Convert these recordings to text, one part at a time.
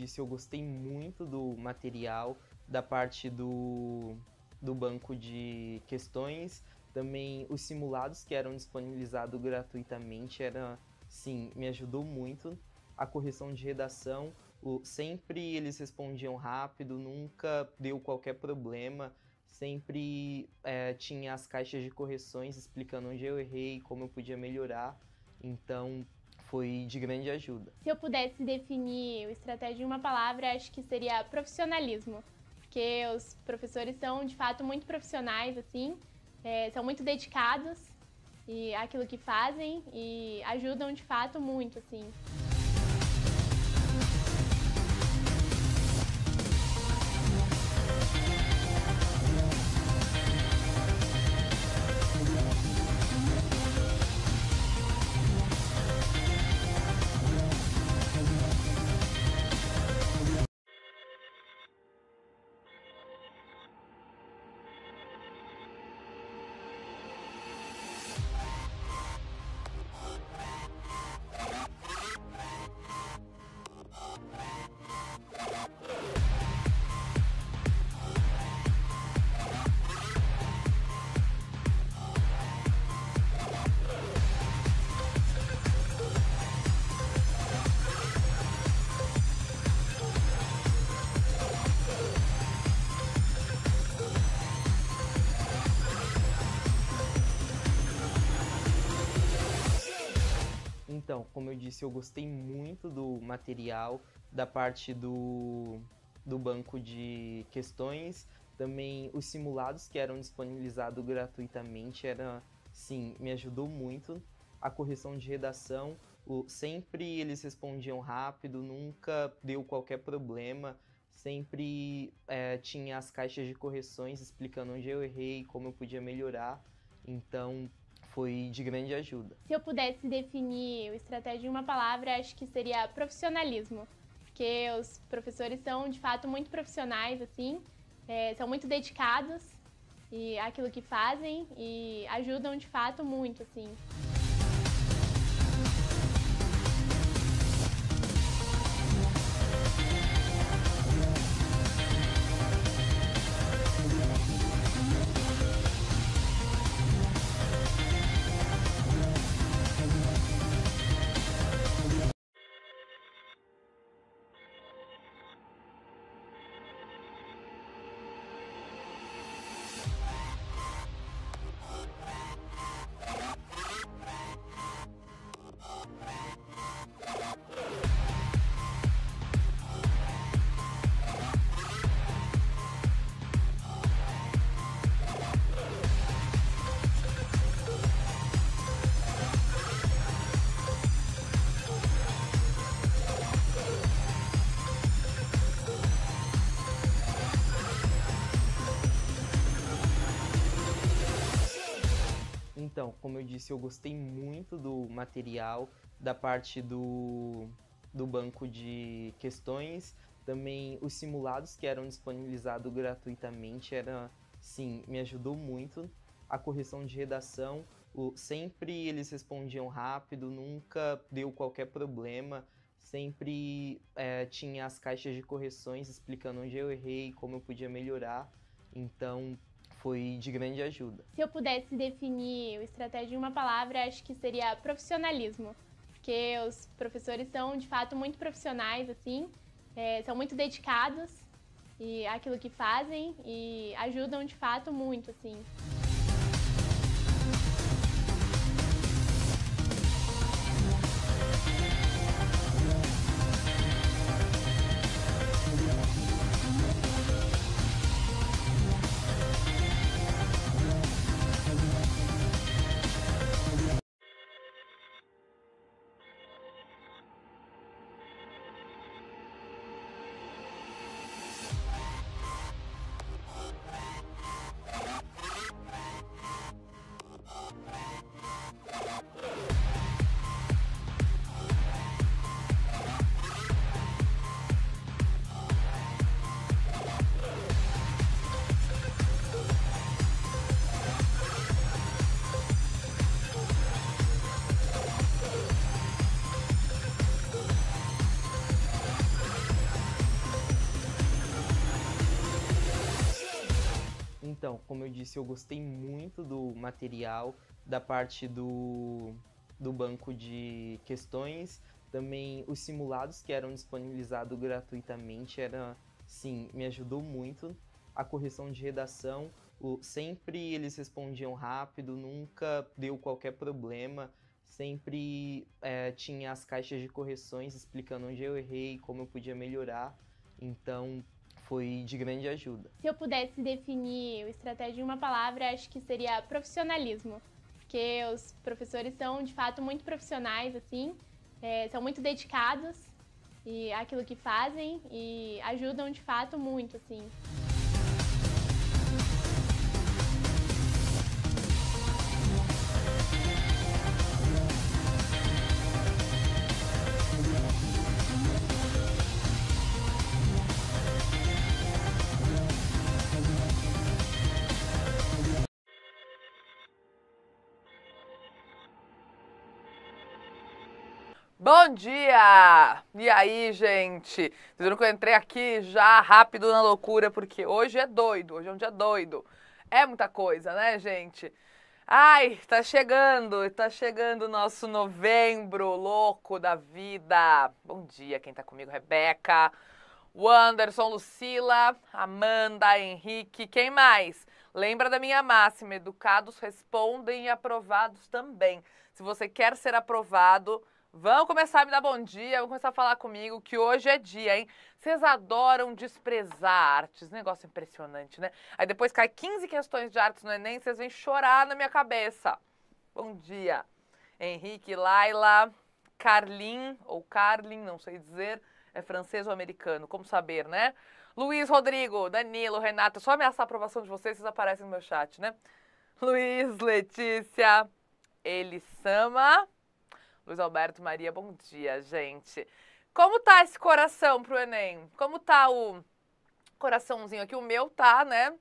disse, eu gostei muito do material, da parte do, do banco de questões, também os simulados que eram disponibilizados gratuitamente, era, sim, me ajudou muito. A correção de redação, o, sempre eles respondiam rápido, nunca deu qualquer problema, sempre é, tinha as caixas de correções explicando onde eu errei, como eu podia melhorar. Então, foi de grande ajuda. Se eu pudesse definir o estratégia em uma palavra, acho que seria profissionalismo, porque os professores são de fato muito profissionais, assim, é, são muito dedicados e aquilo que fazem e ajudam de fato muito, assim. disse, eu gostei muito do material, da parte do, do banco de questões, também os simulados que eram disponibilizados gratuitamente, era, sim, me ajudou muito. A correção de redação, o, sempre eles respondiam rápido, nunca deu qualquer problema, sempre é, tinha as caixas de correções explicando onde eu errei, como eu podia melhorar. Então, foi de grande ajuda. Se eu pudesse definir o estratégia em uma palavra, acho que seria profissionalismo, porque os professores são de fato muito profissionais, assim, é, são muito dedicados e aquilo que fazem e ajudam de fato muito, assim. disse, eu gostei muito do material, da parte do, do banco de questões, também os simulados que eram disponibilizados gratuitamente, era, sim, me ajudou muito. A correção de redação, o, sempre eles respondiam rápido, nunca deu qualquer problema, sempre é, tinha as caixas de correções explicando onde eu errei, como eu podia melhorar. Então, foi de grande ajuda. Se eu pudesse definir o estratégia em uma palavra, acho que seria profissionalismo, porque os professores são de fato muito profissionais, assim, é, são muito dedicados e aquilo que fazem e ajudam de fato muito, assim. disse, eu gostei muito do material, da parte do, do banco de questões, também os simulados que eram disponibilizados gratuitamente, era, sim, me ajudou muito. A correção de redação, o, sempre eles respondiam rápido, nunca deu qualquer problema, sempre é, tinha as caixas de correções explicando onde eu errei, como eu podia melhorar. Então, foi de grande ajuda. Se eu pudesse definir o estratégia em uma palavra, acho que seria profissionalismo, porque os professores são de fato muito profissionais, assim, é, são muito dedicados e é aquilo que fazem e ajudam de fato muito, assim. Bom dia! E aí, gente? Vocês viram que eu entrei aqui já rápido na loucura, porque hoje é doido, hoje é um dia doido. É muita coisa, né, gente? Ai, tá chegando, tá chegando o nosso novembro louco da vida. Bom dia, quem tá comigo, Rebeca, o Anderson, Lucila, Amanda, Henrique, quem mais? Lembra da minha máxima, educados respondem e aprovados também. Se você quer ser aprovado, Vão começar a me dar bom dia, vão começar a falar comigo que hoje é dia, hein? Vocês adoram desprezar artes, negócio impressionante, né? Aí depois cai 15 questões de artes no Enem, vocês vêm chorar na minha cabeça. Bom dia, Henrique, Laila, Carlin, ou Carlin, não sei dizer, é francês ou americano, como saber, né? Luiz, Rodrigo, Danilo, Renato, só ameaçar a aprovação de vocês, vocês aparecem no meu chat, né? Luiz, Letícia, Elissama... Luiz Alberto Maria, bom dia, gente. Como tá esse coração pro Enem? Como tá o coraçãozinho aqui? O meu tá, né?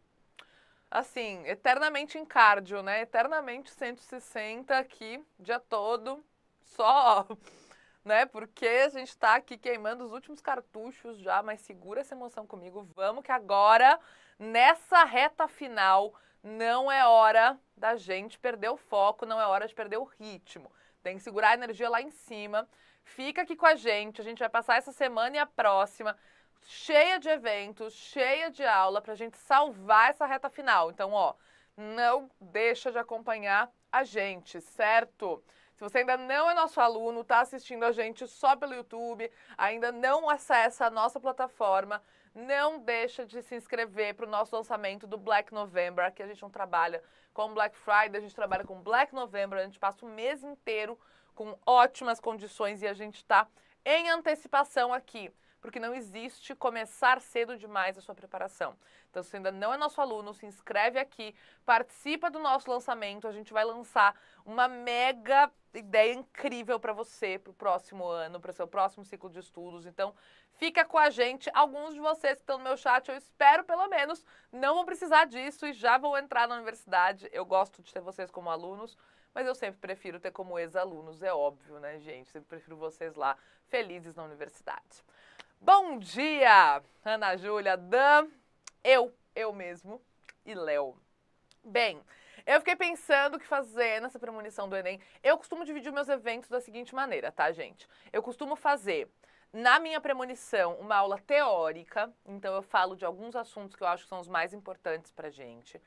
Assim, eternamente em cardio, né? Eternamente 160 aqui, dia todo, só, né? Porque a gente tá aqui queimando os últimos cartuchos já, mas segura essa emoção comigo. Vamos que agora, nessa reta final, não é hora da gente perder o foco, não é hora de perder o ritmo. Tem que segurar a energia lá em cima. Fica aqui com a gente. A gente vai passar essa semana e a próxima cheia de eventos, cheia de aula para a gente salvar essa reta final. Então, ó, não deixa de acompanhar a gente, certo? Se você ainda não é nosso aluno, está assistindo a gente só pelo YouTube, ainda não acessa a nossa plataforma, não deixa de se inscrever para o nosso lançamento do Black November. Aqui a gente não trabalha com Black Friday, a gente trabalha com Black November. A gente passa o mês inteiro com ótimas condições e a gente está em antecipação aqui porque não existe começar cedo demais a sua preparação. Então, se ainda não é nosso aluno, se inscreve aqui, participa do nosso lançamento. A gente vai lançar uma mega ideia incrível para você, para o próximo ano, para o seu próximo ciclo de estudos. Então, Fica com a gente. Alguns de vocês que estão no meu chat, eu espero pelo menos, não vão precisar disso e já vão entrar na universidade. Eu gosto de ter vocês como alunos, mas eu sempre prefiro ter como ex-alunos, é óbvio, né, gente? Sempre prefiro vocês lá felizes na universidade. Bom dia, Ana Júlia, Dan, eu, eu mesmo e Léo. Bem, eu fiquei pensando o que fazer nessa premonição do Enem. Eu costumo dividir meus eventos da seguinte maneira, tá, gente? Eu costumo fazer na minha premonição, uma aula teórica, então eu falo de alguns assuntos que eu acho que são os mais importantes para gente.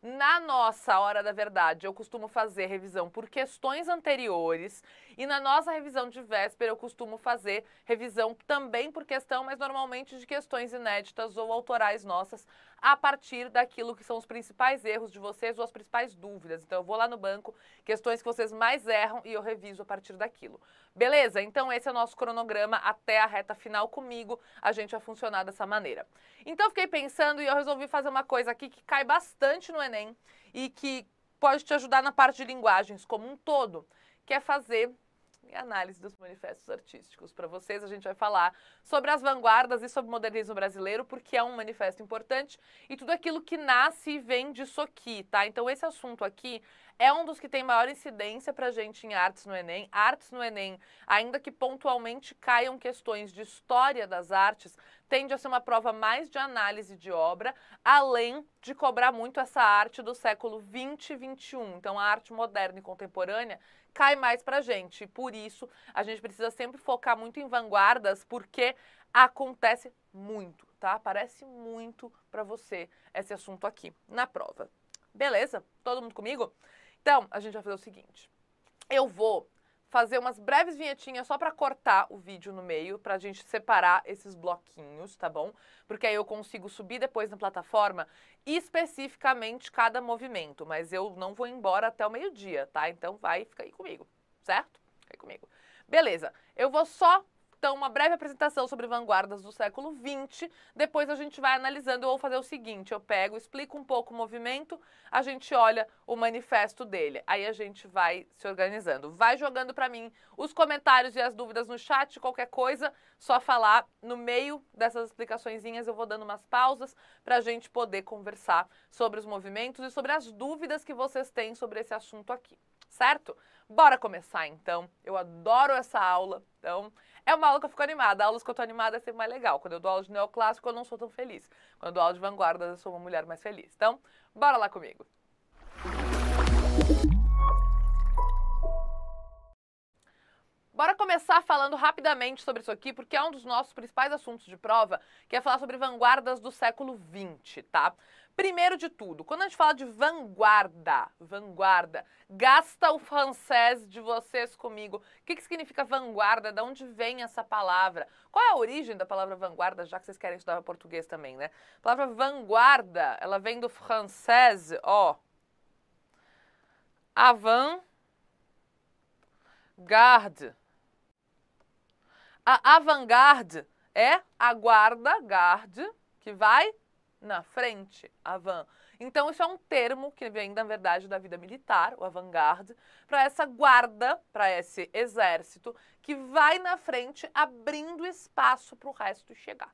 Na nossa hora da verdade, eu costumo fazer revisão por questões anteriores e na nossa revisão de véspera eu costumo fazer revisão também por questão, mas normalmente de questões inéditas ou autorais nossas, a partir daquilo que são os principais erros de vocês ou as principais dúvidas. Então eu vou lá no banco, questões que vocês mais erram e eu reviso a partir daquilo. Beleza? Então esse é o nosso cronograma até a reta final comigo. A gente vai funcionar dessa maneira. Então fiquei pensando e eu resolvi fazer uma coisa aqui que cai bastante no ENEM e que pode te ajudar na parte de linguagens como um todo, que é fazer e análise dos manifestos artísticos. Para vocês, a gente vai falar sobre as vanguardas e sobre o modernismo brasileiro, porque é um manifesto importante e tudo aquilo que nasce e vem disso aqui, tá? Então, esse assunto aqui é um dos que tem maior incidência para a gente em artes no Enem. Artes no Enem, ainda que pontualmente caiam questões de história das artes, tende a ser uma prova mais de análise de obra, além de cobrar muito essa arte do século 20 e 21. Então, a arte moderna e contemporânea cai mais para a gente. Por isso, a gente precisa sempre focar muito em vanguardas, porque acontece muito, tá? Aparece muito para você esse assunto aqui na prova. Beleza? Todo mundo comigo? Então, a gente vai fazer o seguinte. Eu vou fazer umas breves vinhetinhas só para cortar o vídeo no meio, para a gente separar esses bloquinhos, tá bom? Porque aí eu consigo subir depois na plataforma especificamente cada movimento, mas eu não vou embora até o meio-dia, tá? Então vai, fica aí comigo, certo? Fica aí comigo. Beleza, eu vou só então, uma breve apresentação sobre vanguardas do século XX. Depois a gente vai analisando. Eu vou fazer o seguinte: eu pego, explico um pouco o movimento, a gente olha o manifesto dele. Aí a gente vai se organizando. Vai jogando para mim os comentários e as dúvidas no chat, qualquer coisa, só falar no meio dessas explicaçõezinhas. Eu vou dando umas pausas para a gente poder conversar sobre os movimentos e sobre as dúvidas que vocês têm sobre esse assunto aqui, certo? Bora começar então. Eu adoro essa aula. Então, é uma aula que eu fico animada. Aulas que eu tô animada é sempre mais legal. Quando eu dou aula de neoclássico, eu não sou tão feliz. Quando eu dou aula de vanguarda, eu sou uma mulher mais feliz. Então, bora lá comigo. Bora começar falando rapidamente sobre isso aqui, porque é um dos nossos principais assuntos de prova, que é falar sobre vanguardas do século XX, tá? Primeiro de tudo, quando a gente fala de vanguarda, vanguarda, gasta o francês de vocês comigo. O que, que significa vanguarda? De onde vem essa palavra? Qual é a origem da palavra vanguarda, já que vocês querem estudar português também, né? A palavra vanguarda, ela vem do francês, ó. Avant garde. A avant-garde é a guarda, garde, que vai na frente, avant. Então, isso é um termo que vem, na verdade, da vida militar, o avant-garde, para essa guarda, para esse exército que vai na frente abrindo espaço para o resto chegar.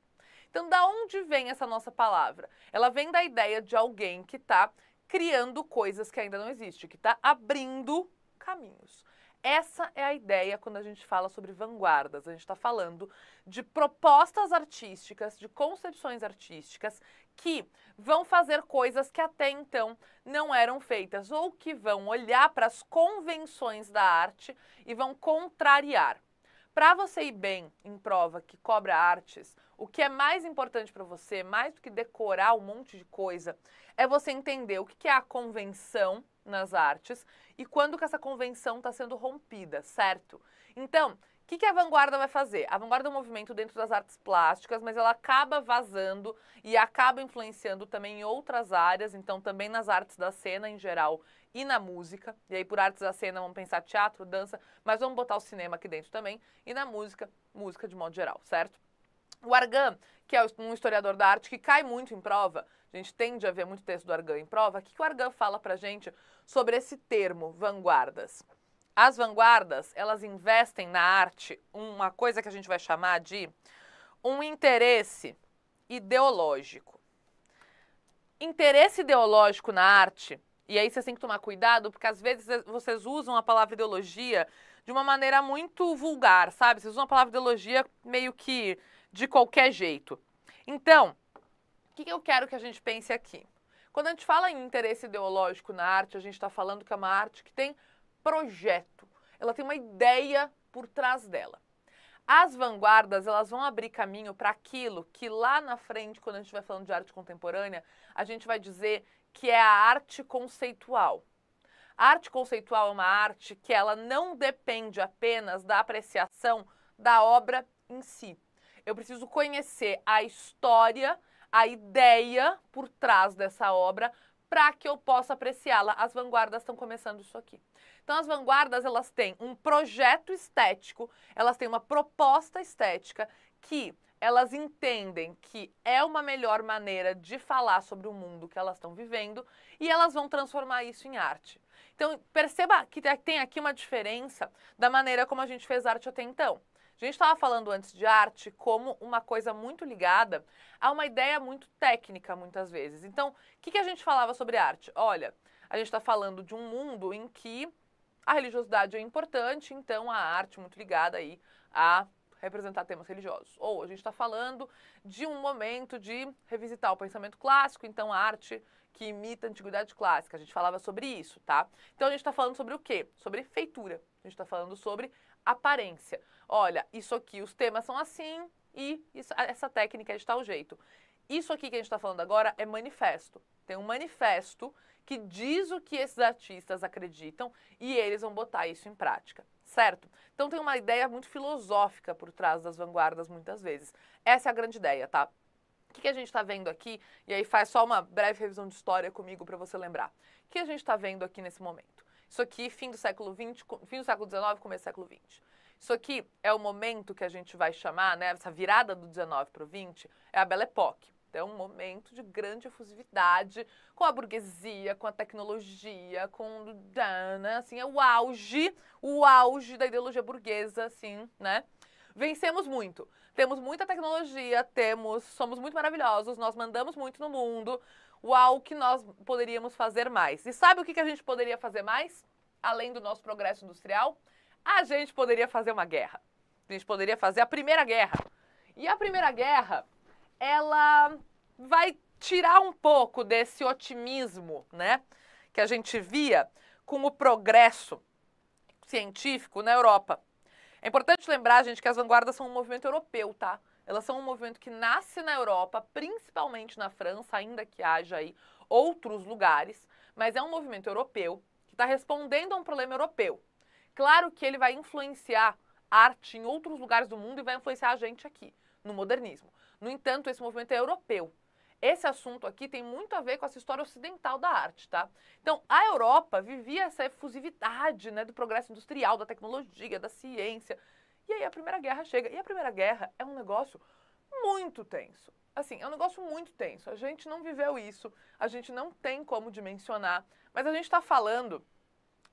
Então, da onde vem essa nossa palavra? Ela vem da ideia de alguém que está criando coisas que ainda não existem, que está abrindo caminhos. Essa é a ideia quando a gente fala sobre vanguardas. A gente está falando de propostas artísticas, de concepções artísticas que vão fazer coisas que até então não eram feitas ou que vão olhar para as convenções da arte e vão contrariar. Para você ir bem em prova que cobra artes, o que é mais importante para você, mais do que decorar um monte de coisa, é você entender o que é a convenção nas artes e quando que essa convenção está sendo rompida, certo? Então, que, que a vanguarda vai fazer? A vanguarda é um movimento dentro das artes plásticas, mas ela acaba vazando e acaba influenciando também em outras áreas, então também nas artes da cena em geral e na música. E aí, por artes da cena, vamos pensar teatro, dança, mas vamos botar o cinema aqui dentro também. E na música, música de modo geral, certo? O Argan, que é um historiador da arte que cai muito em prova, a gente tende a ver muito texto do Argan em prova, o que, que o Argan fala pra gente sobre esse termo, vanguardas? As vanguardas, elas investem na arte uma coisa que a gente vai chamar de um interesse ideológico. Interesse ideológico na arte, e aí vocês têm que tomar cuidado, porque às vezes é, vocês usam a palavra ideologia de uma maneira muito vulgar, sabe? Vocês usam a palavra ideologia meio que de qualquer jeito. Então, o que eu quero que a gente pense aqui? Quando a gente fala em interesse ideológico na arte, a gente está falando que é uma arte que tem projeto, ela tem uma ideia por trás dela. As vanguardas, elas vão abrir caminho para aquilo que lá na frente, quando a gente vai falando de arte contemporânea, a gente vai dizer que é a arte conceitual. A arte conceitual é uma arte que ela não depende apenas da apreciação da obra em si. Eu preciso conhecer a história, a ideia por trás dessa obra para que eu possa apreciá-la. As vanguardas estão começando isso aqui. Então as vanguardas, elas têm um projeto estético, elas têm uma proposta estética que elas entendem que é uma melhor maneira de falar sobre o mundo que elas estão vivendo e elas vão transformar isso em arte. Então, perceba que tem aqui uma diferença da maneira como a gente fez arte até então. A gente estava falando antes de arte como uma coisa muito ligada a uma ideia muito técnica, muitas vezes. Então, o que, que a gente falava sobre arte? Olha, a gente está falando de um mundo em que a religiosidade é importante, então a arte muito ligada aí a representar temas religiosos. Ou a gente está falando de um momento de revisitar o pensamento clássico, então a arte que imita a antiguidade clássica. A gente falava sobre isso, tá? Então a gente está falando sobre o quê? Sobre feitura. A gente está falando sobre aparência. Olha, isso aqui, os temas são assim e isso, essa técnica é de tal jeito. Isso aqui que a gente está falando agora é manifesto. Tem um manifesto que diz o que esses artistas acreditam e eles vão botar isso em prática, certo? Então tem uma ideia muito filosófica por trás das vanguardas muitas vezes. Essa é a grande ideia, tá? O que, que a gente está vendo aqui? E aí faz só uma breve revisão de história comigo para você lembrar. O que a gente está vendo aqui nesse momento? Isso aqui, fim do século XX, fim do século XIX, começo do século XX. Isso aqui é o momento que a gente vai chamar, né, essa virada do 19 para o 20, é a Belle Époque. É um momento de grande efusividade com a burguesia, com a tecnologia, com Dana, né, assim, é o auge, o auge da ideologia burguesa, assim, né? Vencemos muito. Temos muita tecnologia, temos, somos muito maravilhosos, nós mandamos muito no mundo. Uau, o que nós poderíamos fazer mais? E sabe o que a gente poderia fazer mais? Além do nosso progresso industrial, a gente poderia fazer uma guerra. A gente poderia fazer a Primeira Guerra. E a Primeira Guerra ela vai tirar um pouco desse otimismo, né, que a gente via com o progresso científico na Europa. É importante lembrar, gente, que as vanguardas são um movimento europeu, tá? Elas são um movimento que nasce na Europa, principalmente na França, ainda que haja aí outros lugares, mas é um movimento europeu que está respondendo a um problema europeu. Claro que ele vai influenciar arte em outros lugares do mundo e vai influenciar a gente aqui, no modernismo. No entanto, esse movimento é europeu. Esse assunto aqui tem muito a ver com essa história ocidental da arte, tá? Então, a Europa vivia essa efusividade né, do progresso industrial, da tecnologia, da ciência. E aí a Primeira Guerra chega. E a Primeira Guerra é um negócio muito tenso. Assim, é um negócio muito tenso. A gente não viveu isso, a gente não tem como dimensionar, mas a gente está falando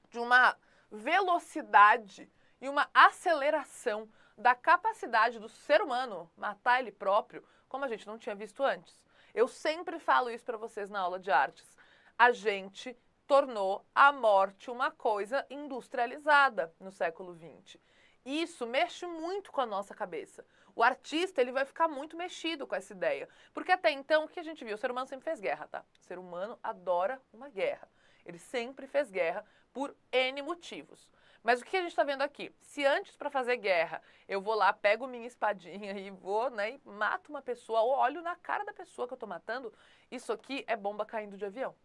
de uma velocidade e uma aceleração da capacidade do ser humano matar ele próprio, como a gente não tinha visto antes. Eu sempre falo isso para vocês na aula de artes. A gente tornou a morte uma coisa industrializada no século XX. Isso mexe muito com a nossa cabeça. O artista ele vai ficar muito mexido com essa ideia, porque até então o que a gente viu, o ser humano sempre fez guerra, tá? O ser humano adora uma guerra. Ele sempre fez guerra por N motivos. Mas o que a gente está vendo aqui? Se antes para fazer guerra eu vou lá, pego minha espadinha e vou, né, e mato uma pessoa, ou olho na cara da pessoa que eu estou matando, isso aqui é bomba caindo de avião.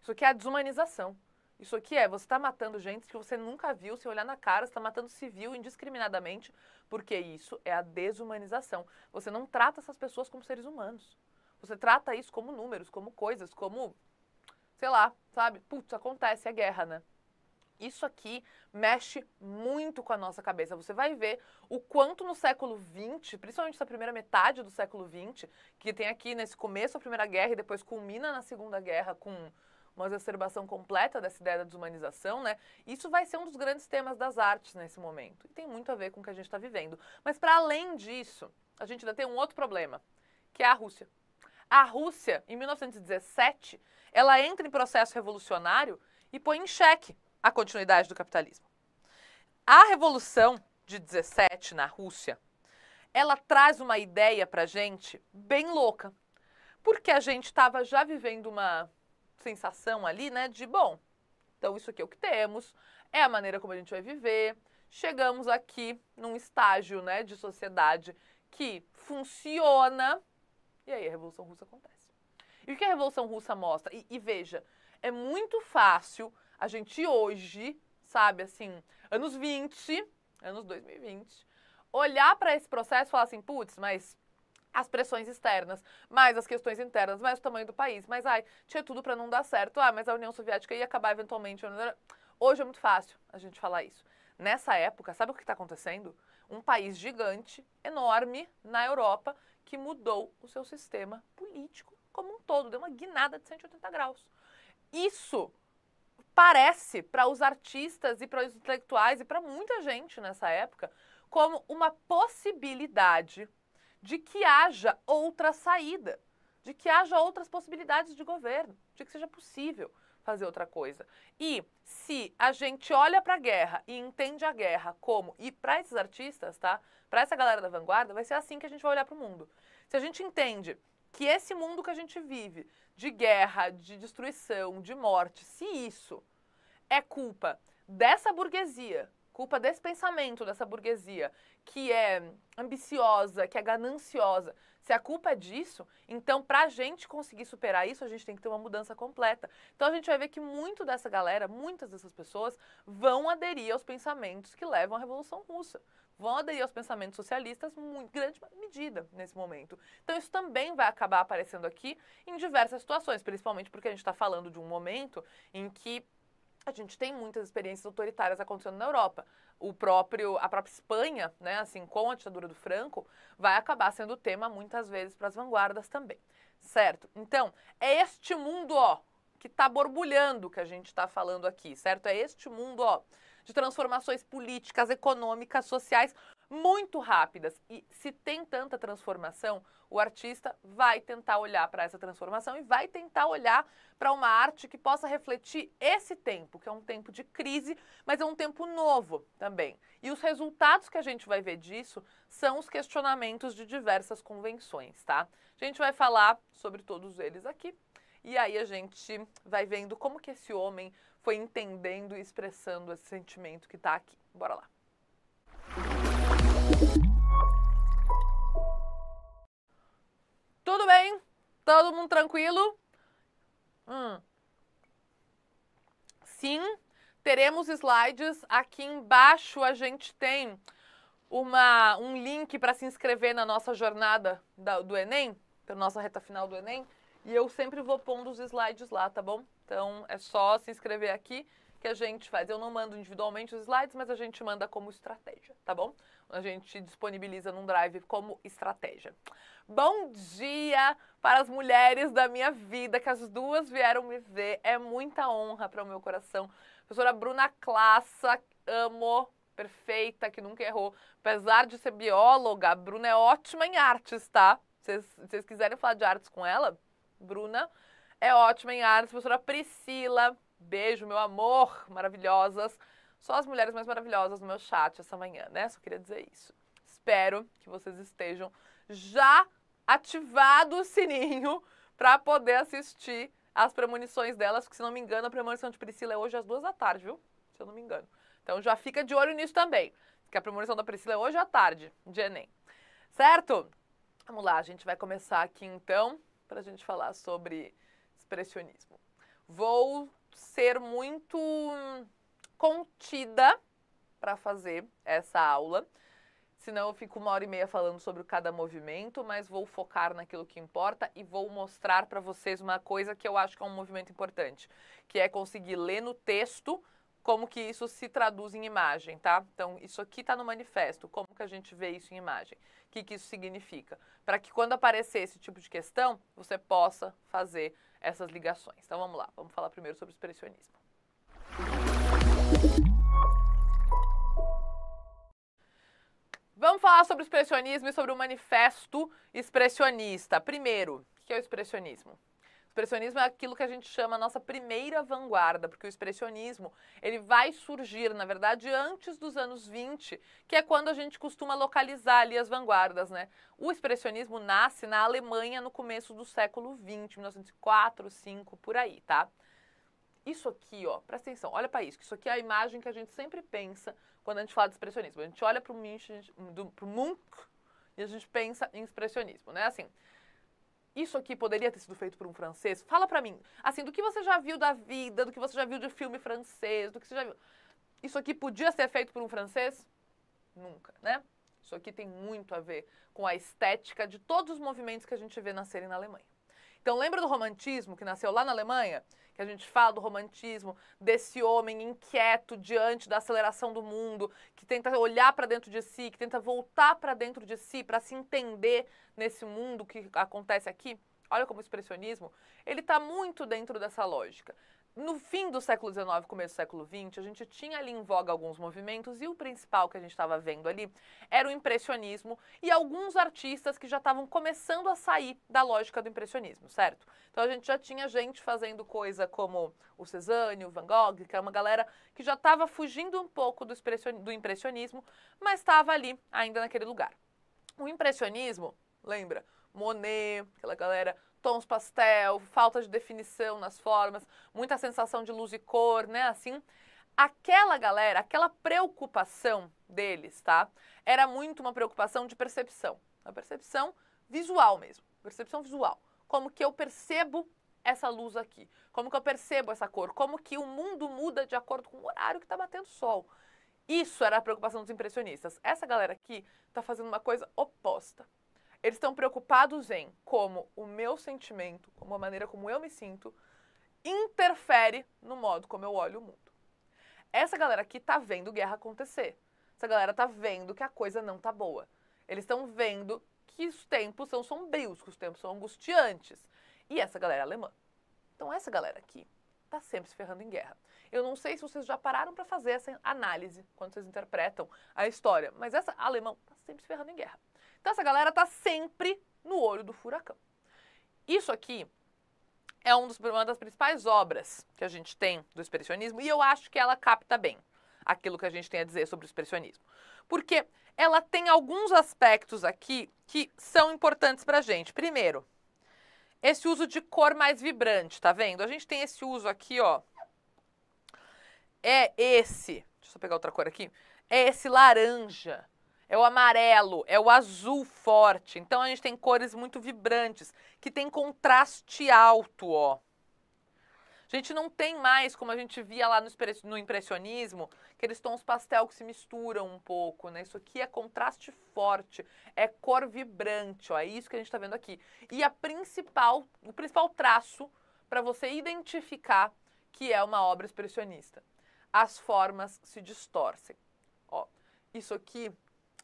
Isso aqui é a desumanização. Isso aqui é, você está matando gente que você nunca viu, se olhar na cara, está matando civil indiscriminadamente, porque isso é a desumanização. Você não trata essas pessoas como seres humanos. Você trata isso como números, como coisas, como, sei lá, sabe? Putz, acontece a guerra, né? Isso aqui mexe muito com a nossa cabeça. Você vai ver o quanto no século XX, principalmente na primeira metade do século XX, que tem aqui nesse começo a Primeira Guerra e depois culmina na Segunda Guerra com uma exacerbação completa dessa ideia da desumanização, né? Isso vai ser um dos grandes temas das artes nesse momento. E tem muito a ver com o que a gente está vivendo. Mas para além disso, a gente ainda tem um outro problema, que é a Rússia. A Rússia, em 1917, ela entra em processo revolucionário e põe em xeque a continuidade do capitalismo. A Revolução de 17 na Rússia, ela traz uma ideia para a gente bem louca, porque a gente estava já vivendo uma sensação ali, né, de bom, então isso aqui é o que temos, é a maneira como a gente vai viver. Chegamos aqui num estágio, né, de sociedade que funciona. E aí a Revolução Russa acontece. E o que a Revolução Russa mostra? E, e veja, é muito fácil a gente hoje, sabe, assim, anos 20, anos 2020, olhar para esse processo e falar assim, putz, mas as pressões externas, mais as questões internas, mais o tamanho do país, mas ai, tinha tudo para não dar certo. Ah, mas a União Soviética ia acabar eventualmente. Hoje é muito fácil a gente falar isso. Nessa época, sabe o que está acontecendo? Um país gigante, enorme, na Europa, que mudou o seu sistema político como um todo, deu uma guinada de 180 graus. Isso parece para os artistas e para os intelectuais e para muita gente nessa época como uma possibilidade de que haja outra saída, de que haja outras possibilidades de governo, de que seja possível fazer outra coisa. E se a gente olha para a guerra e entende a guerra como, e para esses artistas, tá? Para essa galera da vanguarda, vai ser assim que a gente vai olhar para o mundo. Se a gente entende que esse mundo que a gente vive de guerra, de destruição, de morte, se isso é culpa dessa burguesia, culpa desse pensamento dessa burguesia, que é ambiciosa, que é gananciosa, se a culpa é disso, então para a gente conseguir superar isso, a gente tem que ter uma mudança completa. Então a gente vai ver que muito dessa galera, muitas dessas pessoas, vão aderir aos pensamentos que levam à Revolução Russa vão aderir aos pensamentos socialistas em grande medida nesse momento. Então isso também vai acabar aparecendo aqui em diversas situações, principalmente porque a gente está falando de um momento em que a gente tem muitas experiências autoritárias acontecendo na Europa. O próprio, a própria Espanha, né, assim, com a ditadura do Franco, vai acabar sendo tema muitas vezes para as vanguardas também, certo? Então, é este mundo, ó, que está borbulhando que a gente está falando aqui, certo? É este mundo, ó, de transformações políticas, econômicas, sociais muito rápidas. E se tem tanta transformação, o artista vai tentar olhar para essa transformação e vai tentar olhar para uma arte que possa refletir esse tempo, que é um tempo de crise, mas é um tempo novo também. E os resultados que a gente vai ver disso são os questionamentos de diversas convenções, tá? A gente vai falar sobre todos eles aqui. E aí a gente vai vendo como que esse homem foi entendendo e expressando esse sentimento que está aqui. Bora lá. Tudo bem? Todo mundo tranquilo? Hum. Sim, teremos slides. Aqui embaixo a gente tem uma, um link para se inscrever na nossa jornada da, do Enem, na nossa reta final do Enem. E eu sempre vou pondo os slides lá, tá bom? Então é só se inscrever aqui que a gente faz. Eu não mando individualmente os slides, mas a gente manda como estratégia, tá bom? A gente disponibiliza num drive como estratégia. Bom dia para as mulheres da minha vida, que as duas vieram me ver. É muita honra para o meu coração. Professora Bruna Classa, amo, perfeita, que nunca errou. Apesar de ser bióloga, a Bruna é ótima em artes, tá? Se vocês quiserem falar de artes com ela, Bruna é ótima em artes, professora Priscila. Beijo, meu amor, maravilhosas. Só as mulheres mais maravilhosas no meu chat essa manhã, né? Só queria dizer isso. Espero que vocês estejam já ativado o sininho para poder assistir as premonições delas, porque se não me engano, a premonição de Priscila é hoje às duas da tarde, viu? Se eu não me engano. Então já fica de olho nisso também, que a premonição da Priscila é hoje à tarde, de Enem. Certo? Vamos lá, a gente vai começar aqui então, para a gente falar sobre expressionismo. Vou ser muito contida para fazer essa aula. Senão eu fico uma hora e meia falando sobre cada movimento, mas vou focar naquilo que importa e vou mostrar para vocês uma coisa que eu acho que é um movimento importante, que é conseguir ler no texto como que isso se traduz em imagem, tá? Então, isso aqui está no manifesto, como que a gente vê isso em imagem, o que, que isso significa, para que quando aparecer esse tipo de questão, você possa fazer essas ligações. Então vamos lá, vamos falar primeiro sobre o expressionismo. Vamos falar sobre o expressionismo e sobre o manifesto expressionista. Primeiro, o que é o expressionismo? Expressionismo é aquilo que a gente chama a nossa primeira vanguarda, porque o expressionismo ele vai surgir, na verdade, antes dos anos 20, que é quando a gente costuma localizar ali as vanguardas, né? O expressionismo nasce na Alemanha no começo do século 20, 1904, 5, por aí, tá? Isso aqui, ó, presta atenção, olha para isso, que isso aqui é a imagem que a gente sempre pensa quando a gente fala de expressionismo. A gente olha para o Munch e a gente pensa em expressionismo, né? Assim, isso aqui poderia ter sido feito por um francês? Fala pra mim, assim, do que você já viu da vida, do que você já viu de filme francês, do que você já viu. Isso aqui podia ser feito por um francês? Nunca, né? Isso aqui tem muito a ver com a estética de todos os movimentos que a gente vê nascerem na Alemanha. Então, lembra do romantismo que nasceu lá na Alemanha? que a gente fala do romantismo, desse homem inquieto diante da aceleração do mundo, que tenta olhar para dentro de si, que tenta voltar para dentro de si para se entender nesse mundo que acontece aqui. Olha como o expressionismo, ele está muito dentro dessa lógica no fim do século XIX, começo do século XX, a gente tinha ali em voga alguns movimentos e o principal que a gente estava vendo ali era o impressionismo e alguns artistas que já estavam começando a sair da lógica do impressionismo, certo? Então a gente já tinha gente fazendo coisa como o Cezanne, o Van Gogh, que é uma galera que já estava fugindo um pouco do impressionismo, do impressionismo mas estava ali ainda naquele lugar. O impressionismo, lembra? Monet, aquela galera tons pastel, falta de definição nas formas, muita sensação de luz e cor, né? Assim, aquela galera, aquela preocupação deles, tá? Era muito uma preocupação de percepção, a percepção visual mesmo, percepção visual. Como que eu percebo essa luz aqui? Como que eu percebo essa cor? Como que o mundo muda de acordo com o horário que está batendo sol? Isso era a preocupação dos impressionistas. Essa galera aqui está fazendo uma coisa oposta. Eles estão preocupados em como o meu sentimento, como a maneira como eu me sinto, interfere no modo como eu olho o mundo. Essa galera aqui tá vendo guerra acontecer. Essa galera tá vendo que a coisa não tá boa. Eles estão vendo que os tempos são sombrios, que os tempos são angustiantes. E essa galera é alemã. Então essa galera aqui tá sempre se ferrando em guerra. Eu não sei se vocês já pararam para fazer essa análise quando vocês interpretam a história, mas essa alemão tá sempre se ferrando em guerra. Então essa galera tá sempre no olho do furacão. Isso aqui é um dos, uma das principais obras que a gente tem do expressionismo e eu acho que ela capta bem aquilo que a gente tem a dizer sobre o expressionismo. Porque ela tem alguns aspectos aqui que são importantes para a gente. Primeiro, esse uso de cor mais vibrante, tá vendo? A gente tem esse uso aqui, ó. É esse, deixa eu pegar outra cor aqui, é esse laranja é o amarelo, é o azul forte. Então a gente tem cores muito vibrantes, que tem contraste alto, ó. A gente não tem mais, como a gente via lá no impressionismo, aqueles tons pastel que se misturam um pouco, né? Isso aqui é contraste forte, é cor vibrante, ó, é isso que a gente está vendo aqui. E a principal, o principal traço para você identificar que é uma obra expressionista. As formas se distorcem. Ó, isso aqui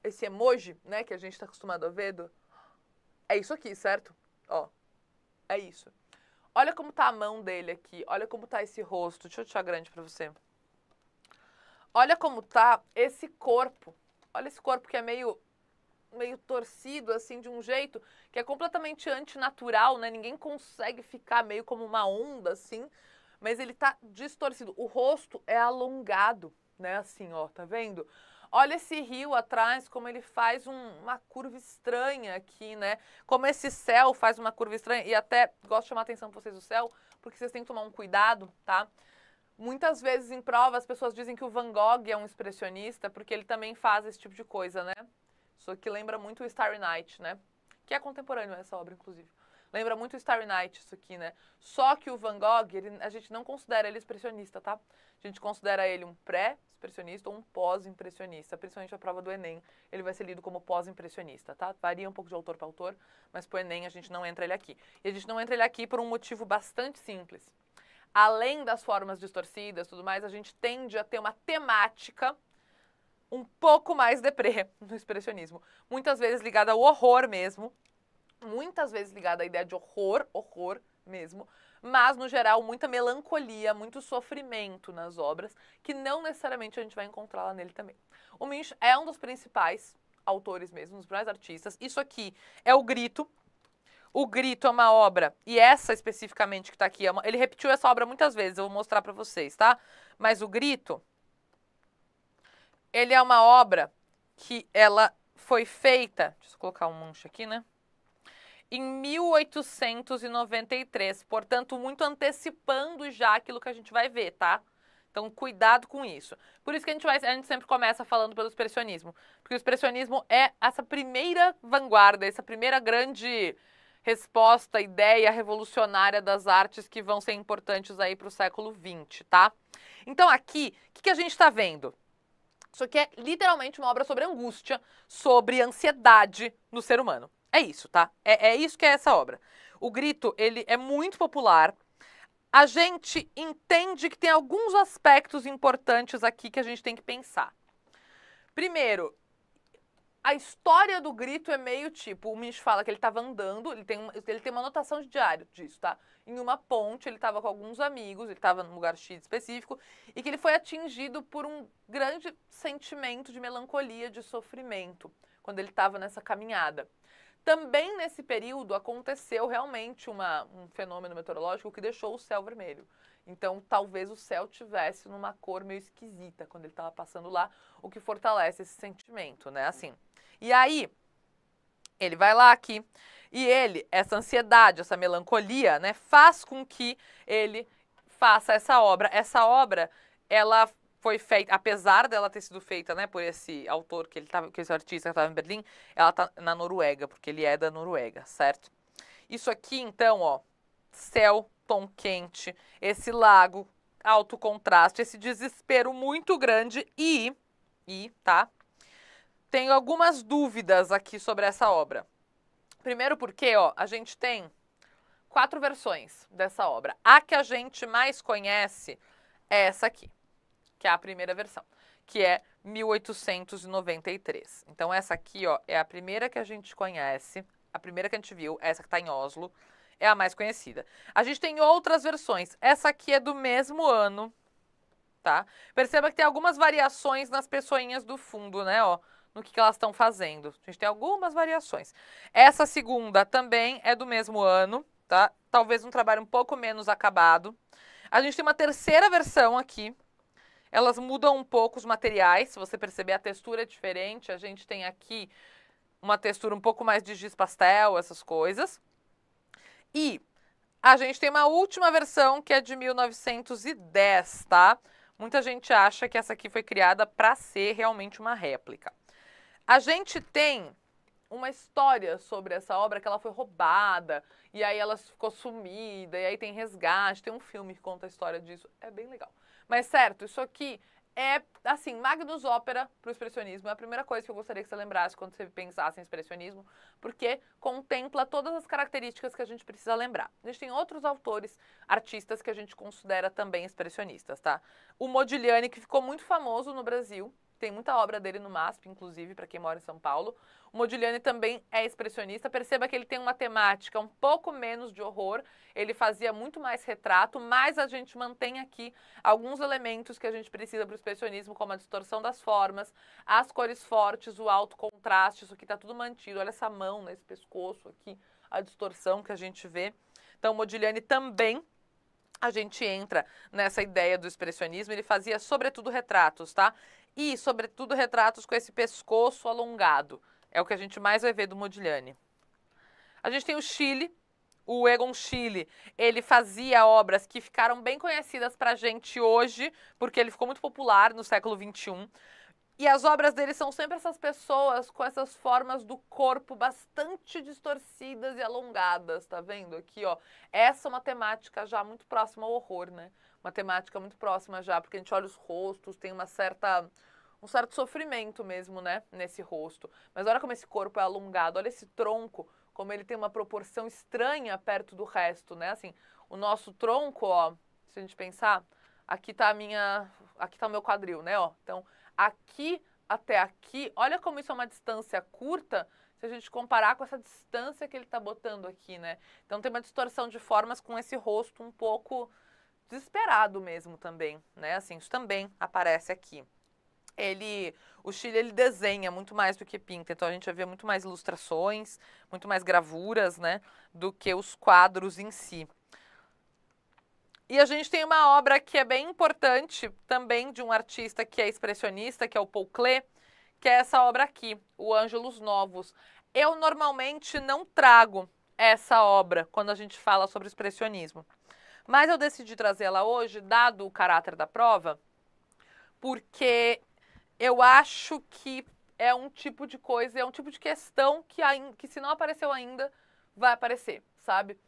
esse emoji, né, que a gente está acostumado a ver, do... é isso aqui, certo? Ó, é isso. Olha como tá a mão dele aqui, olha como tá esse rosto. Deixa eu deixar grande para você. Olha como tá esse corpo. Olha esse corpo que é meio meio torcido assim de um jeito que é completamente antinatural, né? Ninguém consegue ficar meio como uma onda assim, mas ele tá distorcido. O rosto é alongado, né? Assim, ó, tá vendo? Olha esse rio atrás, como ele faz um, uma curva estranha aqui, né? Como esse céu faz uma curva estranha. E até gosto de chamar a atenção para vocês do céu, porque vocês têm que tomar um cuidado, tá? Muitas vezes em prova as pessoas dizem que o Van Gogh é um expressionista, porque ele também faz esse tipo de coisa, né? Isso que lembra muito o Starry Night, né? Que é contemporâneo essa obra, inclusive. Lembra muito o Starry Night isso aqui, né? Só que o Van Gogh, ele, a gente não considera ele expressionista, tá? A gente considera ele um pré, expressionista ou um pós-impressionista. Principalmente a prova do Enem, ele vai ser lido como pós-impressionista, tá? Varia um pouco de autor para autor, mas para o Enem a gente não entra ele aqui. E a gente não entra ele aqui por um motivo bastante simples. Além das formas distorcidas tudo mais, a gente tende a ter uma temática um pouco mais deprê no expressionismo. Muitas vezes ligada ao horror mesmo, muitas vezes ligada à ideia de horror, horror mesmo, mas no geral muita melancolia, muito sofrimento nas obras, que não necessariamente a gente vai encontrar lá nele também. O Minch é um dos principais autores mesmo, um dos principais artistas. Isso aqui é o Grito. O Grito é uma obra, e essa especificamente que está aqui, é uma... ele repetiu essa obra muitas vezes, eu vou mostrar para vocês, tá? Mas o Grito, ele é uma obra que ela foi feita, deixa eu colocar um manche aqui, né? em 1893, portanto, muito antecipando já aquilo que a gente vai ver, tá? Então, cuidado com isso. Por isso que a gente, vai, a gente sempre começa falando pelo expressionismo, porque o expressionismo é essa primeira vanguarda, essa primeira grande resposta, ideia revolucionária das artes que vão ser importantes aí para o século XX, tá? Então, aqui, o que, que a gente está vendo? Isso aqui é literalmente uma obra sobre angústia, sobre ansiedade no ser humano. É isso, tá? É, é isso que é essa obra. O Grito, ele é muito popular. A gente entende que tem alguns aspectos importantes aqui que a gente tem que pensar. Primeiro, a história do grito é meio tipo, o Mitch fala que ele estava andando, ele tem, ele tem uma anotação de diário disso, tá? Em uma ponte, ele estava com alguns amigos, ele estava num lugar X específico, e que ele foi atingido por um grande sentimento de melancolia, de sofrimento, quando ele estava nessa caminhada. Também nesse período aconteceu realmente uma, um fenômeno meteorológico que deixou o céu vermelho. Então, talvez o céu tivesse numa cor meio esquisita quando ele estava passando lá, o que fortalece esse sentimento, né? Assim. E aí, ele vai lá aqui e ele, essa ansiedade, essa melancolia, né, faz com que ele faça essa obra. Essa obra, ela foi feita, apesar dela ter sido feita, né, por esse autor que ele tava, que esse artista estava em Berlim, ela tá na Noruega, porque ele é da Noruega, certo? Isso aqui então, ó, céu, tom quente, esse lago, alto contraste, esse desespero muito grande e e, tá? Tenho algumas dúvidas aqui sobre essa obra. Primeiro porque, ó, a gente tem quatro versões dessa obra. A que a gente mais conhece é essa aqui que é a primeira versão, que é 1893. Então essa aqui, ó, é a primeira que a gente conhece, a primeira que a gente viu, essa que está em Oslo, é a mais conhecida. A gente tem outras versões. Essa aqui é do mesmo ano, tá? Perceba que tem algumas variações nas pessoinhas do fundo, né, ó, no que, que elas estão fazendo. A gente tem algumas variações. Essa segunda também é do mesmo ano, tá? Talvez um trabalho um pouco menos acabado. A gente tem uma terceira versão aqui, elas mudam um pouco os materiais, se você perceber a textura é diferente, a gente tem aqui uma textura um pouco mais de giz pastel, essas coisas. E a gente tem uma última versão que é de 1910, tá? Muita gente acha que essa aqui foi criada para ser realmente uma réplica. A gente tem uma história sobre essa obra que ela foi roubada e aí ela ficou sumida e aí tem resgate, tem um filme que conta a história disso, é bem legal. Mas certo, isso aqui é assim, Magnus Opera para o expressionismo é a primeira coisa que eu gostaria que você lembrasse quando você pensasse em expressionismo, porque contempla todas as características que a gente precisa lembrar. A gente tem outros autores, artistas que a gente considera também expressionistas, tá? O Modigliani que ficou muito famoso no Brasil, tem muita obra dele no MASP, inclusive, para quem mora em São Paulo. O Modigliani também é expressionista. Perceba que ele tem uma temática um pouco menos de horror. Ele fazia muito mais retrato, mas a gente mantém aqui alguns elementos que a gente precisa para o expressionismo, como a distorção das formas, as cores fortes, o alto contraste. Isso aqui está tudo mantido. Olha essa mão, né, esse pescoço aqui, a distorção que a gente vê. Então, o Modigliani também a gente entra nessa ideia do expressionismo, ele fazia sobretudo retratos, tá? e, sobretudo, retratos com esse pescoço alongado. É o que a gente mais vai ver do Modigliani. A gente tem o Chile, o Egon Chile, ele fazia obras que ficaram bem conhecidas para a gente hoje, porque ele ficou muito popular no século XXI. E as obras dele são sempre essas pessoas com essas formas do corpo bastante distorcidas e alongadas, tá vendo aqui, ó? Essa é uma temática já muito próxima ao horror, né? Uma temática muito próxima já, porque a gente olha os rostos, tem uma certa um certo sofrimento mesmo, né, nesse rosto. Mas olha como esse corpo é alongado, olha esse tronco, como ele tem uma proporção estranha perto do resto, né? Assim, o nosso tronco, ó, se a gente pensar, aqui tá a minha, aqui tá o meu quadril, né, ó. Então, aqui até aqui, olha como isso é uma distância curta, se a gente comparar com essa distância que ele está botando aqui, né? Então tem uma distorção de formas com esse rosto um pouco desesperado mesmo também, né? Assim, isso também aparece aqui ele o Chile ele desenha muito mais do que pinta, então a gente vai ver muito mais ilustrações, muito mais gravuras, né, do que os quadros em si. E a gente tem uma obra que é bem importante também de um artista que é expressionista, que é o Paul Klee, que é essa obra aqui, O Ângelos Novos. Eu normalmente não trago essa obra quando a gente fala sobre expressionismo. Mas eu decidi trazê-la hoje, dado o caráter da prova, porque eu acho que é um tipo de coisa, é um tipo de questão que, que se não apareceu ainda, vai aparecer, sabe?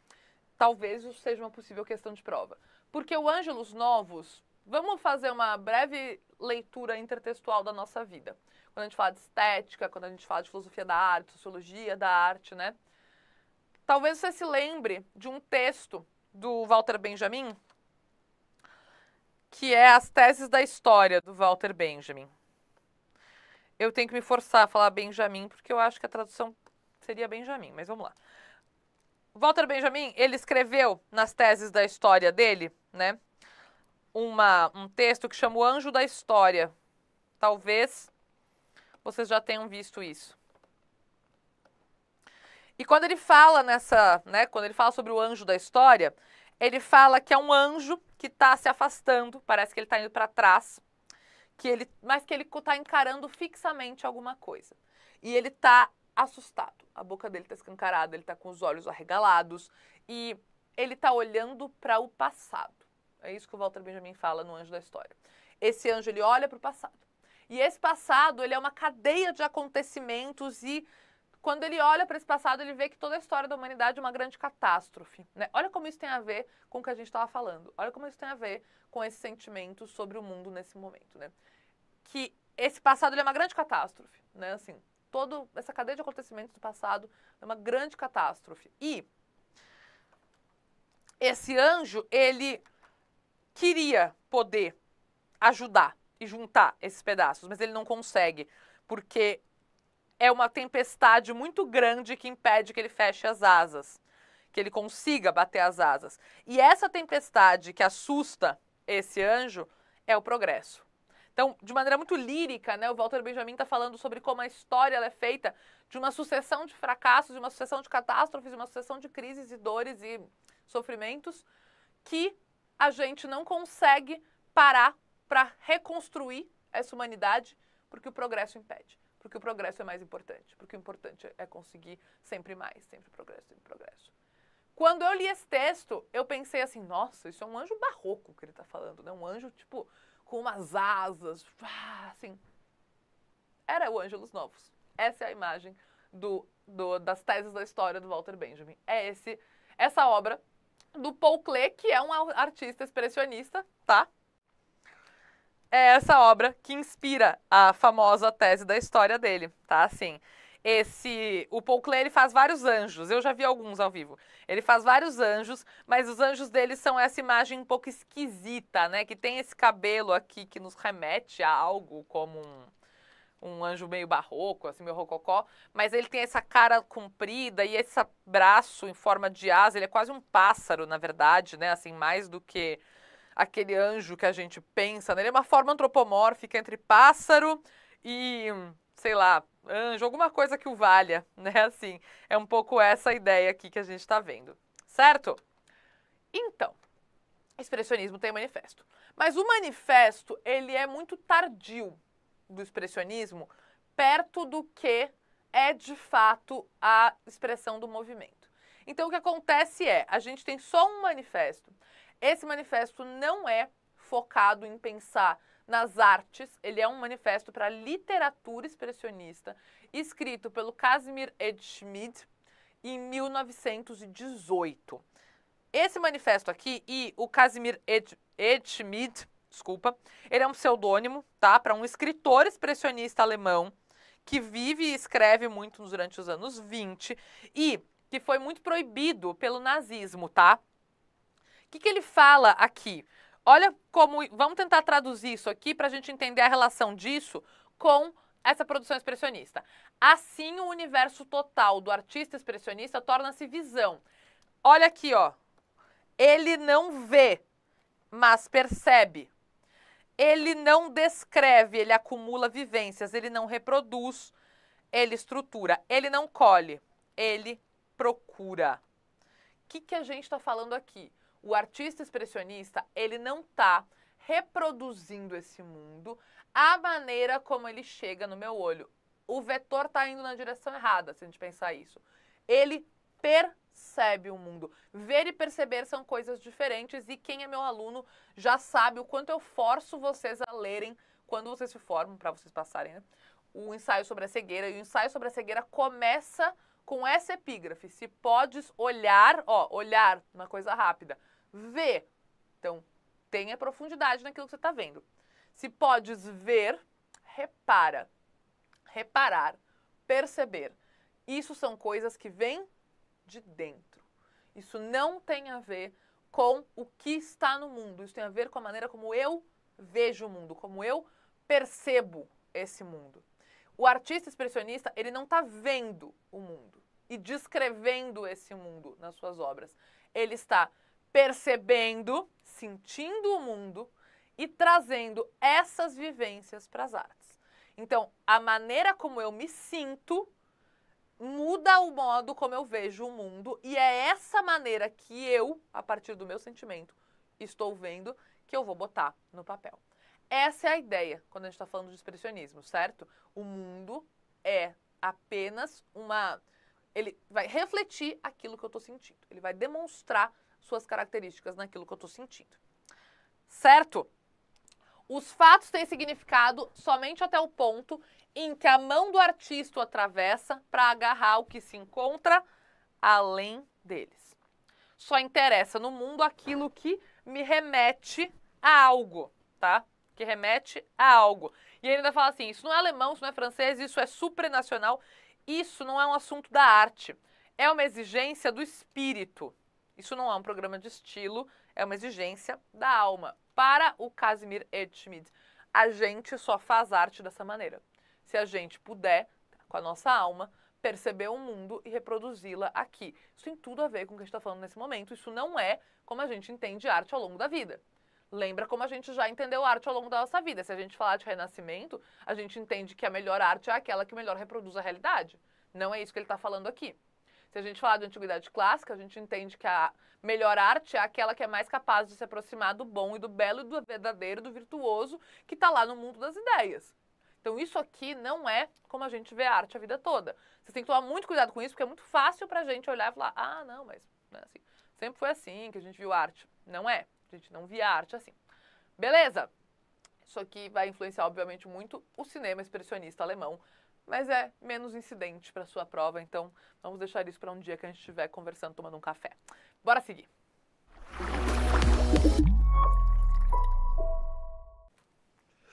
Talvez isso seja uma possível questão de prova. Porque o Ângelos Novos, vamos fazer uma breve leitura intertextual da nossa vida. Quando a gente fala de estética, quando a gente fala de filosofia da arte, sociologia da arte, né? Talvez você se lembre de um texto do Walter Benjamin, que é As Teses da História, do Walter Benjamin. Eu tenho que me forçar a falar Benjamin, porque eu acho que a tradução seria Benjamin, mas vamos lá. Walter Benjamin, ele escreveu nas teses da história dele, né? Uma, um texto que chama O Anjo da História. Talvez vocês já tenham visto isso. E quando ele fala nessa, né, quando ele fala sobre o anjo da história, ele fala que é um anjo que está se afastando, parece que ele está indo para trás, que ele, mas que ele está encarando fixamente alguma coisa. E ele está assustado. A boca dele está escancarada, ele está com os olhos arregalados e ele está olhando para o passado. É isso que o Walter Benjamin fala no Anjo da História. Esse anjo ele olha para o passado. E esse passado ele é uma cadeia de acontecimentos e quando ele olha para esse passado, ele vê que toda a história da humanidade é uma grande catástrofe. Né? Olha como isso tem a ver com o que a gente estava falando. Olha como isso tem a ver com esse sentimento sobre o mundo nesse momento. Né? Que esse passado é uma grande catástrofe. Né? Assim, toda essa cadeia de acontecimentos do passado é uma grande catástrofe. E esse anjo, ele queria poder ajudar e juntar esses pedaços, mas ele não consegue, porque é uma tempestade muito grande que impede que ele feche as asas, que ele consiga bater as asas. E essa tempestade que assusta esse anjo é o progresso. Então, de maneira muito lírica, né, o Walter Benjamin está falando sobre como a história é feita de uma sucessão de fracassos, de uma sucessão de catástrofes, de uma sucessão de crises e dores e sofrimentos que a gente não consegue parar para reconstruir essa humanidade porque o progresso impede porque o progresso é mais importante, porque o importante é conseguir sempre mais, sempre progresso, sempre progresso. Quando eu li esse texto, eu pensei assim, nossa, isso é um anjo barroco que ele está falando, né? Um anjo, tipo, com umas asas, assim. Era o Ângelos Novos. Essa é a imagem do, do, das teses da história do Walter Benjamin. É esse, essa obra do Paul Klee, que é um artista expressionista, tá? é essa obra que inspira a famosa tese da história dele, tá? Assim, esse o Paul Klee ele faz vários anjos. Eu já vi alguns ao vivo. Ele faz vários anjos, mas os anjos dele são essa imagem um pouco esquisita, né? Que tem esse cabelo aqui que nos remete a algo como um um anjo meio barroco, assim, meio rococó, mas ele tem essa cara comprida e esse braço em forma de asa, ele é quase um pássaro, na verdade, né? Assim, mais do que aquele anjo que a gente pensa nele, é uma forma antropomórfica entre pássaro e, sei lá, anjo, alguma coisa que o valha, né? Assim, é um pouco essa ideia aqui que a gente está vendo, certo? Então, expressionismo tem manifesto. Mas o manifesto, ele é muito tardio do expressionismo, perto do que é de fato a expressão do movimento. Então, o que acontece é, a gente tem só um manifesto esse manifesto não é focado em pensar nas artes, ele é um manifesto para literatura expressionista, escrito pelo Casimir Edschmid em 1918. Esse manifesto aqui e o Casimir Ed, Edschmid, desculpa, ele é um pseudônimo, tá, para um escritor expressionista alemão que vive e escreve muito durante os anos 20 e que foi muito proibido pelo nazismo, tá? que, que ele fala aqui? Olha como. Vamos tentar traduzir isso aqui para a gente entender a relação disso com essa produção expressionista. Assim, o universo total do artista expressionista torna-se visão. Olha aqui, ó. Ele não vê, mas percebe. Ele não descreve, ele acumula vivências, ele não reproduz, ele estrutura, ele não colhe, ele procura. O que, que a gente está falando aqui? o artista expressionista, ele não está reproduzindo esse mundo a maneira como ele chega no meu olho. O vetor está indo na direção errada, se a gente pensar isso. Ele percebe o mundo. Ver e perceber são coisas diferentes e quem é meu aluno já sabe o quanto eu forço vocês a lerem quando vocês se formam, para vocês passarem, né? O ensaio sobre a cegueira. E o ensaio sobre a cegueira começa com essa epígrafe. Se podes olhar, ó, olhar, uma coisa rápida ver. Então, tenha profundidade naquilo que você está vendo. Se podes ver, repara. Reparar, perceber. Isso são coisas que vêm de dentro. Isso não tem a ver com o que está no mundo. Isso tem a ver com a maneira como eu vejo o mundo, como eu percebo esse mundo. O artista expressionista, ele não está vendo o mundo e descrevendo esse mundo nas suas obras. Ele está percebendo, sentindo o mundo e trazendo essas vivências para as artes. Então, a maneira como eu me sinto muda o modo como eu vejo o mundo e é essa maneira que eu, a partir do meu sentimento, estou vendo que eu vou botar no papel. Essa é a ideia quando a gente está falando de expressionismo, certo? O mundo é apenas uma. Ele vai refletir aquilo que eu estou sentindo. Ele vai demonstrar suas características naquilo que eu estou sentindo. Certo? Os fatos têm significado somente até o ponto em que a mão do artista atravessa para agarrar o que se encontra além deles. Só interessa no mundo aquilo que me remete a algo, tá? Que remete a algo. E ele ainda fala assim: isso não é alemão, isso não é francês, isso é supranacional, isso não é um assunto da arte. É uma exigência do espírito. Isso não é um programa de estilo, é uma exigência da alma. Para o Casimir Edschmidt, a gente só faz arte dessa maneira. Se a gente puder, com a nossa alma, perceber o um mundo e reproduzi-la aqui. Isso tem tudo a ver com o que a gente está falando nesse momento. Isso não é como a gente entende arte ao longo da vida. Lembra como a gente já entendeu arte ao longo da nossa vida. Se a gente falar de renascimento, a gente entende que a melhor arte é aquela que melhor reproduz a realidade. Não é isso que ele está falando aqui. Se a gente falar de antiguidade clássica, a gente entende que a melhor arte é aquela que é mais capaz de se aproximar do bom e do belo, e do verdadeiro, do virtuoso, que está lá no mundo das ideias. Então, isso aqui não é como a gente vê a arte a vida toda. Você tem que tomar muito cuidado com isso, porque é muito fácil para a gente olhar e falar: ah, não, mas não é assim. sempre foi assim que a gente viu arte. Não é. A gente não via arte assim. Beleza? Isso aqui vai influenciar, obviamente, muito o cinema expressionista alemão, mas é menos incidente para sua prova, então vamos deixar isso para um dia que a gente estiver conversando, tomando um café. Bora seguir.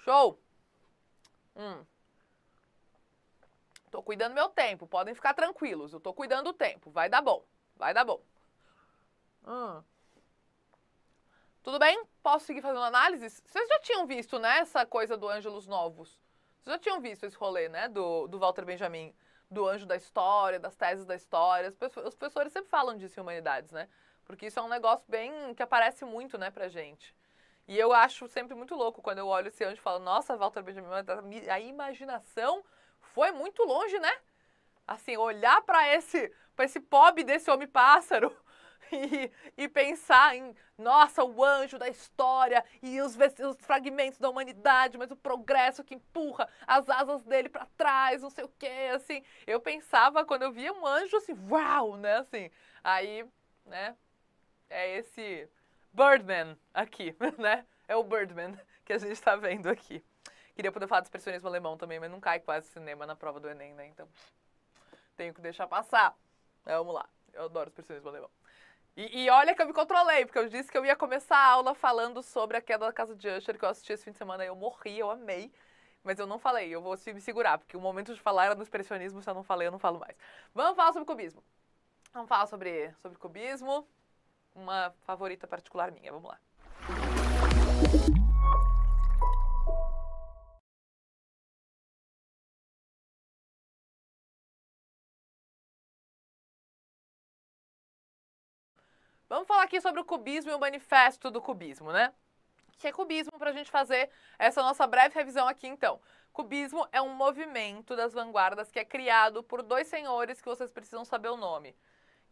Show! Hum. Tô cuidando meu tempo, podem ficar tranquilos. Eu tô cuidando do tempo, vai dar bom, vai dar bom. Hum. Tudo bem? Posso seguir fazendo análises? Vocês já tinham visto, né, essa coisa do Ângelos Novos? Vocês já tinham visto esse rolê, né? Do, do Walter Benjamin, do anjo da história, das teses da história. Os professores sempre falam disso em humanidades, né? Porque isso é um negócio bem que aparece muito, né, pra gente. E eu acho sempre muito louco quando eu olho esse anjo e falo, nossa, Walter Benjamin, a imaginação foi muito longe, né? Assim, olhar para esse, pra esse pobre desse homem pássaro e, e, pensar em, nossa, o anjo da história e os, os fragmentos da humanidade, mas o progresso que empurra as asas dele para trás, não sei o quê, assim. Eu pensava, quando eu via um anjo, assim, uau, né, assim. Aí, né, é esse Birdman aqui, né, é o Birdman que a gente está vendo aqui. Queria poder falar do expressionismo alemão também, mas não cai quase cinema na prova do Enem, né, então tenho que deixar passar. vamos lá, eu adoro expressionismo alemão. E, e, olha que eu me controlei, porque eu disse que eu ia começar a aula falando sobre a queda da casa de Usher, que eu assisti esse fim de semana e eu morri, eu amei. Mas eu não falei, eu vou me segurar, porque o momento de falar era no expressionismo, se eu não falei, eu não falo mais. Vamos falar sobre cubismo. Vamos falar sobre, sobre cubismo. Uma favorita particular minha, vamos lá. Vamos falar aqui sobre o cubismo e o manifesto do cubismo, né? O que é cubismo para a gente fazer essa nossa breve revisão aqui, então? Cubismo é um movimento das vanguardas que é criado por dois senhores que vocês precisam saber o nome,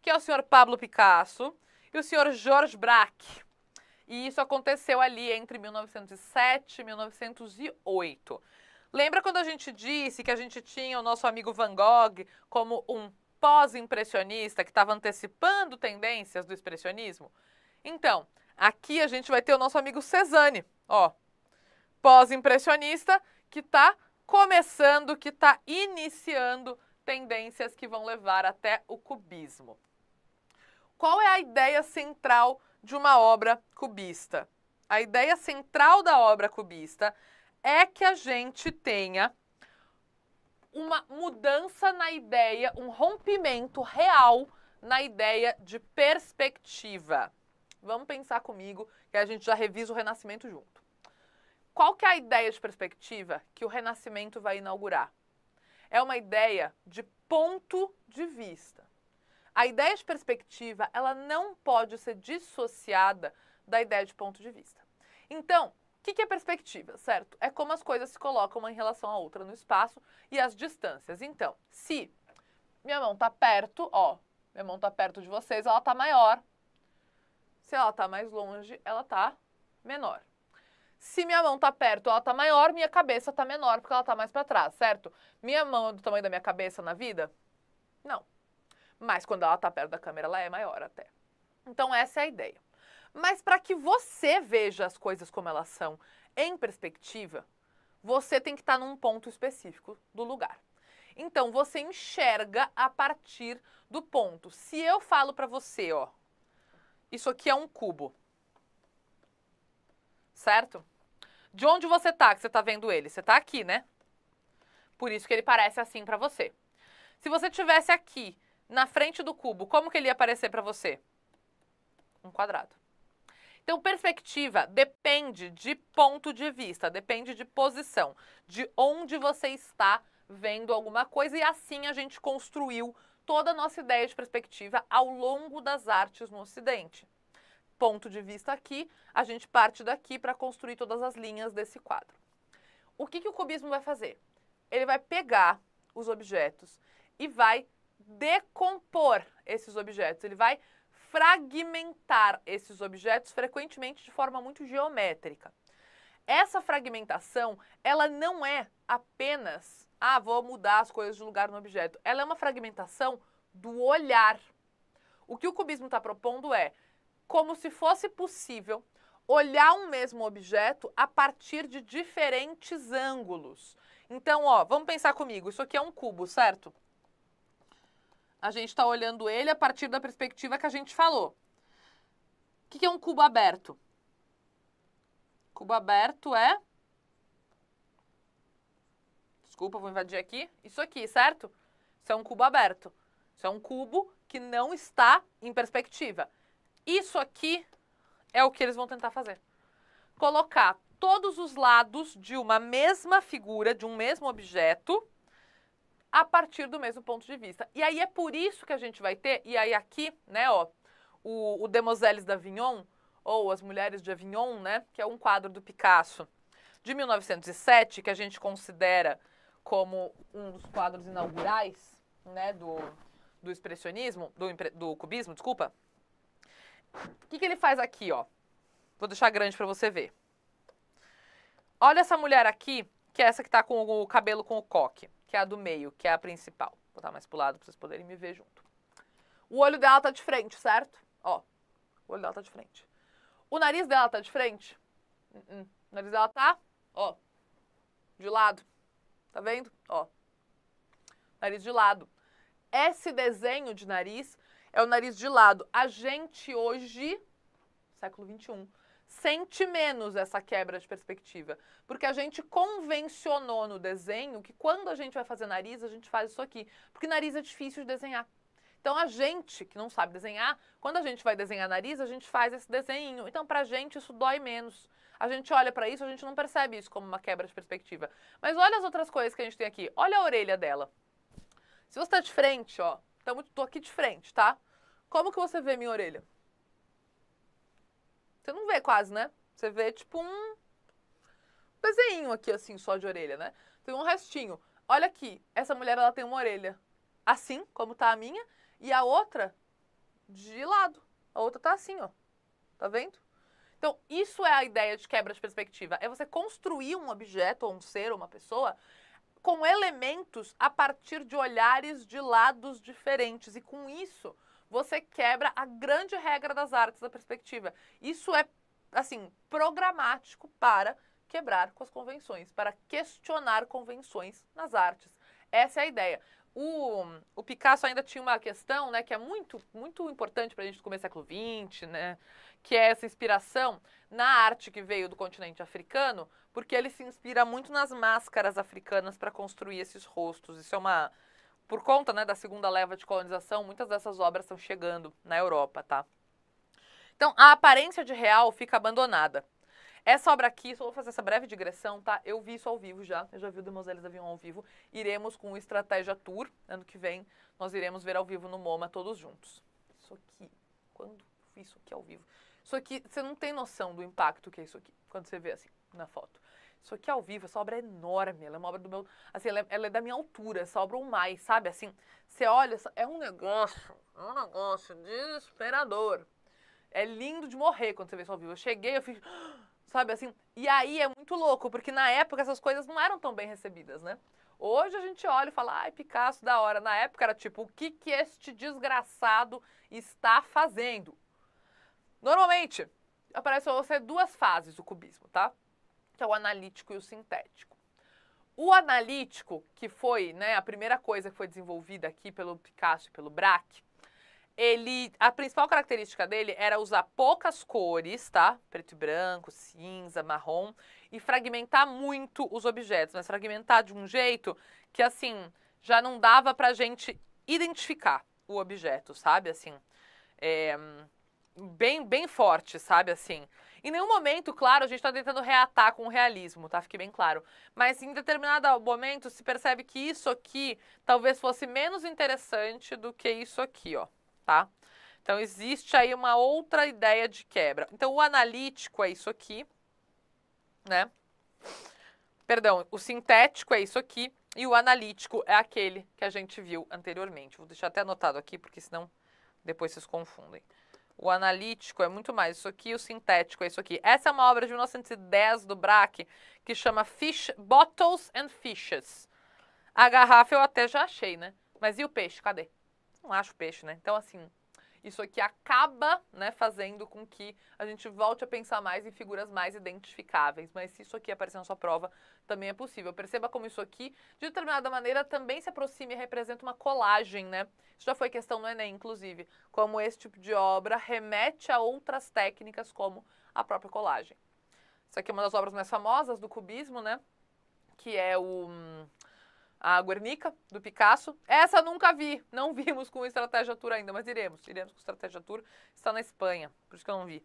que é o senhor Pablo Picasso e o senhor Georges Braque. E isso aconteceu ali entre 1907 e 1908. Lembra quando a gente disse que a gente tinha o nosso amigo Van Gogh como um pós-impressionista que estava antecipando tendências do expressionismo? Então, aqui a gente vai ter o nosso amigo Cezanne, ó, pós-impressionista que está começando, que está iniciando tendências que vão levar até o cubismo. Qual é a ideia central de uma obra cubista? A ideia central da obra cubista é que a gente tenha uma mudança na ideia, um rompimento real na ideia de perspectiva. Vamos pensar comigo que a gente já revisa o Renascimento junto. Qual que é a ideia de perspectiva que o Renascimento vai inaugurar? É uma ideia de ponto de vista. A ideia de perspectiva, ela não pode ser dissociada da ideia de ponto de vista. Então, o que, que é perspectiva, certo? É como as coisas se colocam uma em relação à outra no espaço e as distâncias. Então, se minha mão está perto, ó, minha mão está perto de vocês, ela está maior. Se ela está mais longe, ela está menor. Se minha mão está perto, ela está maior, minha cabeça está menor porque ela está mais para trás, certo? Minha mão é do tamanho da minha cabeça na vida? Não. Mas quando ela está perto da câmera, ela é maior até. Então essa é a ideia mas para que você veja as coisas como elas são em perspectiva, você tem que estar tá num ponto específico do lugar. Então você enxerga a partir do ponto. Se eu falo para você, ó, isso aqui é um cubo. Certo? De onde você tá que você tá vendo ele? Você tá aqui, né? Por isso que ele parece assim para você. Se você tivesse aqui, na frente do cubo, como que ele ia aparecer para você? Um quadrado. Então, perspectiva depende de ponto de vista, depende de posição, de onde você está vendo alguma coisa, e assim a gente construiu toda a nossa ideia de perspectiva ao longo das artes no Ocidente. Ponto de vista aqui, a gente parte daqui para construir todas as linhas desse quadro. O que, que o cubismo vai fazer? Ele vai pegar os objetos e vai decompor esses objetos, ele vai fragmentar esses objetos frequentemente de forma muito geométrica. Essa fragmentação, ela não é apenas, ah, vou mudar as coisas de lugar no objeto. Ela é uma fragmentação do olhar. O que o cubismo está propondo é como se fosse possível olhar um mesmo objeto a partir de diferentes ângulos. Então, ó, vamos pensar comigo. Isso aqui é um cubo, certo? A gente está olhando ele a partir da perspectiva que a gente falou. O que é um cubo aberto? Cubo aberto é. Desculpa, vou invadir aqui. Isso aqui, certo? Isso é um cubo aberto. Isso é um cubo que não está em perspectiva. Isso aqui é o que eles vão tentar fazer. Colocar todos os lados de uma mesma figura, de um mesmo objeto, a partir do mesmo ponto de vista. E aí é por isso que a gente vai ter, e aí aqui, né, ó, o, o Demoiselles d'Avignon, ou As Mulheres de Avignon, né, que é um quadro do Picasso de 1907, que a gente considera como um dos quadros inaugurais, né, do, do expressionismo, do, do cubismo, desculpa. O que, que ele faz aqui, ó? Vou deixar grande para você ver. Olha essa mulher aqui, que é essa que está com o cabelo com o coque que é a do meio, que é a principal. Vou botar mais pro lado para vocês poderem me ver junto. O olho dela tá de frente, certo? Ó, o olho dela tá de frente. O nariz dela tá de frente? Uh -uh. O nariz dela tá, ó, de lado. Tá vendo? Ó, nariz de lado. Esse desenho de nariz é o nariz de lado. A gente hoje, século 21, sente menos essa quebra de perspectiva. Porque a gente convencionou no desenho que quando a gente vai fazer nariz, a gente faz isso aqui. Porque nariz é difícil de desenhar. Então a gente que não sabe desenhar, quando a gente vai desenhar nariz, a gente faz esse desenho. Então pra gente isso dói menos. A gente olha para isso, a gente não percebe isso como uma quebra de perspectiva. Mas olha as outras coisas que a gente tem aqui. Olha a orelha dela. Se você tá de frente, ó, tô aqui de frente, tá? Como que você vê minha orelha? Você não vê quase, né? Você vê tipo um desenho aqui assim só de orelha, né? Tem um restinho. Olha aqui, essa mulher ela tem uma orelha assim, como tá a minha, e a outra de lado. A outra tá assim, ó. Tá vendo? Então, isso é a ideia de quebra de perspectiva. É você construir um objeto, ou um ser, ou uma pessoa, com elementos a partir de olhares de lados diferentes. E com isso, você quebra a grande regra das artes da perspectiva. Isso é, assim, programático para quebrar com as convenções, para questionar convenções nas artes. Essa é a ideia. O, o Picasso ainda tinha uma questão, né, que é muito, muito importante para a gente do começo do século XX, né, que é essa inspiração na arte que veio do continente africano, porque ele se inspira muito nas máscaras africanas para construir esses rostos. Isso é uma por conta né, da segunda leva de colonização, muitas dessas obras estão chegando na Europa, tá? Então, a aparência de real fica abandonada. Essa obra aqui, só vou fazer essa breve digressão, tá? Eu vi isso ao vivo já, eu já vi o Demoiselles Avião ao vivo. Iremos com o Estratégia Tour, ano que vem, nós iremos ver ao vivo no MoMA todos juntos. Isso aqui, quando vi isso aqui ao vivo? Isso aqui, você não tem noção do impacto que é isso aqui, quando você vê assim, na foto. Só que ao vivo, essa obra é enorme, ela é uma obra do meu. Assim, ela é, ela é da minha altura, essa obra ou mais, sabe? Assim, você olha, é um negócio, é um negócio desesperador. É lindo de morrer quando você vê isso ao vivo. Eu cheguei, eu fiz. Sabe assim? E aí é muito louco, porque na época essas coisas não eram tão bem recebidas, né? Hoje a gente olha e fala, ai, Picasso, da hora. Na época era tipo, o que que este desgraçado está fazendo? Normalmente, aparece você duas fases do cubismo, tá? que é o analítico e o sintético. O analítico, que foi né, a primeira coisa que foi desenvolvida aqui pelo Picasso e pelo Braque, ele, a principal característica dele era usar poucas cores, tá? Preto e branco, cinza, marrom, e fragmentar muito os objetos, mas fragmentar de um jeito que, assim, já não dava pra gente identificar o objeto, sabe? Assim, é, bem, bem forte, sabe? Assim, em nenhum momento, claro, a gente está tentando reatar com o realismo, tá? Fique bem claro. Mas em determinado momento se percebe que isso aqui talvez fosse menos interessante do que isso aqui, ó, tá? Então existe aí uma outra ideia de quebra. Então o analítico é isso aqui, né? Perdão, o sintético é isso aqui e o analítico é aquele que a gente viu anteriormente. Vou deixar até anotado aqui, porque senão depois vocês confundem o analítico é muito mais isso aqui, o sintético é isso aqui. Essa é uma obra de 1910 do Braque que chama Fish, Bottles and Fishes. A garrafa eu até já achei, né? Mas e o peixe? Cadê? Não acho peixe, né? Então, assim, isso aqui acaba né, fazendo com que a gente volte a pensar mais em figuras mais identificáveis. Mas se isso aqui aparecer na sua prova, também é possível. Perceba como isso aqui, de determinada maneira, também se aproxima e representa uma colagem, né? Isso já foi questão no Enem, inclusive. Como esse tipo de obra remete a outras técnicas, como a própria colagem. Isso aqui é uma das obras mais famosas do cubismo, né? Que é o hum, a Guernica, do Picasso. Essa nunca vi, não vimos com Estratégia Tour ainda, mas iremos. Iremos com Estratégia Tour, está na Espanha, por isso que eu não vi.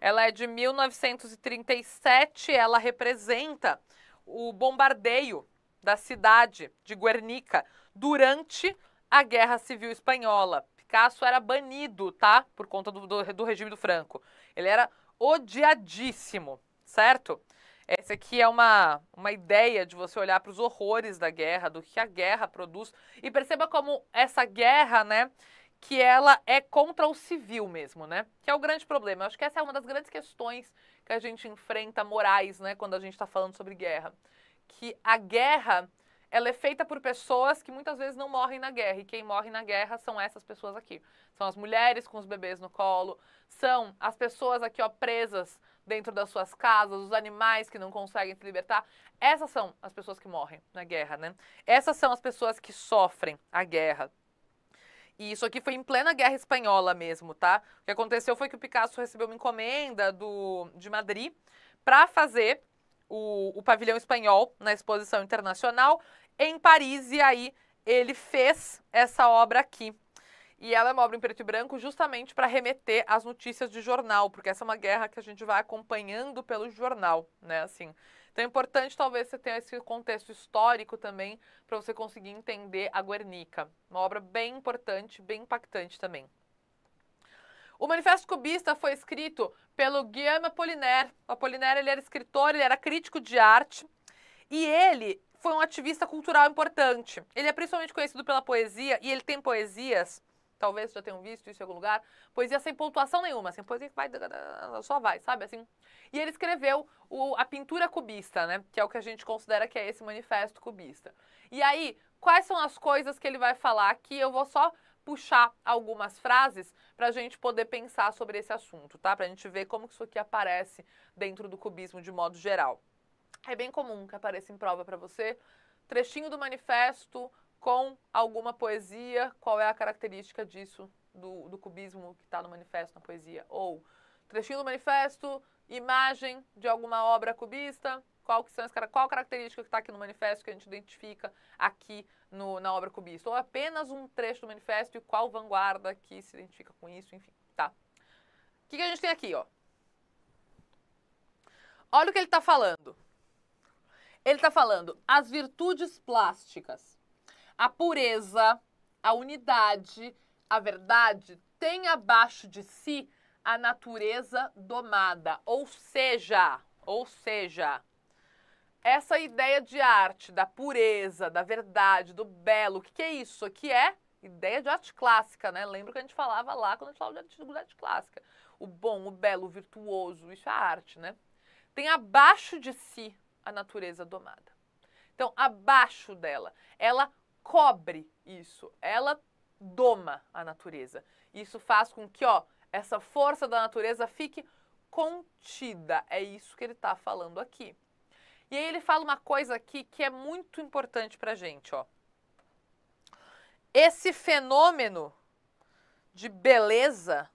Ela é de 1937, ela representa o bombardeio da cidade de Guernica durante a Guerra Civil Espanhola. Picasso era banido, tá? Por conta do, do, do regime do Franco. Ele era odiadíssimo, certo? Essa aqui é uma, uma ideia de você olhar para os horrores da guerra, do que a guerra produz. E perceba como essa guerra, né, que ela é contra o civil mesmo, né? Que é o grande problema. Eu acho que essa é uma das grandes questões que a gente enfrenta morais, né, quando a gente está falando sobre guerra. Que a guerra, ela é feita por pessoas que muitas vezes não morrem na guerra. E quem morre na guerra são essas pessoas aqui. São as mulheres com os bebês no colo, são as pessoas aqui, ó, presas dentro das suas casas, os animais que não conseguem se libertar. Essas são as pessoas que morrem na guerra, né? Essas são as pessoas que sofrem a guerra. E isso aqui foi em plena guerra espanhola mesmo, tá? O que aconteceu foi que o Picasso recebeu uma encomenda do, de Madrid para fazer o, o pavilhão espanhol na exposição internacional em Paris, e aí ele fez essa obra aqui, e ela é uma obra em preto e branco justamente para remeter às notícias de jornal, porque essa é uma guerra que a gente vai acompanhando pelo jornal, né? Assim, então é importante talvez você tenha esse contexto histórico também para você conseguir entender a Guernica. Uma obra bem importante, bem impactante também. O Manifesto Cubista foi escrito pelo Guillaume Apollinaire. O Apollinaire ele era escritor, ele era crítico de arte e ele foi um ativista cultural importante. Ele é principalmente conhecido pela poesia e ele tem poesias talvez já tenham visto isso em algum lugar. Poesia sem pontuação nenhuma, assim, poesia que vai, só vai, sabe assim? E ele escreveu o, a pintura cubista, né? Que é o que a gente considera que é esse manifesto cubista. E aí, quais são as coisas que ele vai falar aqui? Eu vou só puxar algumas frases para a gente poder pensar sobre esse assunto, tá? Para a gente ver como que isso aqui aparece dentro do cubismo de modo geral. É bem comum que apareça em prova para você trechinho do manifesto, com alguma poesia, qual é a característica disso, do, do cubismo que está no manifesto, na poesia? Ou trechinho do manifesto, imagem de alguma obra cubista, qual, que são as, qual característica que está aqui no manifesto que a gente identifica aqui no, na obra cubista, ou apenas um trecho do manifesto e qual vanguarda que se identifica com isso, enfim, tá? O que, que a gente tem aqui, ó? Olha o que ele está falando. Ele está falando as virtudes plásticas a pureza, a unidade, a verdade tem abaixo de si a natureza domada, ou seja, ou seja, essa ideia de arte, da pureza, da verdade, do belo, o que, que é isso? Aqui é ideia de arte clássica, né? Lembra que a gente falava lá quando a gente falava de arte clássica. O bom, o belo, o virtuoso, isso é arte, né? Tem abaixo de si a natureza domada. Então, abaixo dela, ela cobre isso, ela doma a natureza. Isso faz com que, ó, essa força da natureza fique contida. É isso que ele está falando aqui. E aí ele fala uma coisa aqui que é muito importante para gente, ó. Esse fenômeno de beleza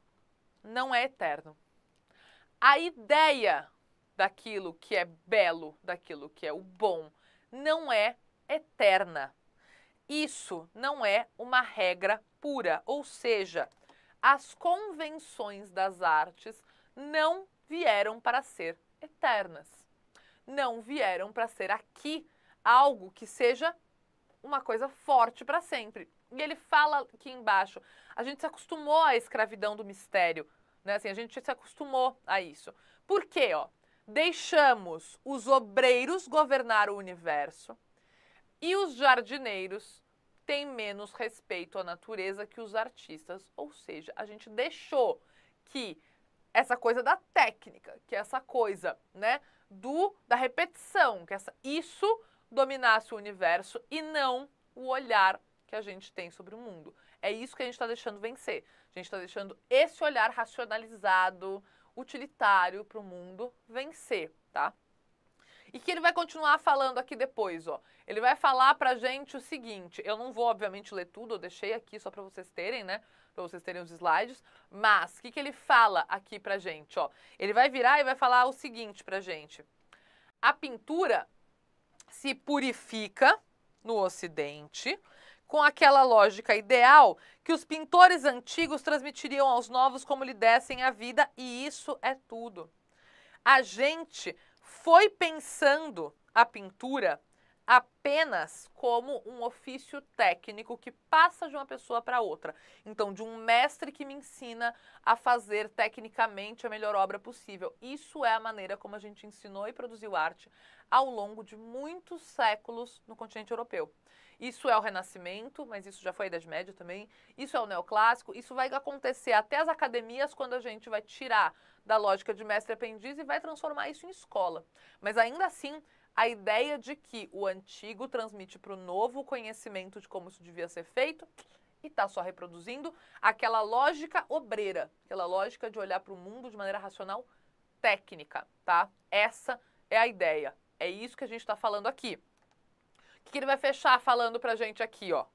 não é eterno. A ideia daquilo que é belo, daquilo que é o bom, não é eterna. Isso não é uma regra pura, ou seja, as convenções das artes não vieram para ser eternas. Não vieram para ser aqui algo que seja uma coisa forte para sempre. E ele fala aqui embaixo, a gente se acostumou à escravidão do mistério, né? Assim, a gente se acostumou a isso. Por quê, ó? Deixamos os obreiros governar o universo, e os jardineiros têm menos respeito à natureza que os artistas, ou seja, a gente deixou que essa coisa da técnica, que é essa coisa, né, do da repetição, que essa isso dominasse o universo e não o olhar que a gente tem sobre o mundo. É isso que a gente está deixando vencer. A gente está deixando esse olhar racionalizado, utilitário para o mundo vencer, tá? E que ele vai continuar falando aqui depois, ó. Ele vai falar pra gente o seguinte, eu não vou obviamente ler tudo, eu deixei aqui só para vocês terem, né? Para vocês terem os slides, mas o que, que ele fala aqui pra gente, ó? Ele vai virar e vai falar o seguinte pra gente. A pintura se purifica no ocidente, com aquela lógica ideal que os pintores antigos transmitiriam aos novos como lhe dessem a vida, e isso é tudo. A gente foi pensando a pintura apenas como um ofício técnico que passa de uma pessoa para outra. Então, de um mestre que me ensina a fazer tecnicamente a melhor obra possível. Isso é a maneira como a gente ensinou e produziu arte ao longo de muitos séculos no continente europeu. Isso é o Renascimento, mas isso já foi a Idade Média também. Isso é o Neoclássico. Isso vai acontecer até as academias quando a gente vai tirar da lógica de mestre aprendiz e vai transformar isso em escola. Mas ainda assim, a ideia de que o antigo transmite para o novo conhecimento de como isso devia ser feito e está só reproduzindo aquela lógica obreira, aquela lógica de olhar para o mundo de maneira racional técnica, tá? Essa é a ideia. É isso que a gente está falando aqui que, que ele vai fechar falando pra gente aqui, ó?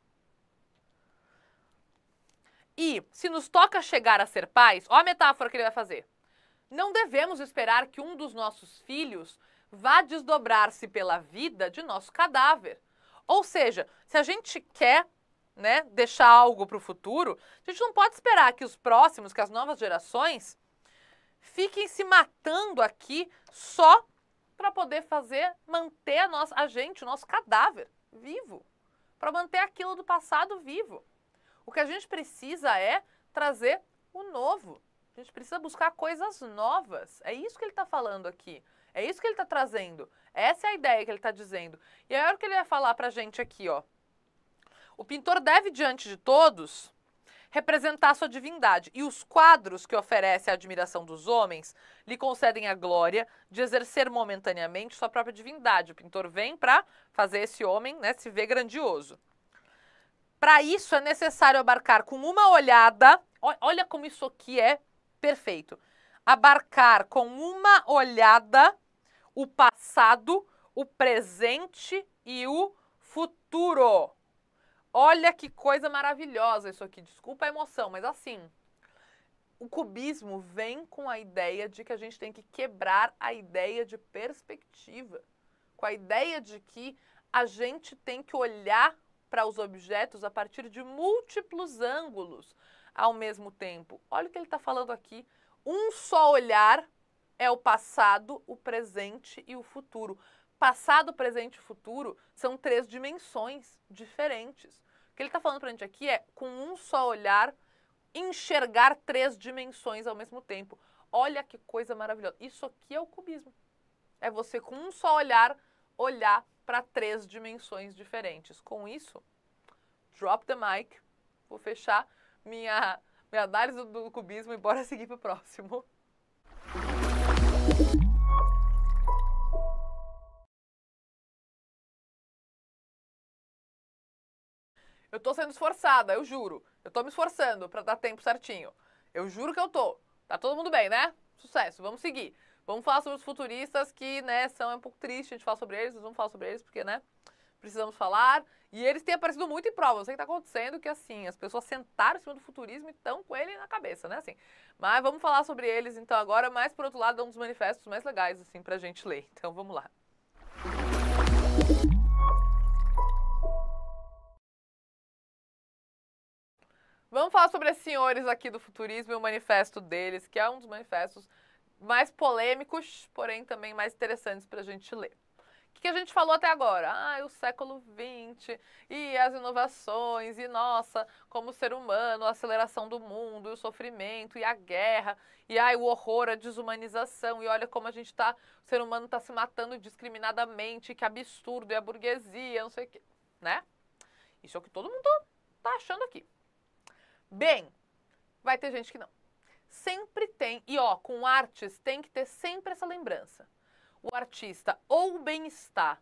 E se nos toca chegar a ser pais, ó a metáfora que ele vai fazer. Não devemos esperar que um dos nossos filhos vá desdobrar-se pela vida de nosso cadáver. Ou seja, se a gente quer né, deixar algo para o futuro, a gente não pode esperar que os próximos, que as novas gerações, fiquem se matando aqui só para poder fazer, manter a, nossa, a gente, o nosso cadáver vivo, para manter aquilo do passado vivo. O que a gente precisa é trazer o novo. A gente precisa buscar coisas novas. É isso que ele está falando aqui. É isso que ele está trazendo. Essa é a ideia que ele está dizendo. E é o que ele vai falar para a gente aqui, ó. O pintor deve, diante de todos, representar sua divindade. E os quadros que oferece a admiração dos homens lhe concedem a glória de exercer momentaneamente sua própria divindade. O pintor vem para fazer esse homem né, se ver grandioso. Para isso é necessário abarcar com uma olhada. Olha como isso aqui é perfeito. Abarcar com uma olhada o passado, o presente e o futuro. Olha que coisa maravilhosa isso aqui. Desculpa a emoção, mas assim, o cubismo vem com a ideia de que a gente tem que quebrar a ideia de perspectiva, com a ideia de que a gente tem que olhar para os objetos a partir de múltiplos ângulos ao mesmo tempo. Olha o que ele está falando aqui. Um só olhar é o passado, o presente e o futuro. Passado, presente e futuro são três dimensões diferentes que ele está falando para a gente aqui é, com um só olhar, enxergar três dimensões ao mesmo tempo. Olha que coisa maravilhosa. Isso aqui é o cubismo. É você, com um só olhar, olhar para três dimensões diferentes. Com isso, drop the mic. Vou fechar minha, minha análise do, do cubismo e bora seguir para o próximo. Eu tô sendo esforçada, eu juro. Eu tô me esforçando para dar tempo certinho. Eu juro que eu tô. Tá todo mundo bem, né? Sucesso, vamos seguir. Vamos falar sobre os futuristas que, né, são é um pouco triste a gente falar sobre eles, mas vamos falar sobre eles porque, né, precisamos falar. E eles têm aparecido muito em prova. Eu sei que tá acontecendo que, assim, as pessoas sentaram em cima do futurismo e estão com ele na cabeça, né, assim. Mas vamos falar sobre eles, então, agora. Mas, por outro lado, é um dos manifestos mais legais, assim, pra gente ler. Então, vamos lá. Vamos falar sobre esses senhores aqui do futurismo e o manifesto deles, que é um dos manifestos mais polêmicos, porém também mais interessantes para a gente ler. O que a gente falou até agora? Ah, o século XX e as inovações, e nossa, como ser humano, a aceleração do mundo, e o sofrimento, e a guerra, e ai, o horror, a desumanização, e olha como a gente está, o ser humano está se matando discriminadamente, que absurdo, e a burguesia, não sei o quê, né? Isso é o que todo mundo está achando aqui. Bem, vai ter gente que não. Sempre tem, e ó, com artes tem que ter sempre essa lembrança. O artista ou bem está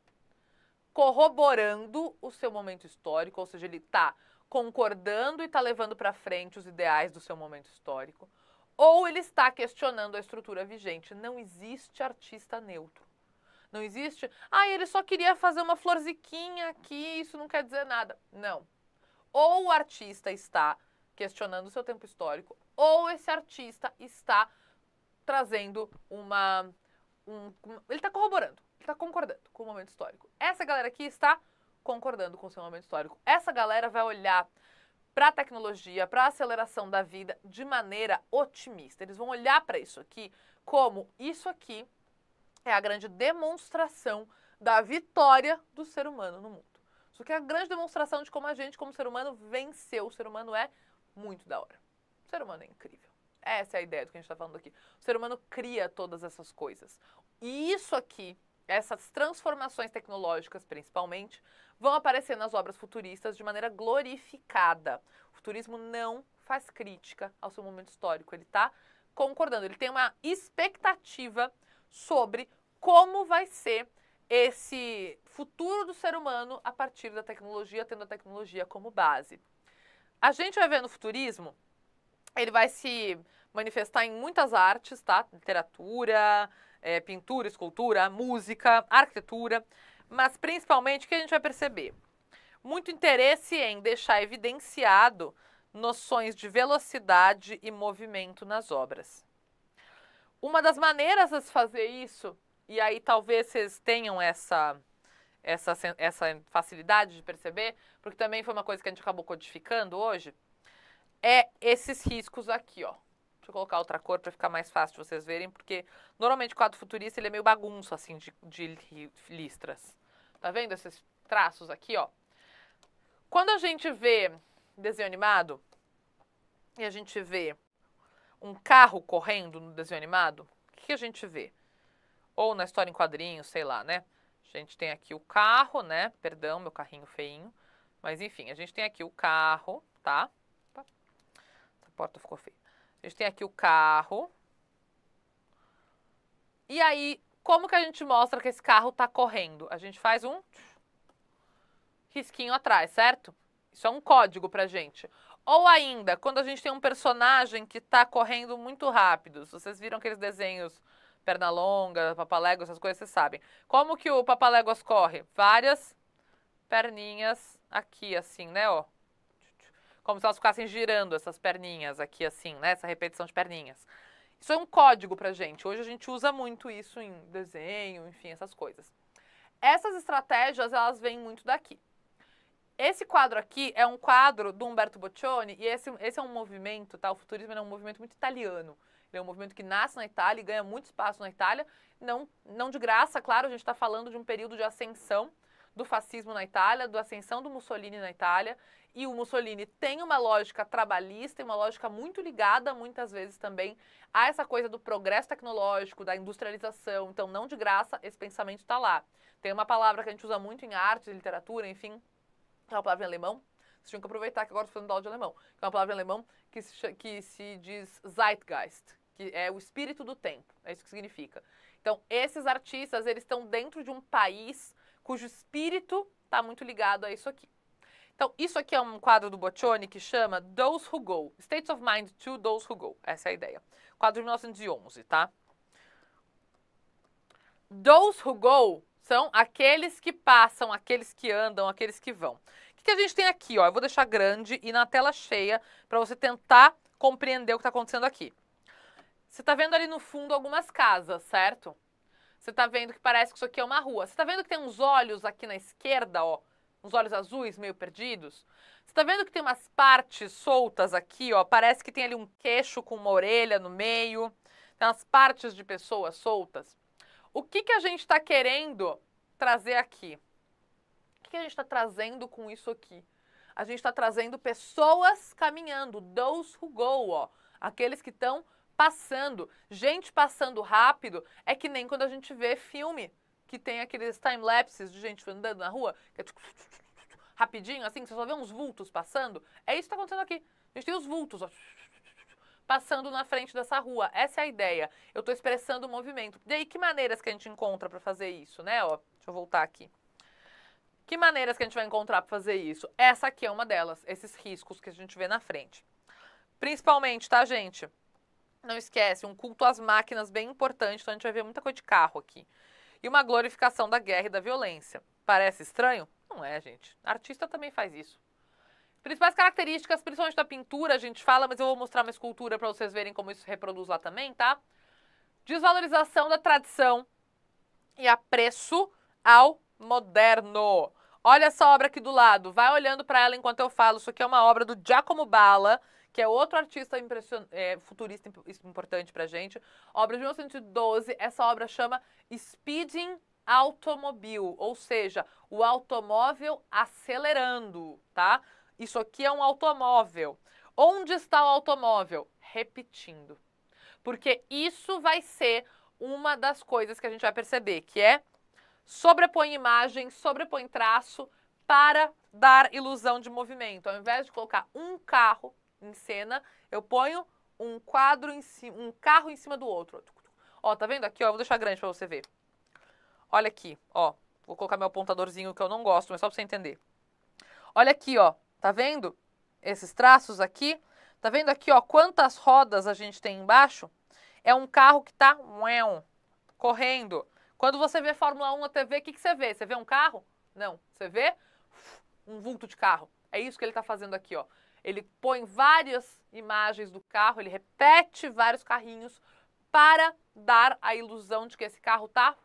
corroborando o seu momento histórico, ou seja, ele está concordando e está levando para frente os ideais do seu momento histórico, ou ele está questionando a estrutura vigente. Não existe artista neutro. Não existe, ah, ele só queria fazer uma florziquinha aqui, isso não quer dizer nada. Não. Ou o artista está questionando o seu tempo histórico, ou esse artista está trazendo uma. Um, ele está corroborando, ele está concordando com o momento histórico. Essa galera aqui está concordando com o seu momento histórico. Essa galera vai olhar para a tecnologia, para a aceleração da vida de maneira otimista. Eles vão olhar para isso aqui como isso aqui é a grande demonstração da vitória do ser humano no mundo. Isso aqui é a grande demonstração de como a gente, como ser humano, venceu. O ser humano é muito da hora. O ser humano é incrível. Essa é a ideia do que a gente está falando aqui. O ser humano cria todas essas coisas. E isso aqui, essas transformações tecnológicas principalmente, vão aparecer nas obras futuristas de maneira glorificada. O futurismo não faz crítica ao seu momento histórico, ele está concordando, ele tem uma expectativa sobre como vai ser esse futuro do ser humano a partir da tecnologia, tendo a tecnologia como base. A gente vai ver no futurismo, ele vai se manifestar em muitas artes, tá? Literatura, é, pintura, escultura, música, arquitetura, mas principalmente o que a gente vai perceber? Muito interesse em deixar evidenciado noções de velocidade e movimento nas obras. Uma das maneiras de se fazer isso, e aí talvez vocês tenham essa essa, essa facilidade de perceber, porque também foi uma coisa que a gente acabou codificando hoje, é esses riscos aqui, ó. Deixa eu colocar outra cor para ficar mais fácil de vocês verem, porque normalmente o quadro futurista ele é meio bagunço, assim, de, de listras. Tá vendo esses traços aqui, ó? Quando a gente vê desenho animado e a gente vê um carro correndo no desenho animado, o que, que a gente vê? Ou na história em quadrinhos, sei lá, né? A gente tem aqui o carro, né? Perdão, meu carrinho feinho. Mas enfim, a gente tem aqui o carro, tá? tá? Essa porta ficou feia. A gente tem aqui o carro. E aí, como que a gente mostra que esse carro está correndo? A gente faz um risquinho atrás, certo? Isso é um código pra gente. Ou ainda, quando a gente tem um personagem que está correndo muito rápido. Vocês viram aqueles desenhos perna longa, papalégua, essas coisas, vocês sabem. Como que o papalégua corre? Várias perninhas aqui, assim, né, ó. Como se elas ficassem girando essas perninhas aqui, assim, né? Essa repetição de perninhas. Isso é um código pra gente. Hoje a gente usa muito isso em desenho, enfim, essas coisas. Essas estratégias, elas vêm muito daqui. Esse quadro aqui é um quadro do Umberto Boccioni, e esse, esse é um movimento, tá? O futurismo é um movimento muito italiano. É um movimento que nasce na Itália e ganha muito espaço na Itália, não, não de graça, claro, a gente está falando de um período de ascensão do fascismo na Itália, da ascensão do Mussolini na Itália, e o Mussolini tem uma lógica trabalhista e uma lógica muito ligada, muitas vezes também, a essa coisa do progresso tecnológico, da industrialização. Então, não de graça, esse pensamento está lá. Tem uma palavra que a gente usa muito em arte, literatura, enfim, que é uma palavra em alemão. Vocês tinham que aproveitar que agora estou falando aula de alemão, que é uma palavra em alemão que se, que se diz Zeitgeist, que é o espírito do tempo, é isso que significa. Então, esses artistas, eles estão dentro de um país cujo espírito está muito ligado a isso aqui. Então, isso aqui é um quadro do Boccioni que chama Those Who Go, States of Mind to Those Who Go, essa é a ideia. Quadro de 1911, tá? Those Who Go são aqueles que passam, aqueles que andam, aqueles que vão. O que, que a gente tem aqui? Ó? Eu vou deixar grande e na tela cheia para você tentar compreender o que está acontecendo aqui. Você está vendo ali no fundo algumas casas, certo? Você está vendo que parece que isso aqui é uma rua. Você está vendo que tem uns olhos aqui na esquerda, ó, uns olhos azuis meio perdidos? Você está vendo que tem umas partes soltas aqui, ó, parece que tem ali um queixo com uma orelha no meio, tem umas partes de pessoas soltas. O que, que a gente está querendo trazer aqui? O que, que a gente está trazendo com isso aqui? A gente está trazendo pessoas caminhando, those who go, ó, aqueles que estão passando, gente passando rápido, é que nem quando a gente vê filme que tem aqueles time-lapses de gente andando na rua, que é tipo, rapidinho, assim, você só vê uns vultos passando. É isso que está acontecendo aqui. A gente tem os vultos, ó, passando na frente dessa rua. Essa é a ideia. Eu estou expressando o movimento. E aí, que maneiras que a gente encontra para fazer isso, né? Ó, deixa eu voltar aqui. Que maneiras que a gente vai encontrar para fazer isso? Essa aqui é uma delas, esses riscos que a gente vê na frente. Principalmente, tá, gente? Não esquece, um culto às máquinas bem importante, então a gente vai ver muita coisa de carro aqui. E uma glorificação da guerra e da violência. Parece estranho? Não é, gente. Artista também faz isso. Principais características, principalmente da pintura, a gente fala, mas eu vou mostrar uma escultura para vocês verem como isso reproduz lá também, tá? Desvalorização da tradição e apreço ao moderno. Olha essa obra aqui do lado, vai olhando para ela enquanto eu falo. Isso aqui é uma obra do Giacomo Bala, que é outro artista impression... é, futurista importante pra gente. Obra de 1912, essa obra chama Speeding Automobile, ou seja, o automóvel acelerando, tá? Isso aqui é um automóvel. Onde está o automóvel? Repetindo. Porque isso vai ser uma das coisas que a gente vai perceber, que é sobrepõe imagem, sobrepõe traço para dar ilusão de movimento. Ao invés de colocar um carro, em cena, eu ponho um quadro em cima, um carro em cima do outro. Ó, tá vendo aqui, ó? Eu vou deixar grande para você ver. Olha aqui, ó. Vou colocar meu apontadorzinho que eu não gosto, mas só para você entender. Olha aqui, ó. Tá vendo? Esses traços aqui. Tá vendo aqui, ó, quantas rodas a gente tem embaixo? É um carro que tá uéu, correndo. Quando você vê Fórmula 1 na TV, o que, que você vê? Você vê um carro? Não. Você vê um vulto de carro. É isso que ele tá fazendo aqui, ó. Ele põe várias imagens do carro, ele repete vários carrinhos para dar a ilusão de que esse carro está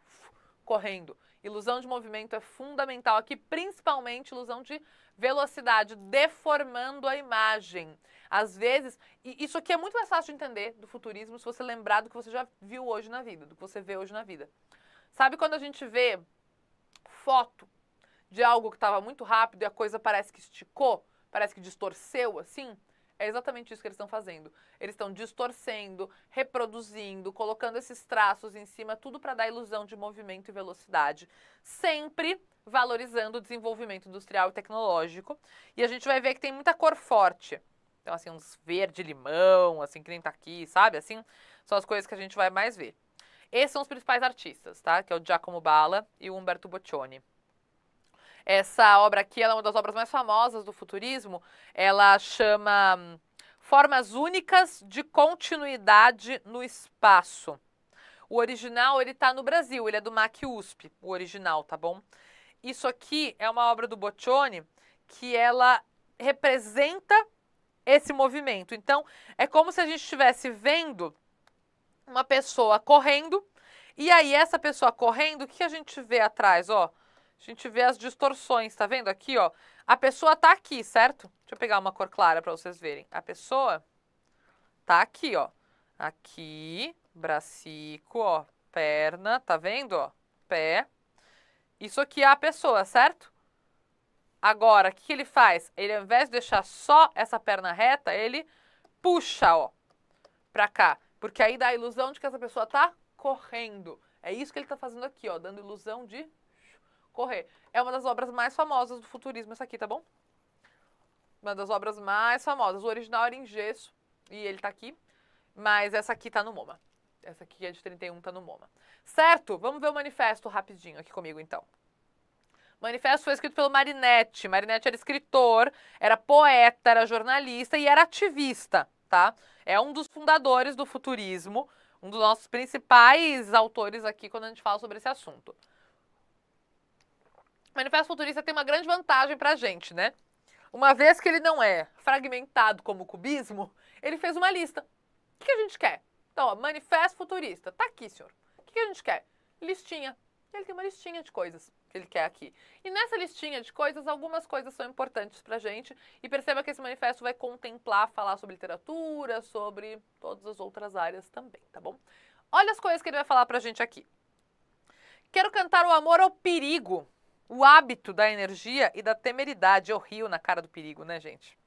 correndo. Ilusão de movimento é fundamental aqui, principalmente ilusão de velocidade, deformando a imagem. Às vezes, e isso aqui é muito mais fácil de entender do futurismo se você lembrar do que você já viu hoje na vida, do que você vê hoje na vida. Sabe quando a gente vê foto de algo que estava muito rápido e a coisa parece que esticou? parece que distorceu assim. É exatamente isso que eles estão fazendo. Eles estão distorcendo, reproduzindo, colocando esses traços em cima, tudo para dar ilusão de movimento e velocidade, sempre valorizando o desenvolvimento industrial e tecnológico. E a gente vai ver que tem muita cor forte. Então, assim, uns verde-limão, assim, que nem tá aqui, sabe? Assim, são as coisas que a gente vai mais ver. Esses são os principais artistas, tá? Que é o Giacomo Bala e o Umberto Boccioni. Essa obra aqui é uma das obras mais famosas do futurismo. Ela chama hum, Formas Únicas de Continuidade no Espaço. O original ele está no Brasil, ele é do MAC USP, o original, tá bom? Isso aqui é uma obra do Boccioni que ela representa esse movimento. Então, é como se a gente estivesse vendo uma pessoa correndo, e aí essa pessoa correndo, o que a gente vê atrás, ó? A gente vê as distorções, tá vendo aqui, ó? A pessoa tá aqui, certo? Deixa eu pegar uma cor clara para vocês verem. A pessoa tá aqui, ó. Aqui, bracico, ó, perna, tá vendo, ó? Pé. Isso aqui é a pessoa, certo? Agora, o que ele faz? Ele, ao invés de deixar só essa perna reta, ele puxa, ó, pra cá. Porque aí dá a ilusão de que essa pessoa tá correndo. É isso que ele tá fazendo aqui, ó, dando ilusão de correr. É uma das obras mais famosas do futurismo, essa aqui, tá bom? Uma das obras mais famosas. O original era em gesso e ele tá aqui, mas essa aqui tá no MoMA. Essa aqui é de 31, tá no MoMA. Certo? Vamos ver o manifesto rapidinho aqui comigo, então. O manifesto foi escrito pelo Marinetti. Marinetti era escritor, era poeta, era jornalista e era ativista, tá? É um dos fundadores do futurismo, um dos nossos principais autores aqui quando a gente fala sobre esse assunto. Manifesto Futurista tem uma grande vantagem para a gente, né? Uma vez que ele não é fragmentado como o cubismo, ele fez uma lista. O que a gente quer? Então, ó, Manifesto Futurista, tá aqui, senhor. O que a gente quer? Listinha. Ele tem uma listinha de coisas que ele quer aqui. E nessa listinha de coisas, algumas coisas são importantes para gente. E perceba que esse manifesto vai contemplar, falar sobre literatura, sobre todas as outras áreas também, tá bom? Olha as coisas que ele vai falar para gente aqui. Quero cantar o amor ao perigo o hábito da energia e da temeridade. Eu é rio na cara do perigo, né, gente?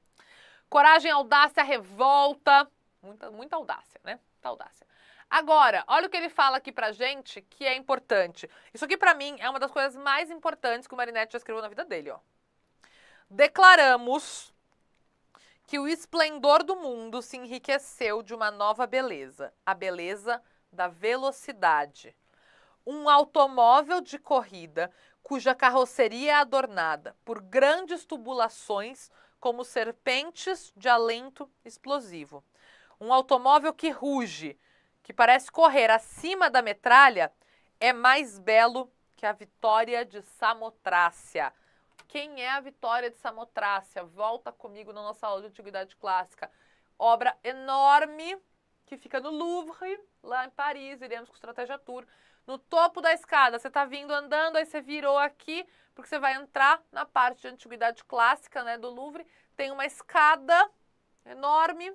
Coragem, audácia, revolta. Muita, muita audácia, né? Muita audácia. Agora, olha o que ele fala aqui pra gente que é importante. Isso aqui pra mim é uma das coisas mais importantes que o Marinette já escreveu na vida dele, ó. Declaramos que o esplendor do mundo se enriqueceu de uma nova beleza, a beleza da velocidade, um automóvel de corrida cuja carroceria é adornada por grandes tubulações como serpentes de alento explosivo. Um automóvel que ruge, que parece correr acima da metralha, é mais belo que a vitória de Samotrácia. Quem é a vitória de Samotrácia? Volta comigo na nossa aula de antiguidade clássica. Obra enorme que fica no Louvre, lá em Paris, iremos com o Estratégia Tour no topo da escada. Você está vindo andando, aí você virou aqui, porque você vai entrar na parte de antiguidade clássica né, do Louvre. Tem uma escada enorme,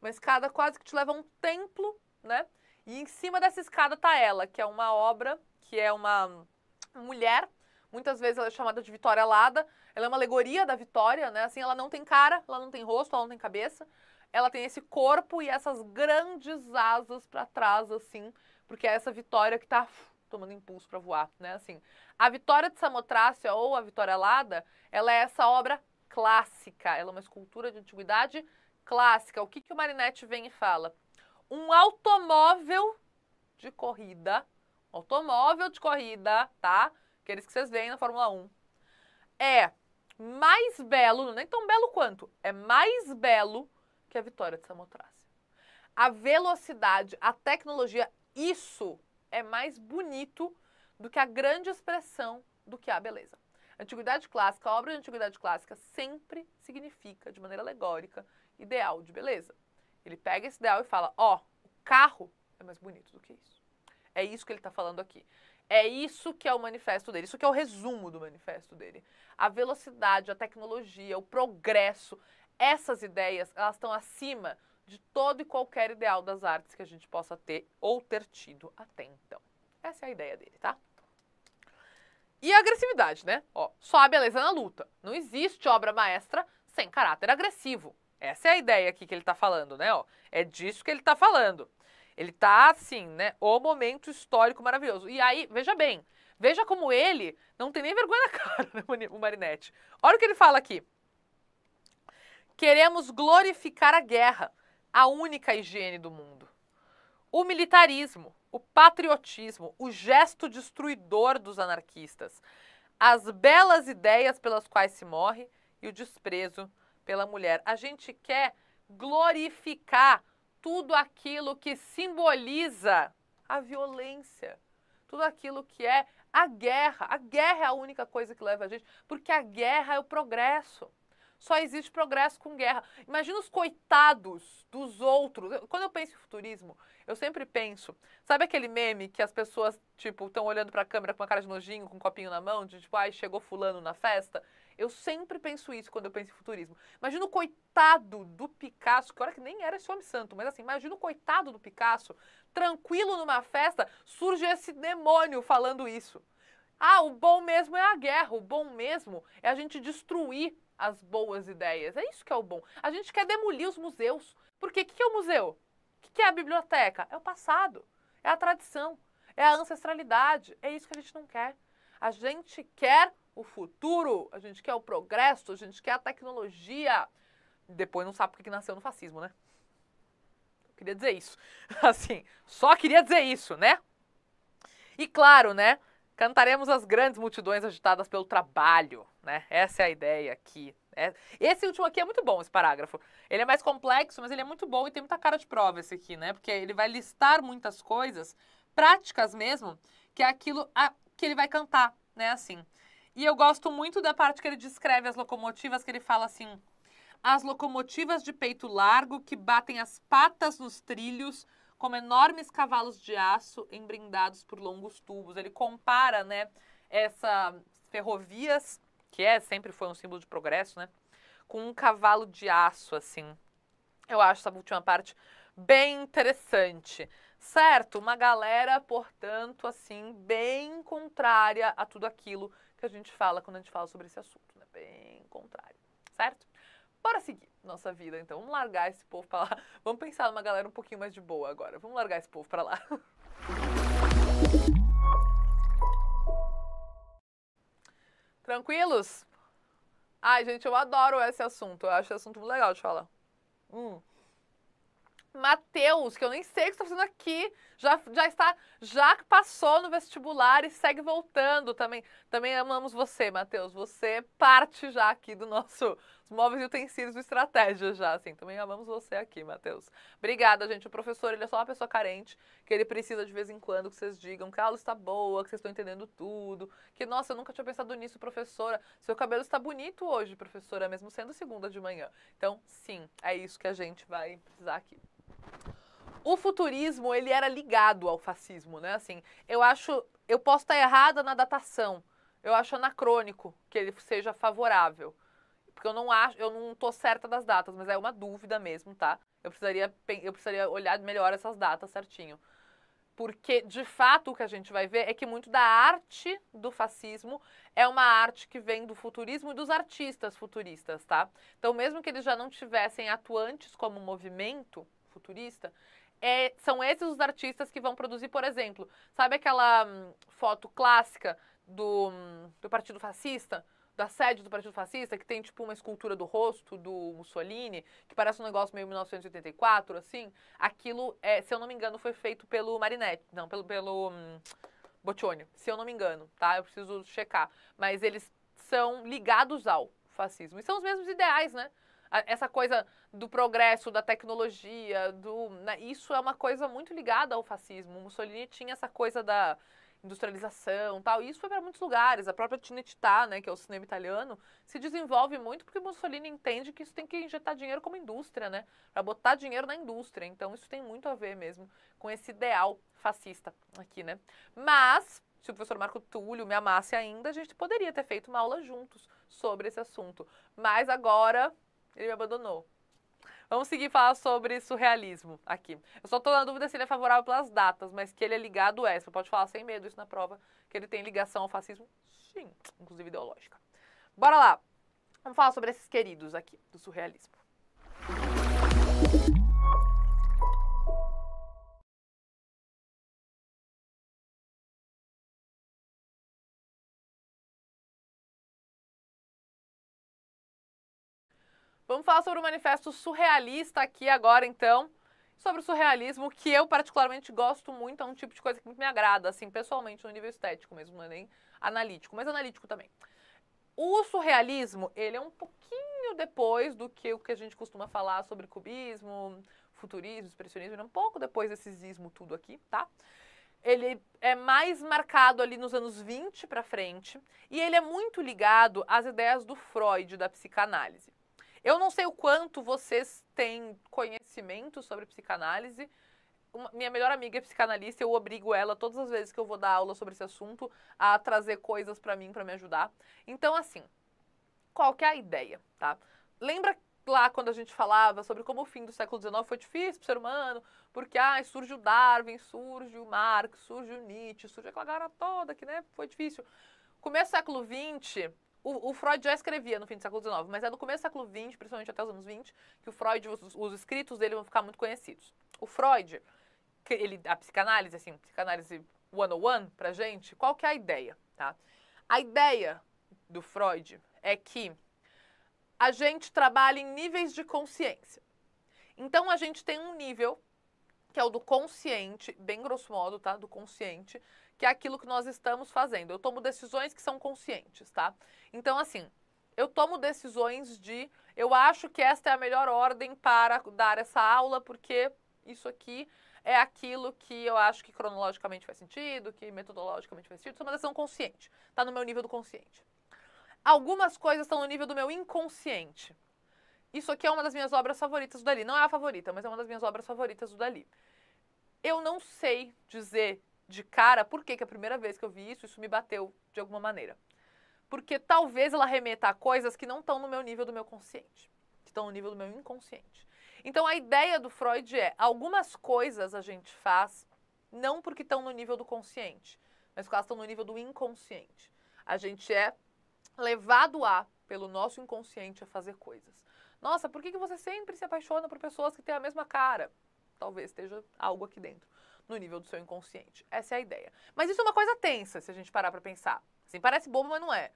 uma escada quase que te leva a um templo, né? E em cima dessa escada está ela, que é uma obra, que é uma mulher. Muitas vezes ela é chamada de Vitória Alada. Ela é uma alegoria da Vitória, né? Assim, ela não tem cara, ela não tem rosto, ela não tem cabeça. Ela tem esse corpo e essas grandes asas para trás, assim, porque é essa vitória que está tomando impulso para voar, né? Assim, a vitória de Samotrácia ou a Vitória Alada, ela é essa obra clássica, ela é uma escultura de antiguidade clássica. O que, que o Marinetti vem e fala? Um automóvel de corrida, automóvel de corrida, tá? Aqueles que vocês veem na Fórmula 1. É mais belo, não é nem tão belo quanto, é mais belo que a vitória de Samotrácia. A velocidade, a tecnologia isso é mais bonito do que a grande expressão do que a beleza. Antiguidade clássica, a obra de antiguidade clássica sempre significa, de maneira alegórica, ideal de beleza. Ele pega esse ideal e fala: ó, oh, o carro é mais bonito do que isso. É isso que ele está falando aqui. É isso que é o manifesto dele, isso que é o resumo do manifesto dele. A velocidade, a tecnologia, o progresso, essas ideias, elas estão acima de todo e qualquer ideal das artes que a gente possa ter ou ter tido até então. Essa é a ideia dele, tá? E a agressividade, né? Ó, só a beleza na luta. Não existe obra maestra sem caráter agressivo. Essa é a ideia aqui que ele está falando, né? Ó, é disso que ele está falando. Ele está assim, né? O momento histórico maravilhoso. E aí, veja bem, veja como ele não tem nem vergonha na cara, né, o Marinette. Olha o que ele fala aqui. Queremos glorificar a guerra, a única higiene do mundo. O militarismo, o patriotismo, o gesto destruidor dos anarquistas, as belas ideias pelas quais se morre e o desprezo pela mulher. A gente quer glorificar tudo aquilo que simboliza a violência, tudo aquilo que é a guerra. A guerra é a única coisa que leva a gente, porque a guerra é o progresso. Só existe progresso com guerra. Imagina os coitados dos outros. Quando eu penso em futurismo, eu sempre penso. Sabe aquele meme que as pessoas, tipo, estão olhando para a câmera com uma cara de nojinho, com um copinho na mão, de tipo, ai, chegou fulano na festa? Eu sempre penso isso quando eu penso em futurismo. Imagina o coitado do Picasso, que hora que nem era esse homem santo, mas assim, imagina o coitado do Picasso, tranquilo numa festa, surge esse demônio falando isso. Ah, o bom mesmo é a guerra, o bom mesmo é a gente destruir as boas ideias. É isso que é o bom. A gente quer demolir os museus. Porque o que, que é o museu? O que, que é a biblioteca? É o passado, é a tradição, é a ancestralidade. É isso que a gente não quer. A gente quer o futuro, a gente quer o progresso, a gente quer a tecnologia. Depois não sabe porque que nasceu no fascismo, né? Eu queria dizer isso. Assim, só queria dizer isso, né? E claro, né? Cantaremos as grandes multidões agitadas pelo trabalho, né? Essa é a ideia aqui. É... Esse último aqui é muito bom, esse parágrafo. Ele é mais complexo, mas ele é muito bom e tem muita cara de prova esse aqui, né? Porque ele vai listar muitas coisas, práticas mesmo, que é aquilo a... que ele vai cantar, né? Assim. E eu gosto muito da parte que ele descreve as locomotivas, que ele fala assim: as locomotivas de peito largo que batem as patas nos trilhos como enormes cavalos de aço embrindados por longos tubos. Ele compara, né, essas ferrovias, que é sempre foi um símbolo de progresso, né, com um cavalo de aço assim. Eu acho essa última parte bem interessante. Certo, uma galera, portanto, assim, bem contrária a tudo aquilo que a gente fala quando a gente fala sobre esse assunto, né? Bem contrária, certo? Bora seguir nossa vida. Então vamos largar esse povo para lá. Vamos pensar numa galera um pouquinho mais de boa agora. Vamos largar esse povo para lá. Tranquilos? Ai, gente, eu adoro esse assunto. Eu acho esse assunto muito legal de falar. Hum. Matheus, que eu nem sei o que está fazendo aqui, já, já está, já passou no vestibular e segue voltando também. Também amamos você, Matheus. Você parte já aqui do nosso os móveis e utensílios do Estratégia já, assim. Também amamos você aqui, Matheus. Obrigada, gente. O professor, ele é só uma pessoa carente, que ele precisa de vez em quando que vocês digam que a aula está boa, que vocês estão entendendo tudo, que, nossa, eu nunca tinha pensado nisso, professora. Seu cabelo está bonito hoje, professora, mesmo sendo segunda de manhã. Então, sim, é isso que a gente vai precisar aqui o futurismo ele era ligado ao fascismo, né? Assim, eu acho, eu posso estar errada na datação, eu acho anacrônico que ele seja favorável. Porque eu não acho, eu não tô certa das datas, mas é uma dúvida mesmo, tá? Eu precisaria, eu precisaria olhar melhor essas datas certinho. Porque, de fato, o que a gente vai ver é que muito da arte do fascismo é uma arte que vem do futurismo e dos artistas futuristas, tá? Então, mesmo que eles já não tivessem atuantes como movimento futurista, é, são esses os artistas que vão produzir, por exemplo, sabe aquela hum, foto clássica do, hum, do Partido Fascista? da sede do Partido Fascista, que tem tipo uma escultura do rosto do Mussolini, que parece um negócio meio 1984, assim, aquilo, é, se eu não me engano, foi feito pelo Marinetti, não, pelo, pelo hum, Boccioni, se eu não me engano, tá? Eu preciso checar. Mas eles são ligados ao fascismo. E são os mesmos ideais, né? essa coisa do progresso, da tecnologia, do, né, isso é uma coisa muito ligada ao fascismo. O Mussolini tinha essa coisa da, industrialização tal. E isso foi para muitos lugares. A própria Cinecittà, né, que é o cinema italiano, se desenvolve muito porque Mussolini entende que isso tem que injetar dinheiro como indústria, né? Para botar dinheiro na indústria. Então isso tem muito a ver mesmo com esse ideal fascista aqui, né? Mas se o professor Marco Túlio me amasse ainda, a gente poderia ter feito uma aula juntos sobre esse assunto. Mas agora ele me abandonou. Vamos seguir falar sobre surrealismo aqui. Eu só estou na dúvida se ele é favorável pelas datas, mas que ele é ligado é. Você pode falar sem medo isso na prova, que ele tem ligação ao fascismo, sim, inclusive ideológica. Bora lá. Vamos falar sobre esses queridos aqui do surrealismo. falar sobre o manifesto surrealista aqui agora, então. Sobre o surrealismo, que eu particularmente gosto muito, é um tipo de coisa que me agrada, assim, pessoalmente, no nível estético mesmo, não é nem analítico, mas analítico também. O surrealismo, ele é um pouquinho depois do que o que a gente costuma falar sobre cubismo, futurismo, expressionismo, ele é um pouco depois desse ismo tudo aqui, tá? ele é mais marcado ali nos anos 20 para frente e ele é muito ligado às ideias do Freud da psicanálise. Eu não sei o quanto vocês têm conhecimento sobre psicanálise. Uma, minha melhor amiga é psicanalista, eu obrigo ela todas as vezes que eu vou dar aula sobre esse assunto a trazer coisas para mim para me ajudar. Então, assim, qual que é a ideia, tá? Lembra lá quando a gente falava sobre como o fim do século XIX foi difícil para o ser humano, porque ah, surge o Darwin, surge o Marx, surge o Nietzsche, surge aquela galera toda que né, foi difícil. Começo do século XX, o, o, Freud já escrevia no fim do século XIX, mas é no começo do século XX, principalmente até os anos 20, que o Freud, os, os escritos dele vão ficar muito conhecidos. O Freud, ele, a psicanálise, assim, psicanálise 101 pra gente, qual que é a ideia, tá? A ideia do Freud é que a gente trabalha em níveis de consciência. Então a gente tem um nível que é o do consciente, bem grosso modo, tá? Do consciente, que é aquilo que nós estamos fazendo. Eu tomo decisões que são conscientes, tá? Então, assim, eu tomo decisões de eu acho que esta é a melhor ordem para dar essa aula, porque isso aqui é aquilo que eu acho que cronologicamente faz sentido, que metodologicamente faz sentido. Isso é uma decisão consciente, está no meu nível do consciente. Algumas coisas estão no nível do meu inconsciente. Isso aqui é uma das minhas obras favoritas do Dali. Não é a favorita, mas é uma das minhas obras favoritas do Dali. Eu não sei dizer de cara por que, que a primeira vez que eu vi isso, isso me bateu de alguma maneira. Porque talvez ela remeta a coisas que não estão no meu nível do meu consciente, que estão no nível do meu inconsciente. Então a ideia do Freud é: algumas coisas a gente faz não porque estão no nível do consciente, mas porque elas estão no nível do inconsciente. A gente é levado a, pelo nosso inconsciente, a fazer coisas. Nossa, por que, que você sempre se apaixona por pessoas que têm a mesma cara? Talvez esteja algo aqui dentro no nível do seu inconsciente. Essa é a ideia. Mas isso é uma coisa tensa, se a gente parar para pensar. Assim, parece bobo, mas não é.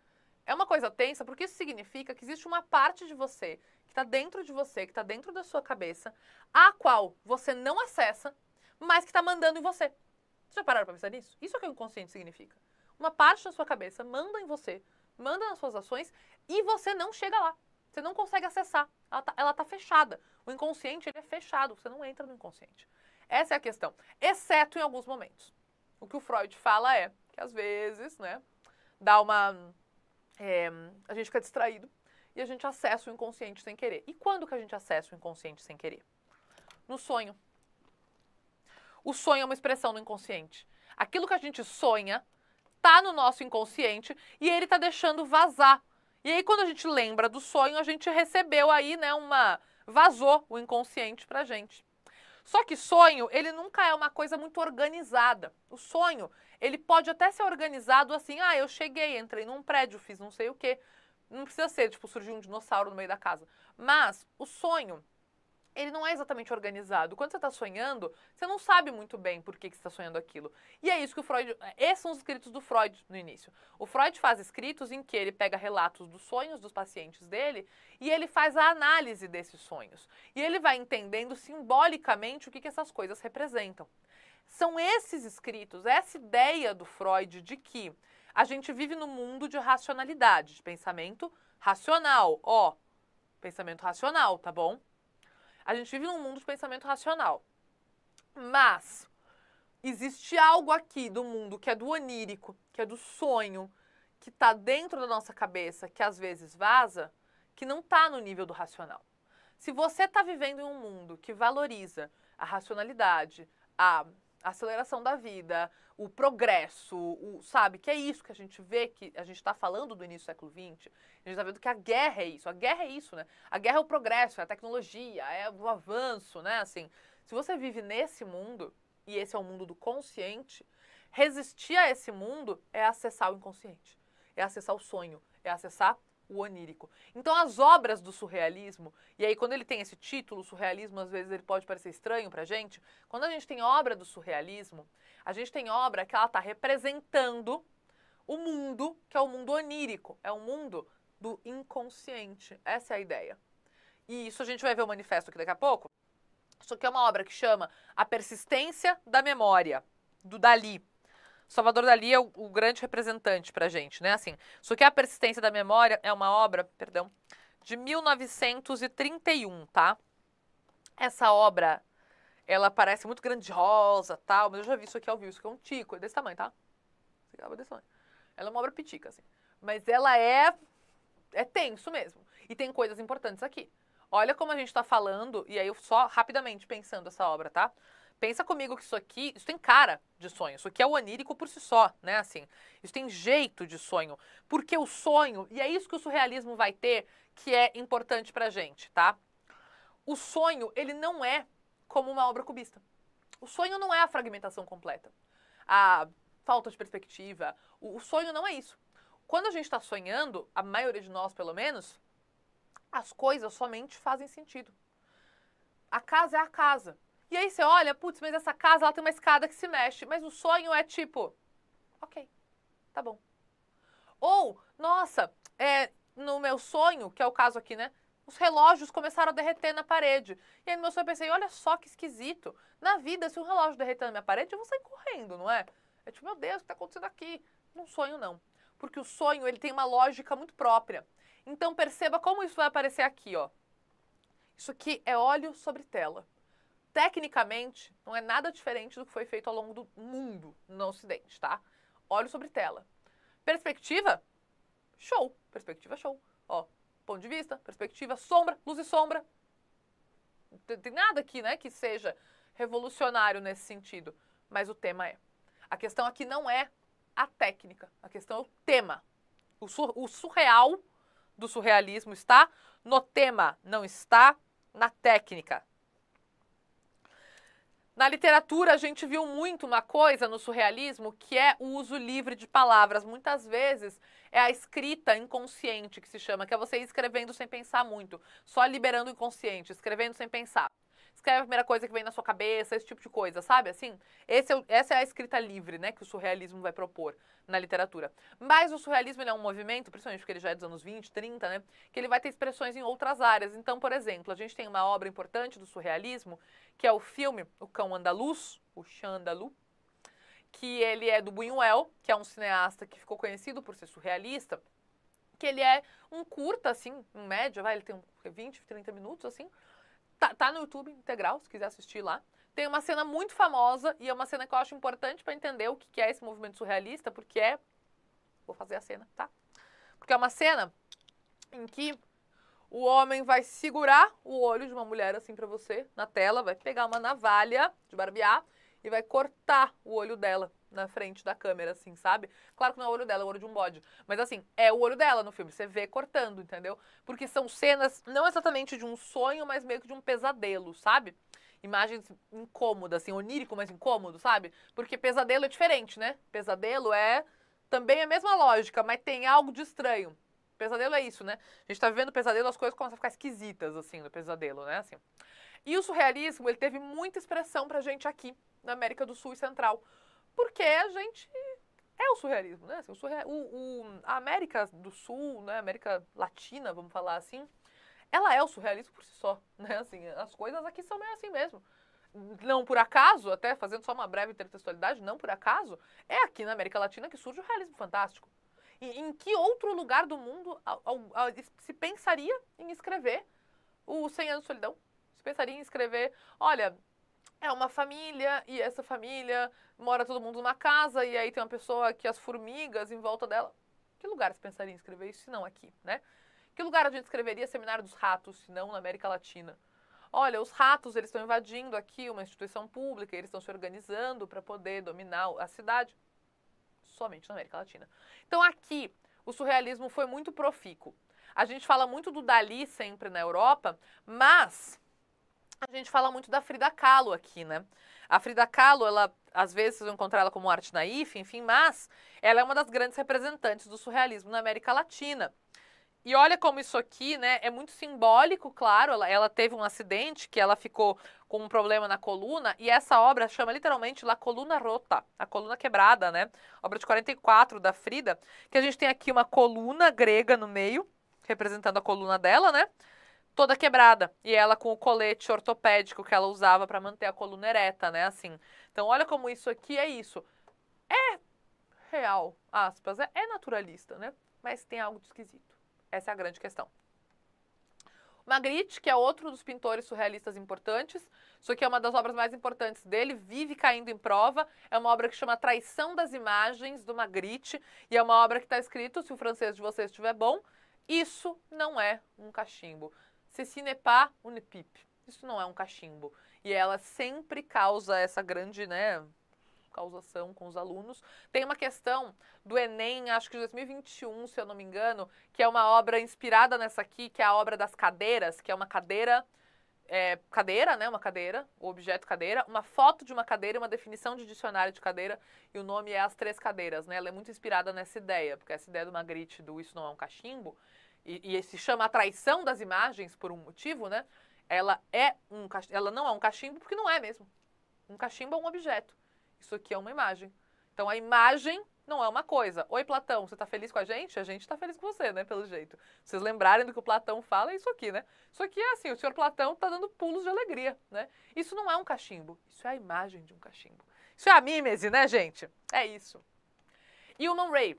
É uma coisa tensa porque isso significa que existe uma parte de você que está dentro de você, que está dentro da sua cabeça, a qual você não acessa, mas que está mandando em você. Vocês já pararam para pensar nisso? Isso é o que o inconsciente significa. Uma parte da sua cabeça manda em você, manda nas suas ações e você não chega lá. Você não consegue acessar. Ela está tá fechada. O inconsciente ele é fechado, você não entra no inconsciente. Essa é a questão, exceto em alguns momentos. O que o Freud fala é que às vezes, né, dá uma. É, a gente fica distraído e a gente acessa o inconsciente sem querer. E quando que a gente acessa o inconsciente sem querer? No sonho. O sonho é uma expressão do inconsciente. Aquilo que a gente sonha tá no nosso inconsciente e ele tá deixando vazar. E aí quando a gente lembra do sonho, a gente recebeu aí, né, uma vazou o inconsciente pra gente. Só que sonho, ele nunca é uma coisa muito organizada. O sonho, ele pode até ser organizado assim, ah, eu cheguei, entrei num prédio, fiz não sei o quê. Não precisa ser, tipo, surgiu um dinossauro no meio da casa. Mas o sonho, ele não é exatamente organizado. Quando você está sonhando, você não sabe muito bem por que, que você está sonhando aquilo. E é isso que o Freud. É, esses são os escritos do Freud no início. O Freud faz escritos em que ele pega relatos dos sonhos dos pacientes dele e ele faz a análise desses sonhos. E ele vai entendendo simbolicamente o que, que essas coisas representam. São esses escritos, essa ideia do Freud de que a gente vive no mundo de racionalidade, de pensamento racional. Ó, pensamento racional, tá bom? A gente vive num mundo de pensamento racional. Mas existe algo aqui do mundo que é do onírico, que é do sonho, que está dentro da nossa cabeça, que às vezes vaza, que não está no nível do racional. Se você está vivendo em um mundo que valoriza a racionalidade, a a aceleração da vida, o progresso, o, sabe? Que é isso que a gente vê, que a gente está falando do início do século XX. A gente está vendo que a guerra é isso. A guerra é isso, né? A guerra é o progresso, é a tecnologia, é o avanço, né? Assim, se você vive nesse mundo, e esse é o mundo do consciente, resistir a esse mundo é acessar o inconsciente, é acessar o sonho, é acessar o onírico. Então, as obras do surrealismo, e aí quando ele tem esse título, surrealismo, às vezes ele pode parecer estranho para gente, quando a gente tem obra do surrealismo, a gente tem obra que ela está representando o mundo, que é o mundo onírico, é o mundo do inconsciente. Essa é a ideia. E isso a gente vai ver o manifesto aqui daqui a pouco. Isso aqui é uma obra que chama A Persistência da Memória, do Dali. Salvador Dali é o, o grande representante para gente, né? Assim, só que é a persistência da memória é uma obra, perdão, de 1931, tá? Essa obra, ela parece muito grandiosa, tal, mas eu já vi isso aqui ao vivo, isso aqui é um tico, é desse tamanho, tá? É desse tamanho. Ela é uma obra pitica, assim. Mas ela é é tenso mesmo. E tem coisas importantes aqui. Olha como a gente está falando, e aí eu só rapidamente pensando essa obra, tá? pensa comigo que isso aqui, isso tem cara de sonho, isso aqui é onírico por si só, né, assim, isso tem jeito de sonho, porque o sonho, e é isso que o surrealismo vai ter, que é importante pra gente, tá? O sonho, ele não é como uma obra cubista. O sonho não é a fragmentação completa, a falta de perspectiva, o, o sonho não é isso. Quando a gente está sonhando, a maioria de nós, pelo menos, as coisas somente fazem sentido. A casa é a casa. E aí você olha, putz, mas essa casa ela tem uma escada que se mexe, mas o sonho é tipo, ok, tá bom. Ou, nossa, é, no meu sonho, que é o caso aqui, né? Os relógios começaram a derreter na parede. E aí no meu sonho eu pensei, olha só que esquisito. Na vida, se um relógio derreter na minha parede, eu vou sair correndo, não é? É tipo, meu Deus, o que está acontecendo aqui? Num sonho, não. Porque o sonho, ele tem uma lógica muito própria. Então perceba como isso vai aparecer aqui, ó. Isso aqui é óleo sobre tela. Tecnicamente, não é nada diferente do que foi feito ao longo do mundo no Ocidente, tá? Olho sobre tela. Perspectiva? Show. Perspectiva, show. Ó, ponto de vista, perspectiva, sombra, luz e sombra. Não tem nada aqui, né, que seja revolucionário nesse sentido. Mas o tema é. A questão aqui não é a técnica, a questão é o tema. O, sur o surreal do surrealismo está no tema, não está na técnica. Na literatura, a gente viu muito uma coisa no surrealismo que é o uso livre de palavras. Muitas vezes é a escrita inconsciente que se chama, que é você escrevendo sem pensar muito, só liberando o inconsciente, escrevendo sem pensar escreve é a primeira coisa que vem na sua cabeça, esse tipo de coisa, sabe? Assim, esse é, essa é a escrita livre, né, que o surrealismo vai propor na literatura. Mas o surrealismo é um movimento, principalmente porque ele já é dos anos 20, 30, né, que ele vai ter expressões em outras áreas. Então, por exemplo, a gente tem uma obra importante do surrealismo, que é o filme O Cão Andaluz, o Xandalu, que ele é do Buñuel, que é um cineasta que ficou conhecido por ser surrealista, que ele é um curta, assim, em média, vai, ele tem 20, 30 minutos, assim, Tá, tá no YouTube integral, se quiser assistir lá. Tem uma cena muito famosa e é uma cena que eu acho importante para entender o que é esse movimento surrealista, porque é. Vou fazer a cena, tá? Porque é uma cena em que o homem vai segurar o olho de uma mulher assim para você na tela, vai pegar uma navalha de barbear e vai cortar o olho dela na frente da câmera, assim, sabe? Claro que não é o olho dela, é o olho de um bode. Mas assim, é o olho dela no filme. Você vê cortando, entendeu? Porque são cenas não exatamente de um sonho, mas meio que de um pesadelo, sabe? Imagens incômodas, assim, onírico, mas incômodo, sabe? Porque pesadelo é diferente, né? Pesadelo é também a mesma lógica, mas tem algo de estranho. Pesadelo é isso, né? A gente tá vivendo pesadelo, as coisas começam a ficar esquisitas, assim, no pesadelo, né? Assim. E o surrealismo, ele teve muita expressão pra gente aqui na América do Sul e Central. Porque a gente é o surrealismo, né? Assim, o, o, o a América do Sul, né? América Latina, vamos falar assim, ela é o surrealismo por si só, né? Assim, as coisas aqui são meio assim mesmo. Não por acaso, até fazendo só uma breve intertextualidade, não por acaso, é aqui na América Latina que surge o realismo fantástico. E, em que outro lugar do mundo se pensaria em escrever o 100 anos de solidão? Se pensaria em escrever, olha, é uma família e essa família mora todo mundo numa casa e aí tem uma pessoa que as formigas em volta dela. Que lugar você pensaria em escrever isso se não aqui, né? Que lugar a gente escreveria Seminário dos Ratos se não na América Latina? Olha, os ratos eles estão invadindo aqui uma instituição pública, eles estão se organizando para poder dominar a cidade. Somente na América Latina. Então aqui o surrealismo foi muito profícuo. A gente fala muito do Dali sempre na Europa, mas a gente fala muito da Frida Kahlo aqui, né? A Frida Kahlo, ela às vezes vocês vão encontrar ela como arte naif, enfim, mas ela é uma das grandes representantes do surrealismo na América Latina. E olha como isso aqui, né, é muito simbólico, claro, ela, ela teve um acidente que ela ficou com um problema na coluna, e essa obra chama literalmente La Coluna Rota, a coluna quebrada, né, obra de 44 da Frida, que a gente tem aqui uma coluna grega no meio, representando a coluna dela, né, toda quebrada. E ela com o colete ortopédico que ela usava para manter a coluna ereta, né? Assim. Então, olha como isso aqui é isso. É real, aspas, é, é naturalista, né? Mas tem algo de esquisito. Essa é a grande questão. Magritte, que é outro dos pintores surrealistas importantes, isso aqui é uma das obras mais importantes dele, vive caindo em prova, é uma obra que chama Traição das Imagens, do Magritte, e é uma obra que está escrito, se o francês de vocês estiver bom, isso não é um cachimbo. Se cinepar, é unipip. Isso não é um cachimbo. E ela sempre causa essa grande, né, causação com os alunos. Tem uma questão do Enem, acho que de 2021, se eu não me engano, que é uma obra inspirada nessa aqui, que é a obra das cadeiras, que é uma cadeira é, cadeira, né? Uma cadeira, o objeto cadeira, uma foto de uma cadeira, uma definição de dicionário de cadeira e o nome é As Três Cadeiras, né? Ela é muito inspirada nessa ideia, porque essa ideia do Magritte do Isso Não É um Cachimbo e, e se chama a traição das imagens por um motivo, né? Ela é um ela não é um cachimbo porque não é mesmo. Um cachimbo é um objeto. Isso aqui é uma imagem. Então a imagem não é uma coisa. Oi, Platão, você está feliz com a gente? A gente está feliz com você, né? Pelo jeito. Vocês lembrarem do que o Platão fala, é isso aqui, né? Isso aqui é assim, o senhor Platão está dando pulos de alegria, né? Isso não é um cachimbo, isso é a imagem de um cachimbo. Isso é a mímese, né, gente? É isso. E o Man Ray,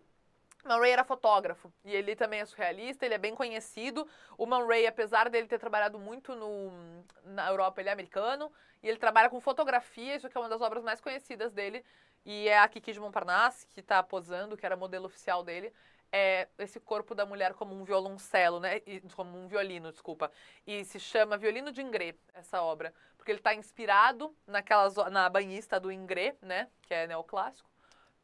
Man Ray era fotógrafo e ele também é surrealista, ele é bem conhecido. O Man Ray, apesar dele ter trabalhado muito no, na Europa, ele é americano e ele trabalha com fotografia, isso que é uma das obras mais conhecidas dele. E é a Kiki de Montparnasse, que está posando, que era modelo oficial dele. É esse corpo da mulher como um violoncelo, né? E, como um violino, desculpa. E se chama Violino de Ingrê, essa obra. Porque ele está inspirado naquelas na banhista do Ingrê, né? Que é neoclássico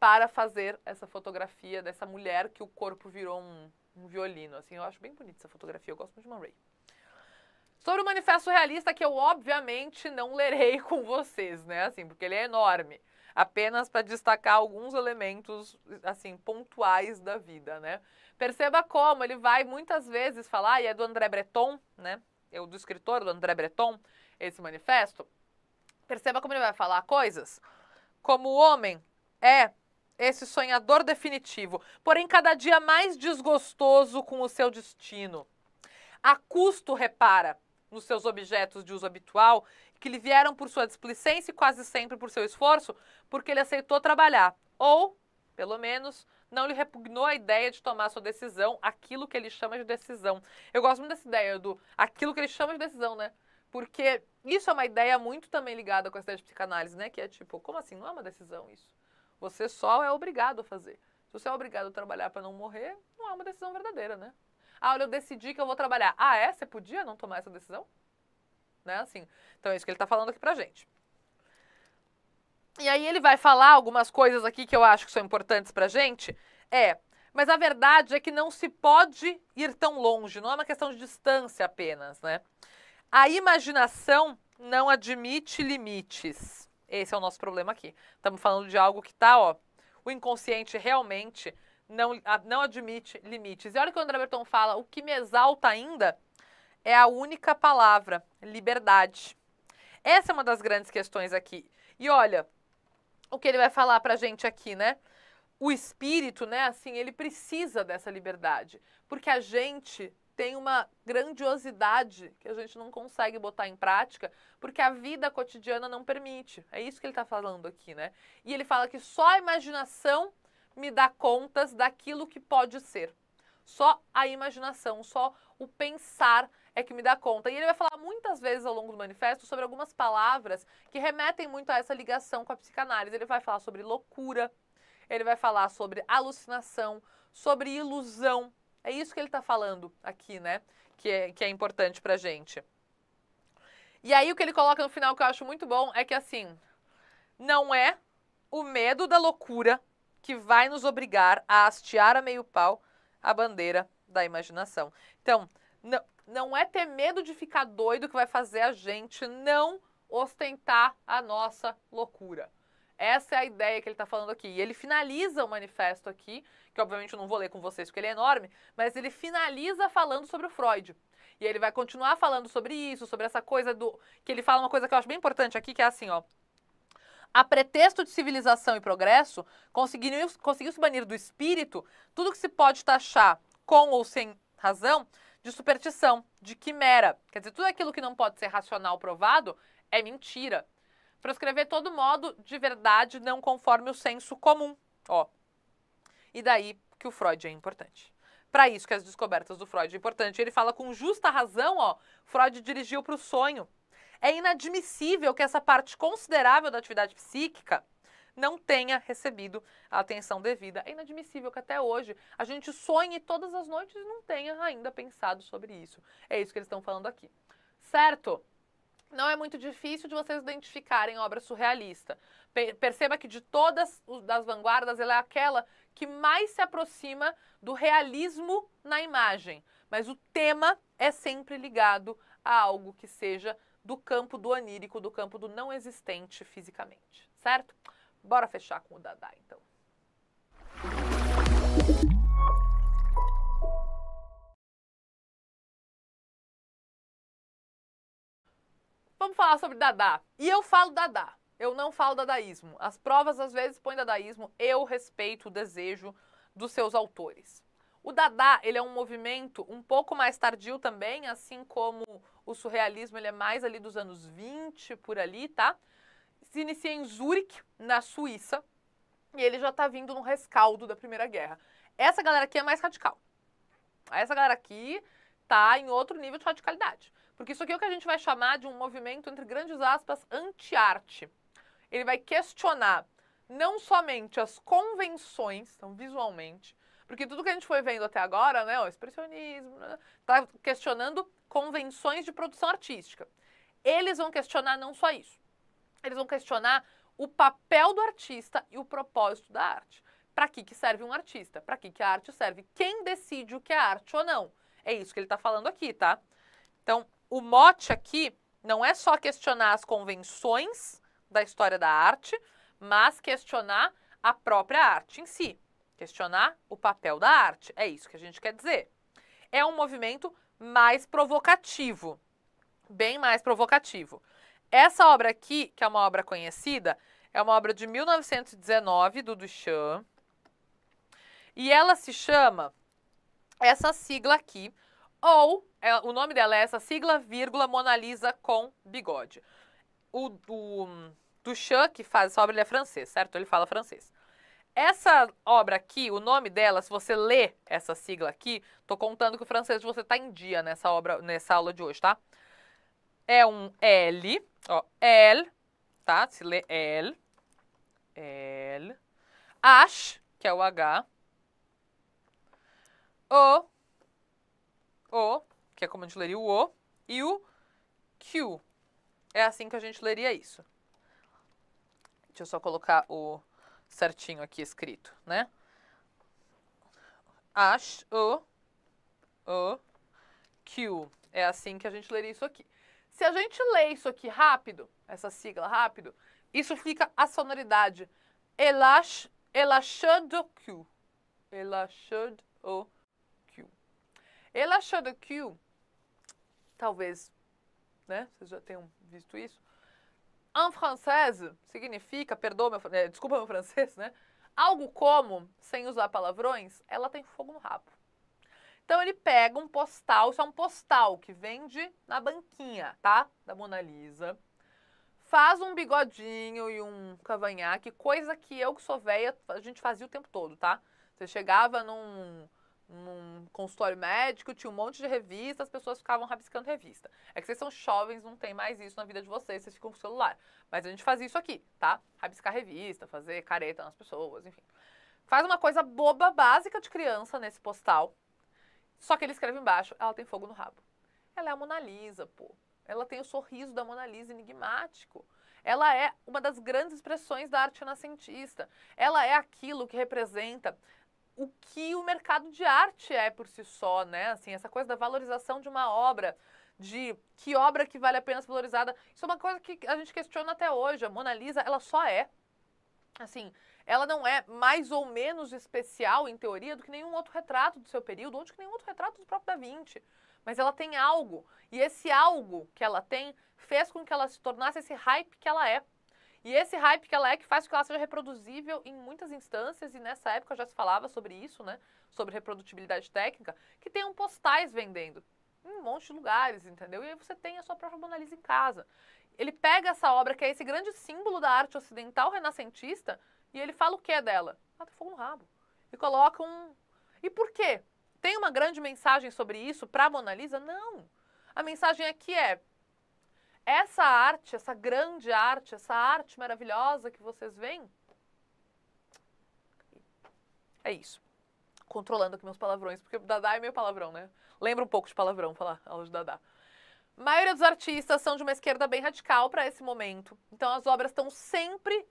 para fazer essa fotografia dessa mulher que o corpo virou um, um violino. Assim, eu acho bem bonita essa fotografia, eu gosto muito de Man Ray. Sobre o Manifesto Realista, que eu obviamente não lerei com vocês, né? Assim, porque ele é enorme. Apenas para destacar alguns elementos, assim, pontuais da vida, né? Perceba como ele vai muitas vezes falar, e é do André Breton, né? Eu, é do escritor do André Breton, esse manifesto. Perceba como ele vai falar coisas como o homem é esse sonhador definitivo, porém cada dia mais desgostoso com o seu destino. A custo, repara, nos seus objetos de uso habitual, que lhe vieram por sua displicência e quase sempre por seu esforço, porque ele aceitou trabalhar, ou, pelo menos, não lhe repugnou a ideia de tomar sua decisão, aquilo que ele chama de decisão. Eu gosto muito dessa ideia do aquilo que ele chama de decisão, né? Porque isso é uma ideia muito também ligada com a ideia de psicanálise, né? Que é tipo, como assim? Não é uma decisão isso? Você só é obrigado a fazer. Se você é obrigado a trabalhar para não morrer, não é uma decisão verdadeira, né? Ah, olha, eu decidi que eu vou trabalhar. Ah, é? Você podia não tomar essa decisão? Né? Assim, então é isso que ele está falando aqui a gente. E aí ele vai falar algumas coisas aqui que eu acho que são importantes a gente. É, mas a verdade é que não se pode ir tão longe, não é uma questão de distância apenas, né? A imaginação não admite limites. Esse é o nosso problema aqui. Estamos falando de algo que está, ó, o inconsciente realmente não, não admite limites. E olha o que o André Berton fala, o que me exalta ainda é a única palavra, liberdade. Essa é uma das grandes questões aqui. E olha, o que ele vai falar pra gente aqui, né? O espírito, né, assim, ele precisa dessa liberdade, porque a gente tem uma grandiosidade que a gente não consegue botar em prática porque a vida cotidiana não permite. É isso que ele está falando aqui, né? E ele fala que só a imaginação me dá contas daquilo que pode ser. Só a imaginação, só o pensar é que me dá conta. E ele vai falar muitas vezes ao longo do manifesto sobre algumas palavras que remetem muito a essa ligação com a psicanálise. Ele vai falar sobre loucura, ele vai falar sobre alucinação, sobre ilusão, é isso que ele está falando aqui, né? Que é, que é importante para gente. E aí o que ele coloca no final que eu acho muito bom é que assim, não é o medo da loucura que vai nos obrigar a hastear a meio pau a bandeira da imaginação. Então, não, não é ter medo de ficar doido que vai fazer a gente não ostentar a nossa loucura. Essa é a ideia que ele está falando aqui. E ele finaliza o manifesto aqui, que obviamente eu não vou ler com vocês porque ele é enorme, mas ele finaliza falando sobre o Freud. E ele vai continuar falando sobre isso, sobre essa coisa do. Que ele fala uma coisa que eu acho bem importante aqui, que é assim, ó. A pretexto de civilização e progresso, conseguiu, conseguiu se banir do espírito tudo que se pode taxar, com ou sem razão, de superstição, de quimera. Quer dizer, tudo aquilo que não pode ser racional provado é mentira, Proscrever todo modo de verdade não conforme o senso comum. Ó. E daí que o Freud é importante. Para isso que as descobertas do Freud é importante. Ele fala com justa razão, ó, Freud dirigiu para o sonho. É inadmissível que essa parte considerável da atividade psíquica não tenha recebido a atenção devida. É inadmissível que até hoje a gente sonhe todas as noites e não tenha ainda pensado sobre isso. É isso que eles estão falando aqui. Certo? não é muito difícil de vocês identificarem obra surrealista. Perceba que de todas as vanguardas, ela é aquela que mais se aproxima do realismo na imagem, mas o tema é sempre ligado a algo que seja do campo do anírico, do campo do não existente fisicamente, certo? Bora fechar com o Dada, então. Vamos falar sobre Dadá. E eu falo Dadá. Eu não falo dadaísmo. As provas às vezes põem dadaísmo. Eu respeito o desejo dos seus autores. O Dada ele é um movimento um pouco mais tardio também, assim como o surrealismo, ele é mais ali dos anos 20, por ali, tá? Se inicia em Zurich, na Suíça, e ele já tá vindo no rescaldo da Primeira Guerra. Essa galera aqui é mais radical. Essa galera aqui tá em outro nível de radicalidade. Porque isso aqui é o que a gente vai chamar de um movimento, entre grandes aspas, anti-arte. Ele vai questionar não somente as convenções, então visualmente, porque tudo que a gente foi vendo até agora, né, o expressionismo, está né, questionando convenções de produção artística. Eles vão questionar não só isso, eles vão questionar o papel do artista e o propósito da arte. Para que, que serve um artista? Para que, que a arte serve? Quem decide o que é arte ou não? É isso que ele está falando aqui, tá? Então, o mote aqui não é só questionar as convenções da história da arte, mas questionar a própria arte em si, questionar o papel da arte. É isso que a gente quer dizer. É um movimento mais provocativo, bem mais provocativo. Essa obra aqui, que é uma obra conhecida, é uma obra de 1919 do Duchamp. E ela se chama essa sigla aqui, ou é, o nome dela é essa sigla, vírgula, Mona Lisa com bigode. O, do Duchamp, que faz essa obra, ele é francês, certo? Ele fala francês. Essa obra aqui, o nome dela, se você lê essa sigla aqui, tô contando que o francês você tá em dia nessa obra, nessa aula de hoje, tá? É um L, ó, L, tá? Se lê L, L, H, que é o H, O, O, que é como a gente leria o O, e o Q. É assim que a gente leria isso. Deixa eu só colocar o certinho aqui escrito, né? Ash, O, O, Q. É assim que a gente leria isso aqui. Se a gente lê isso aqui rápido, essa sigla rápido, isso fica a sonoridade. Elash, elachando o Q. Elachando o Q. Elachando o Q Talvez, né? Vocês já tenham visto isso. En française significa, perdoa meu, é, desculpa meu francês, né? Algo como, sem usar palavrões, ela tem fogo no rabo. Então ele pega um postal, isso é um postal que vende na banquinha, tá? Da Mona Lisa. Faz um bigodinho e um cavanhaque, coisa que eu que sou velha a gente fazia o tempo todo, tá? Você chegava num num consultório médico, tinha um monte de revista, as pessoas ficavam rabiscando revista. É que vocês são jovens, não tem mais isso na vida de vocês, vocês ficam com o celular. Mas a gente fazia isso aqui, tá? Rabiscar revista, fazer careta nas pessoas, enfim. Faz uma coisa boba, básica de criança nesse postal. Só que ele escreve embaixo, ela tem fogo no rabo. Ela é a Mona Lisa, pô. Ela tem o sorriso da Mona Lisa enigmático. Ela é uma das grandes expressões da arte renascentista. Ela é aquilo que representa o que o mercado de arte é por si só, né? Assim, essa coisa da valorização de uma obra, de que obra que vale a pena ser valorizada. Isso é uma coisa que a gente questiona até hoje. A Mona Lisa, ela só é. Assim, ela não é mais ou menos especial, em teoria, do que nenhum outro retrato do seu período, ou do que nenhum outro retrato do próprio Da Vinci. Mas ela tem algo. E esse algo que ela tem fez com que ela se tornasse esse hype que ela é. E esse hype que ela é que faz com que ela seja reproduzível em muitas instâncias, e nessa época já se falava sobre isso, né? Sobre reprodutibilidade técnica, que tem um postais vendendo em um monte de lugares, entendeu? E aí você tem a sua própria Mona Lisa em casa. Ele pega essa obra, que é esse grande símbolo da arte ocidental renascentista, e ele fala o que é dela? Ah, tem fogo no rabo. E coloca um. E por quê? Tem uma grande mensagem sobre isso para a Mona Lisa? Não. A mensagem aqui é: essa arte, essa grande arte, essa arte maravilhosa que vocês veem, é isso. Controlando aqui meus palavrões, porque Dadá é meio palavrão, né? Lembra um pouco de palavrão falar aula de Dadá. A maioria dos artistas são de uma esquerda bem radical para esse momento. Então as obras estão sempre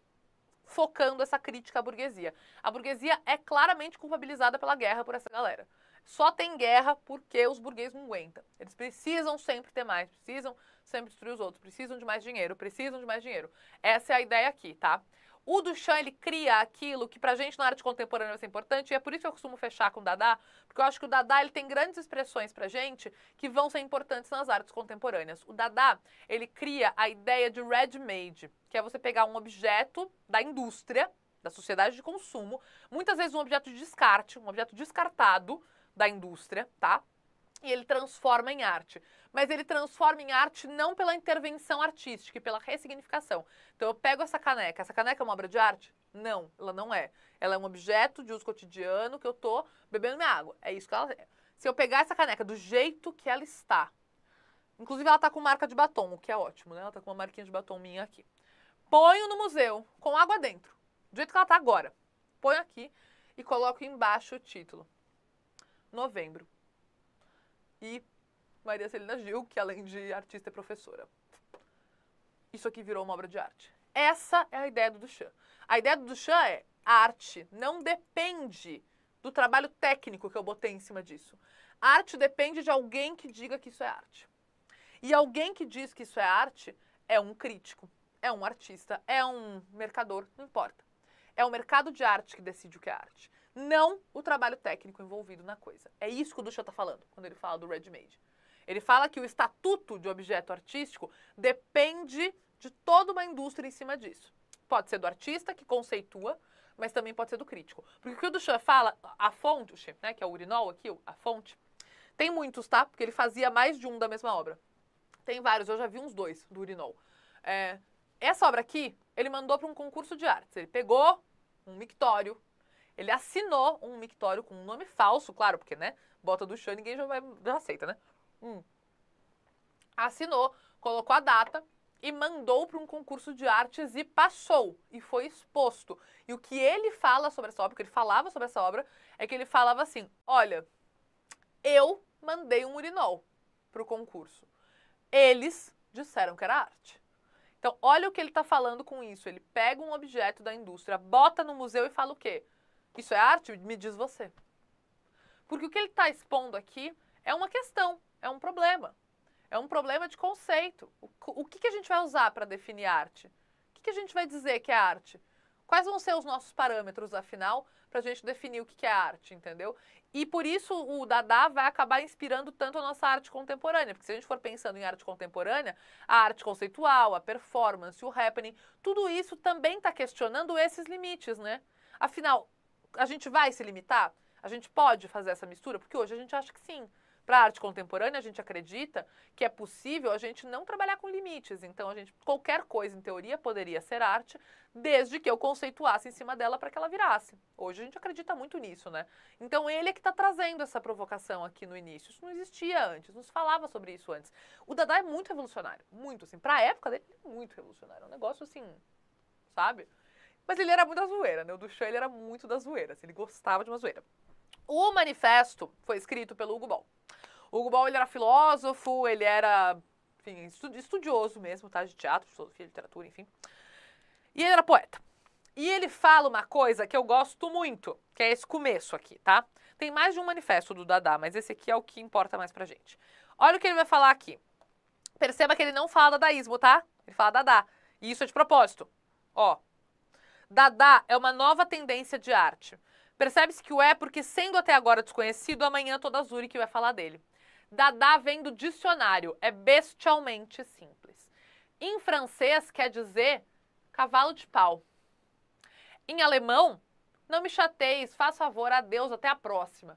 focando essa crítica à burguesia. A burguesia é claramente culpabilizada pela guerra por essa galera. Só tem guerra porque os burgueses não aguentam. Eles precisam sempre ter mais, precisam sempre destruir os outros, precisam de mais dinheiro, precisam de mais dinheiro. Essa é a ideia aqui, tá? O Duchamp, ele cria aquilo que pra gente na arte contemporânea vai ser importante, e é por isso que eu costumo fechar com o Dada, porque eu acho que o Dada, ele tem grandes expressões pra gente que vão ser importantes nas artes contemporâneas. O Dada, ele cria a ideia de ready-made, que é você pegar um objeto da indústria, da sociedade de consumo, muitas vezes um objeto de descarte, um objeto descartado, da indústria, tá? E ele transforma em arte. Mas ele transforma em arte não pela intervenção artística e pela ressignificação. Então eu pego essa caneca. Essa caneca é uma obra de arte? Não, ela não é. Ela é um objeto de uso cotidiano que eu tô bebendo minha água. É isso que ela é. Se eu pegar essa caneca do jeito que ela está, inclusive ela tá com marca de batom, o que é ótimo, né? Ela tá com uma marquinha de batom minha aqui. Ponho no museu com água dentro, do jeito que ela tá agora. Ponho aqui e coloco embaixo o título novembro. E Maria Celina Gil, que além de artista é professora. Isso aqui virou uma obra de arte. Essa é a ideia do Duchamp. A ideia do Duchamp é a arte não depende do trabalho técnico que eu botei em cima disso. A arte depende de alguém que diga que isso é arte. E alguém que diz que isso é arte é um crítico, é um artista, é um mercador, não importa. É o mercado de arte que decide o que é arte não o trabalho técnico envolvido na coisa. É isso que o Duchamp está falando quando ele fala do ready-made. Ele fala que o estatuto de objeto artístico depende de toda uma indústria em cima disso. Pode ser do artista, que conceitua, mas também pode ser do crítico. Porque o que o Duchamp fala, a fonte, né, que é o urinol aqui, a fonte, tem muitos, tá? Porque ele fazia mais de um da mesma obra. Tem vários, eu já vi uns dois do urinol. É, essa obra aqui, ele mandou para um concurso de artes. Ele pegou um mictório, ele assinou um mictório com um nome falso, claro, porque, né? Bota do chão ninguém já, vai, já aceita, né? Hum. Assinou, colocou a data e mandou para um concurso de artes e passou e foi exposto. E o que ele fala sobre essa obra, o que ele falava sobre essa obra, é que ele falava assim: olha, eu mandei um urinol para o concurso. Eles disseram que era arte. Então, olha o que ele está falando com isso. Ele pega um objeto da indústria, bota no museu e fala o quê? Isso é arte? Me diz você. Porque o que ele está expondo aqui é uma questão, é um problema. É um problema de conceito. O, que, que, a gente vai usar para definir arte? O que, que, a gente vai dizer que é arte? Quais vão ser os nossos parâmetros, afinal, para a gente definir o que, que é arte, entendeu? E por isso o Dada vai acabar inspirando tanto a nossa arte contemporânea, porque se a gente for pensando em arte contemporânea, a arte conceitual, a performance, o happening, tudo isso também está questionando esses limites, né? Afinal, a gente vai se limitar? A gente pode fazer essa mistura? Porque hoje a gente acha que sim. Para a arte contemporânea, a gente acredita que é possível a gente não trabalhar com limites. Então, a gente, qualquer coisa, em teoria, poderia ser arte, desde que eu conceituasse em cima dela para que ela virasse. Hoje a gente acredita muito nisso, né? Então, ele é que está trazendo essa provocação aqui no início. Isso não existia antes, não se falava sobre isso antes. O Dada é muito revolucionário, muito, assim. Para a época dele, é muito revolucionário. É um negócio assim, sabe? Mas ele era muito da zoeira, né? O Duchamp ele era muito da zoeira, assim, ele gostava de uma zoeira. O manifesto foi escrito pelo Hugo Ball. O Hugo Ball ele era filósofo, ele era enfim, estudioso mesmo, tá? De teatro, de filosofia, literatura, enfim. E ele era poeta. E ele fala uma coisa que eu gosto muito, que é esse começo aqui, tá? Tem mais de um manifesto do Dada, mas esse aqui é o que importa mais pra gente. Olha o que ele vai falar aqui. Perceba que ele não fala dadaísmo, tá? Ele fala Dada. E isso é de propósito. Ó, Dada é uma nova tendência de arte. Percebe-se que o é porque, sendo até agora desconhecido, amanhã toda Zurich vai falar dele. Dada vem do dicionário, é bestialmente simples. Em francês quer dizer cavalo de pau. Em alemão, não me chateis, faz favor, adeus, até a próxima.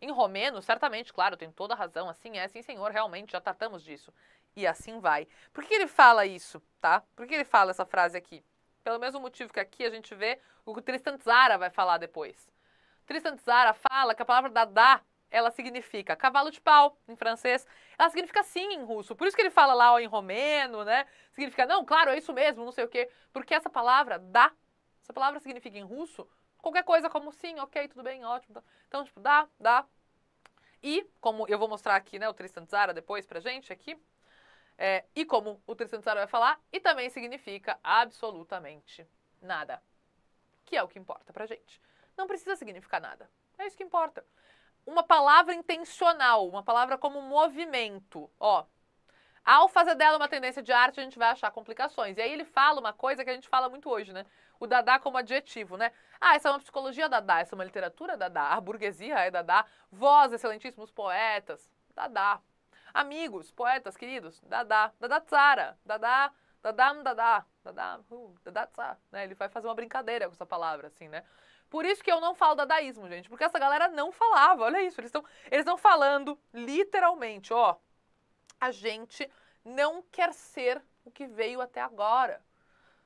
Em romeno, certamente, claro, tem toda a razão, assim é, sim senhor, realmente, já tratamos disso. E assim vai. Por que ele fala isso, tá? Por que ele fala essa frase aqui? Pelo mesmo motivo que aqui a gente vê o que o Tristan Tzara vai falar depois. Tristan Tzara fala que a palavra dada, ela significa cavalo de pau em francês, ela significa sim em russo. Por isso que ele fala lá ó, em romeno, né? Significa, não, claro, é isso mesmo, não sei o quê. Porque essa palavra, dá, essa palavra significa em russo qualquer coisa como sim, ok, tudo bem, ótimo. Tá. Então, tipo, dá, dá. E, como eu vou mostrar aqui, né, o Tristan Tzara depois pra gente aqui, é, e como o Tristan Tzara vai falar, e também significa absolutamente nada. Que é o que importa pra gente. Não precisa significar nada. É isso que importa. Uma palavra intencional, uma palavra como movimento. Ó, ao fazer dela é uma tendência de arte, a gente vai achar complicações. E aí ele fala uma coisa que a gente fala muito hoje, né? O Dadá como adjetivo, né? Ah, essa é uma psicologia Dadá, essa é uma literatura Dadá, a burguesia é Dadá, vós, excelentíssimos poetas, Dadá. Amigos, poetas queridos, Dada, Dada Tsara, Dada, Dada, Dadá, Dada, hum, uh, hum, Tsara, né? Ele vai fazer uma brincadeira com essa palavra, assim, né? Por isso que eu não falo dadaísmo, gente, porque essa galera não falava, olha isso, eles estão eles falando literalmente, ó, a gente não quer ser o que veio até agora.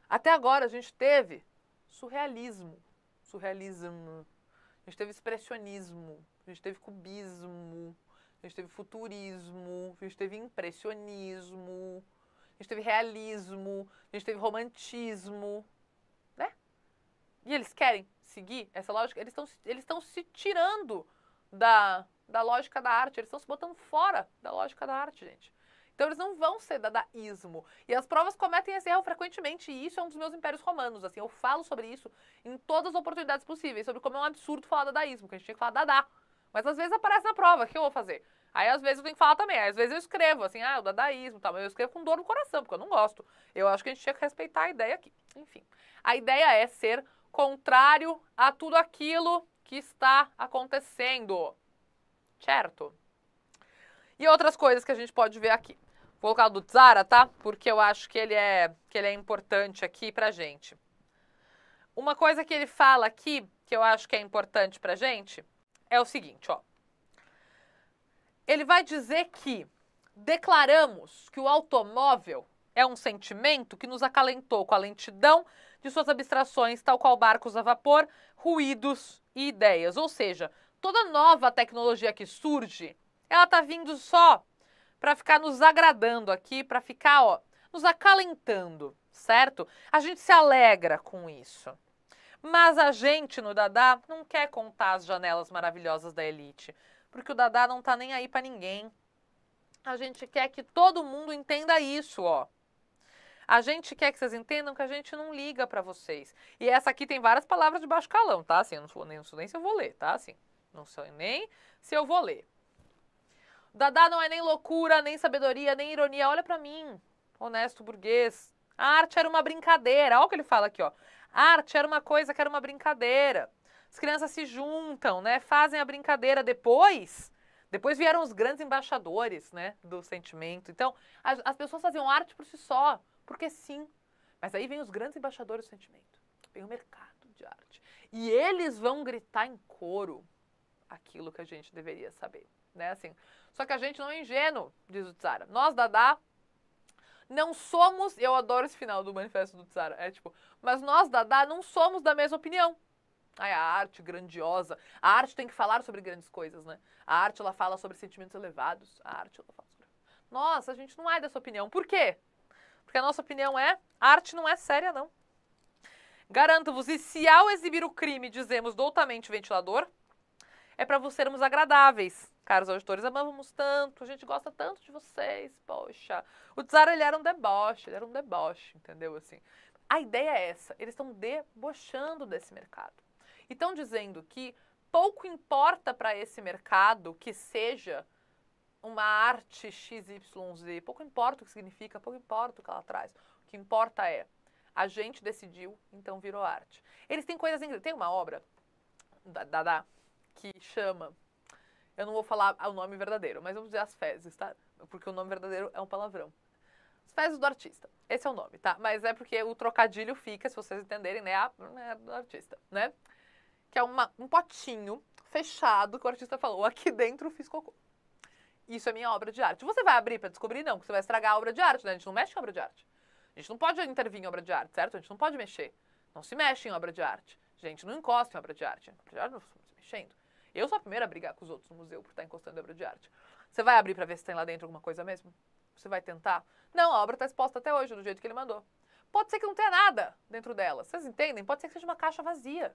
Até agora a gente teve surrealismo, surrealismo, a gente teve expressionismo, a gente teve cubismo, a gente teve futurismo, a gente teve impressionismo, a gente teve realismo, a gente teve romantismo, né? E eles querem seguir essa lógica, eles estão eles estão se tirando da, da lógica da arte, eles estão se botando fora da lógica da arte, gente. Então eles não vão ser dadaísmo. E as provas cometem esse erro frequentemente, e isso é um dos meus impérios romanos, assim, eu falo sobre isso em todas as oportunidades possíveis, sobre como é um absurdo falar dadaísmo, que a gente tinha que falar dadá. Mas às vezes aparece na prova, o que eu vou fazer? Aí às vezes eu tenho que falar também, às vezes eu escrevo, assim, ah, o dadaísmo e tal, mas eu escrevo com dor no coração, porque eu não gosto. Eu acho que a gente tinha que respeitar a ideia aqui. Enfim, a ideia é ser contrário a tudo aquilo que está acontecendo, certo? E outras coisas que a gente pode ver aqui. Vou colocar o do Zara, tá? Porque eu acho que ele é, que ele é importante aqui pra gente. Uma coisa que ele fala aqui, que eu acho que é importante pra gente, é o seguinte, ó. Ele vai dizer que declaramos que o automóvel é um sentimento que nos acalentou com a lentidão de suas abstrações, tal qual barcos a vapor, ruídos e ideias. Ou seja, toda nova tecnologia que surge, ela está vindo só para ficar nos agradando aqui, para ficar, ó, nos acalentando, certo? A gente se alegra com isso. Mas a gente no Dadá não quer contar as janelas maravilhosas da elite, porque o Dadá não tá nem aí para ninguém. A gente quer que todo mundo entenda isso, ó. A gente quer que vocês entendam que a gente não liga para vocês. E essa aqui tem várias palavras de baixo calão, tá? Assim, eu não sou nem, não sou nem se eu vou ler, tá? Assim, não sou nem se eu vou ler. Dadá não é nem loucura, nem sabedoria, nem ironia. Olha para mim, honesto burguês. A arte era uma brincadeira. Olha o que ele fala aqui, ó. Arte ah, era uma coisa que era uma brincadeira. As crianças se juntam, né? Fazem a brincadeira depois. Depois vieram os grandes embaixadores, né, do sentimento. Então, as, as pessoas faziam arte por si só, porque sim. Mas aí vem os grandes embaixadores do sentimento. Vem o mercado de arte. E eles vão gritar em coro aquilo que a gente deveria saber, né? Assim, só que a gente não é ingênuo, diz o Tsara. Nós, Dadá, não somos. Eu adoro esse final do Manifesto do Tsar. É tipo, mas nós, Dada, não somos da mesma opinião. Ai, a arte grandiosa. A arte tem que falar sobre grandes coisas, né? A arte, ela fala sobre sentimentos elevados. A arte, ela fala sobre. Nossa, a gente não é dessa opinião. Por quê? Porque a nossa opinião é: a arte não é séria, não. Garanto-vos, e se ao exibir o crime dizemos doutamente ventilador, é para sermos agradáveis. Caros auditores, amamos tanto, a gente gosta tanto de vocês, poxa. O Tsar, ele era um deboche, ele era um deboche, entendeu? Assim, a ideia é essa, eles estão debochando desse mercado. E estão dizendo que pouco importa para esse mercado que seja uma arte XYZ, pouco importa o que significa, pouco importa o que ela traz. O que importa é, a gente decidiu, então virou arte. Eles têm coisas incríveis. Tem uma obra da, da, da que chama. Eu não vou falar o nome verdadeiro, mas vamos dizer as fezes, tá? Porque o nome verdadeiro é um palavrão. As fezes do artista. Esse é o nome, tá? Mas é porque o trocadilho fica, se vocês entenderem, né? A é do artista, né? Que é uma, um potinho fechado que o artista falou. Aqui dentro fiz cocô. Isso é minha obra de arte. Você vai abrir para descobrir? Não, porque você vai estragar a obra de arte, né? A gente não mexe em obra de arte. A gente não pode intervir em obra de arte, certo? A gente não pode mexer. Não se mexe em obra de arte. Gente, não encosta em obra de arte. A obra de arte não se mexendo. Eu sou a primeira a brigar com os outros no museu por estar encostando obra de arte. Você vai abrir para ver se tem lá dentro alguma coisa mesmo? Você vai tentar? Não, a obra está exposta até hoje, do jeito que ele mandou. Pode ser que não tenha nada dentro dela. Vocês entendem? Pode ser que seja uma caixa vazia.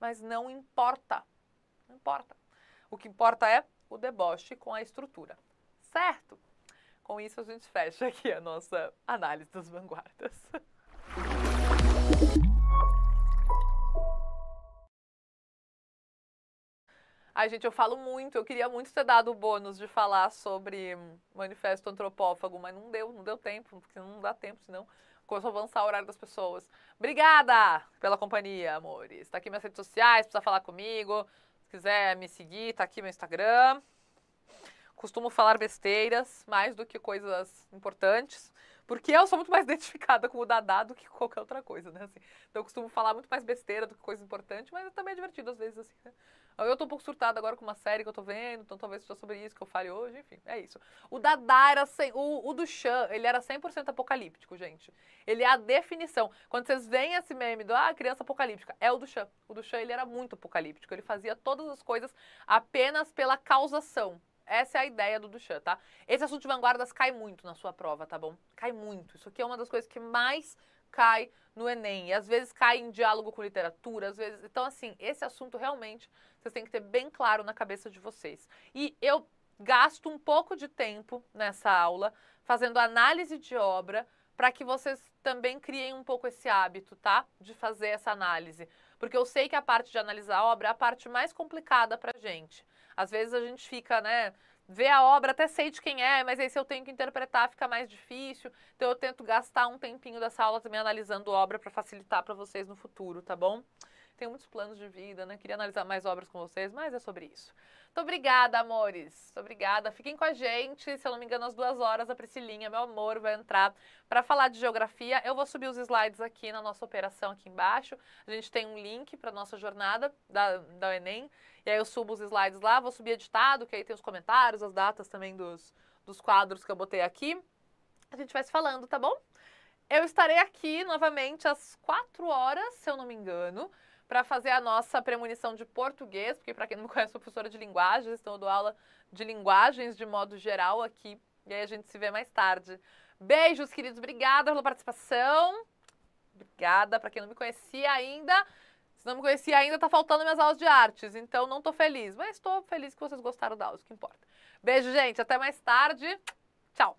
Mas não importa. Não importa. O que importa é o deboche com a estrutura. Certo? Com isso, a gente fecha aqui a nossa análise das vanguardas. Ai, gente, eu falo muito, eu queria muito ter dado o bônus de falar sobre manifesto antropófago, mas não deu, não deu tempo, porque não dá tempo, senão começou a avançar o horário das pessoas. Obrigada pela companhia, amores. Tá aqui minhas redes sociais, precisa falar comigo. Se quiser me seguir, tá aqui meu Instagram. Costumo falar besteiras, mais do que coisas importantes. Porque eu sou muito mais identificada com o Dadá do que com qualquer outra coisa, né? Assim, então eu costumo falar muito mais besteira do que coisa importante, mas também é divertido às vezes, assim, né? Eu tô um pouco surtada agora com uma série que eu tô vendo, então talvez seja sobre isso que eu fale hoje, enfim, é isso. O Dada era. Sem, o, o do Chan, ele era 100% apocalíptico, gente. Ele é a definição. Quando vocês veem esse meme do Ah, criança apocalíptica, é o do Chan. O do Chan, ele era muito apocalíptico. Ele fazia todas as coisas apenas pela causação. Essa é a ideia do Duchamp, tá? Esse assunto de vanguardas cai muito na sua prova, tá bom? Cai muito. Isso aqui é uma das coisas que mais cai no Enem. E às vezes cai em diálogo com literatura, às vezes. Então, assim, esse assunto realmente vocês têm que ter bem claro na cabeça de vocês. E eu gasto um pouco de tempo nessa aula fazendo análise de obra para que vocês também criem um pouco esse hábito, tá? De fazer essa análise. Porque eu sei que a parte de analisar a obra é a parte mais complicada para gente. Às vezes a gente fica, né, ver a obra, até sei de quem é, mas aí se eu tenho que interpretar fica mais difícil. Então eu tento gastar um tempinho dessa aula também analisando obra para facilitar para vocês no futuro, tá bom? Tenho muitos planos de vida, né? Queria analisar mais obras com vocês, mas é sobre isso. Muito obrigada, amores. Muito obrigada. Fiquem com a gente. Se eu não me engano, às duas horas, a Priscilinha, meu amor, vai entrar para falar de geografia. Eu vou subir os slides aqui na nossa operação aqui embaixo. A gente tem um link para nossa jornada da, da Enem. E aí eu subo os slides lá, vou subir editado, que aí tem os comentários, as datas também dos, dos quadros que eu botei aqui. A gente vai se falando, tá bom? Eu estarei aqui novamente às quatro horas, se eu não me engano para fazer a nossa premonição de português, porque para quem não me conhece, sou professora de linguagens, então eu dou aula de linguagens de modo geral aqui. E aí a gente se vê mais tarde. Beijos, queridos. Obrigada pela participação. Obrigada para quem não me conhecia ainda. Se não me conhecia ainda, tá faltando minhas aulas de artes, então não tô feliz, mas estou feliz que vocês gostaram da aula, isso que importa. Beijo, gente, até mais tarde. Tchau.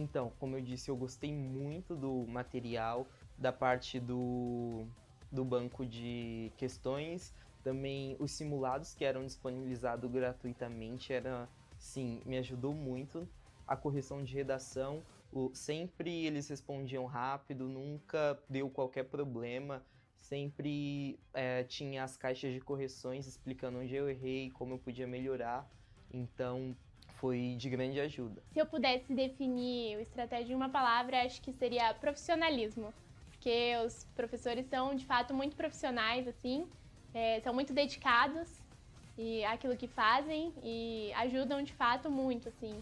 Então, como eu disse, eu gostei muito do material, da parte do, do banco de questões, também os simulados que eram disponibilizados gratuitamente, era, sim, me ajudou muito. A correção de redação, o, sempre eles respondiam rápido, nunca deu qualquer problema, sempre é, tinha as caixas de correções explicando onde eu errei, como eu podia melhorar. Então, foi de grande ajuda. Se eu pudesse definir o estratégia em uma palavra, acho que seria profissionalismo, porque os professores são de fato muito profissionais, assim, é, são muito dedicados e aquilo que fazem e ajudam de fato muito, assim.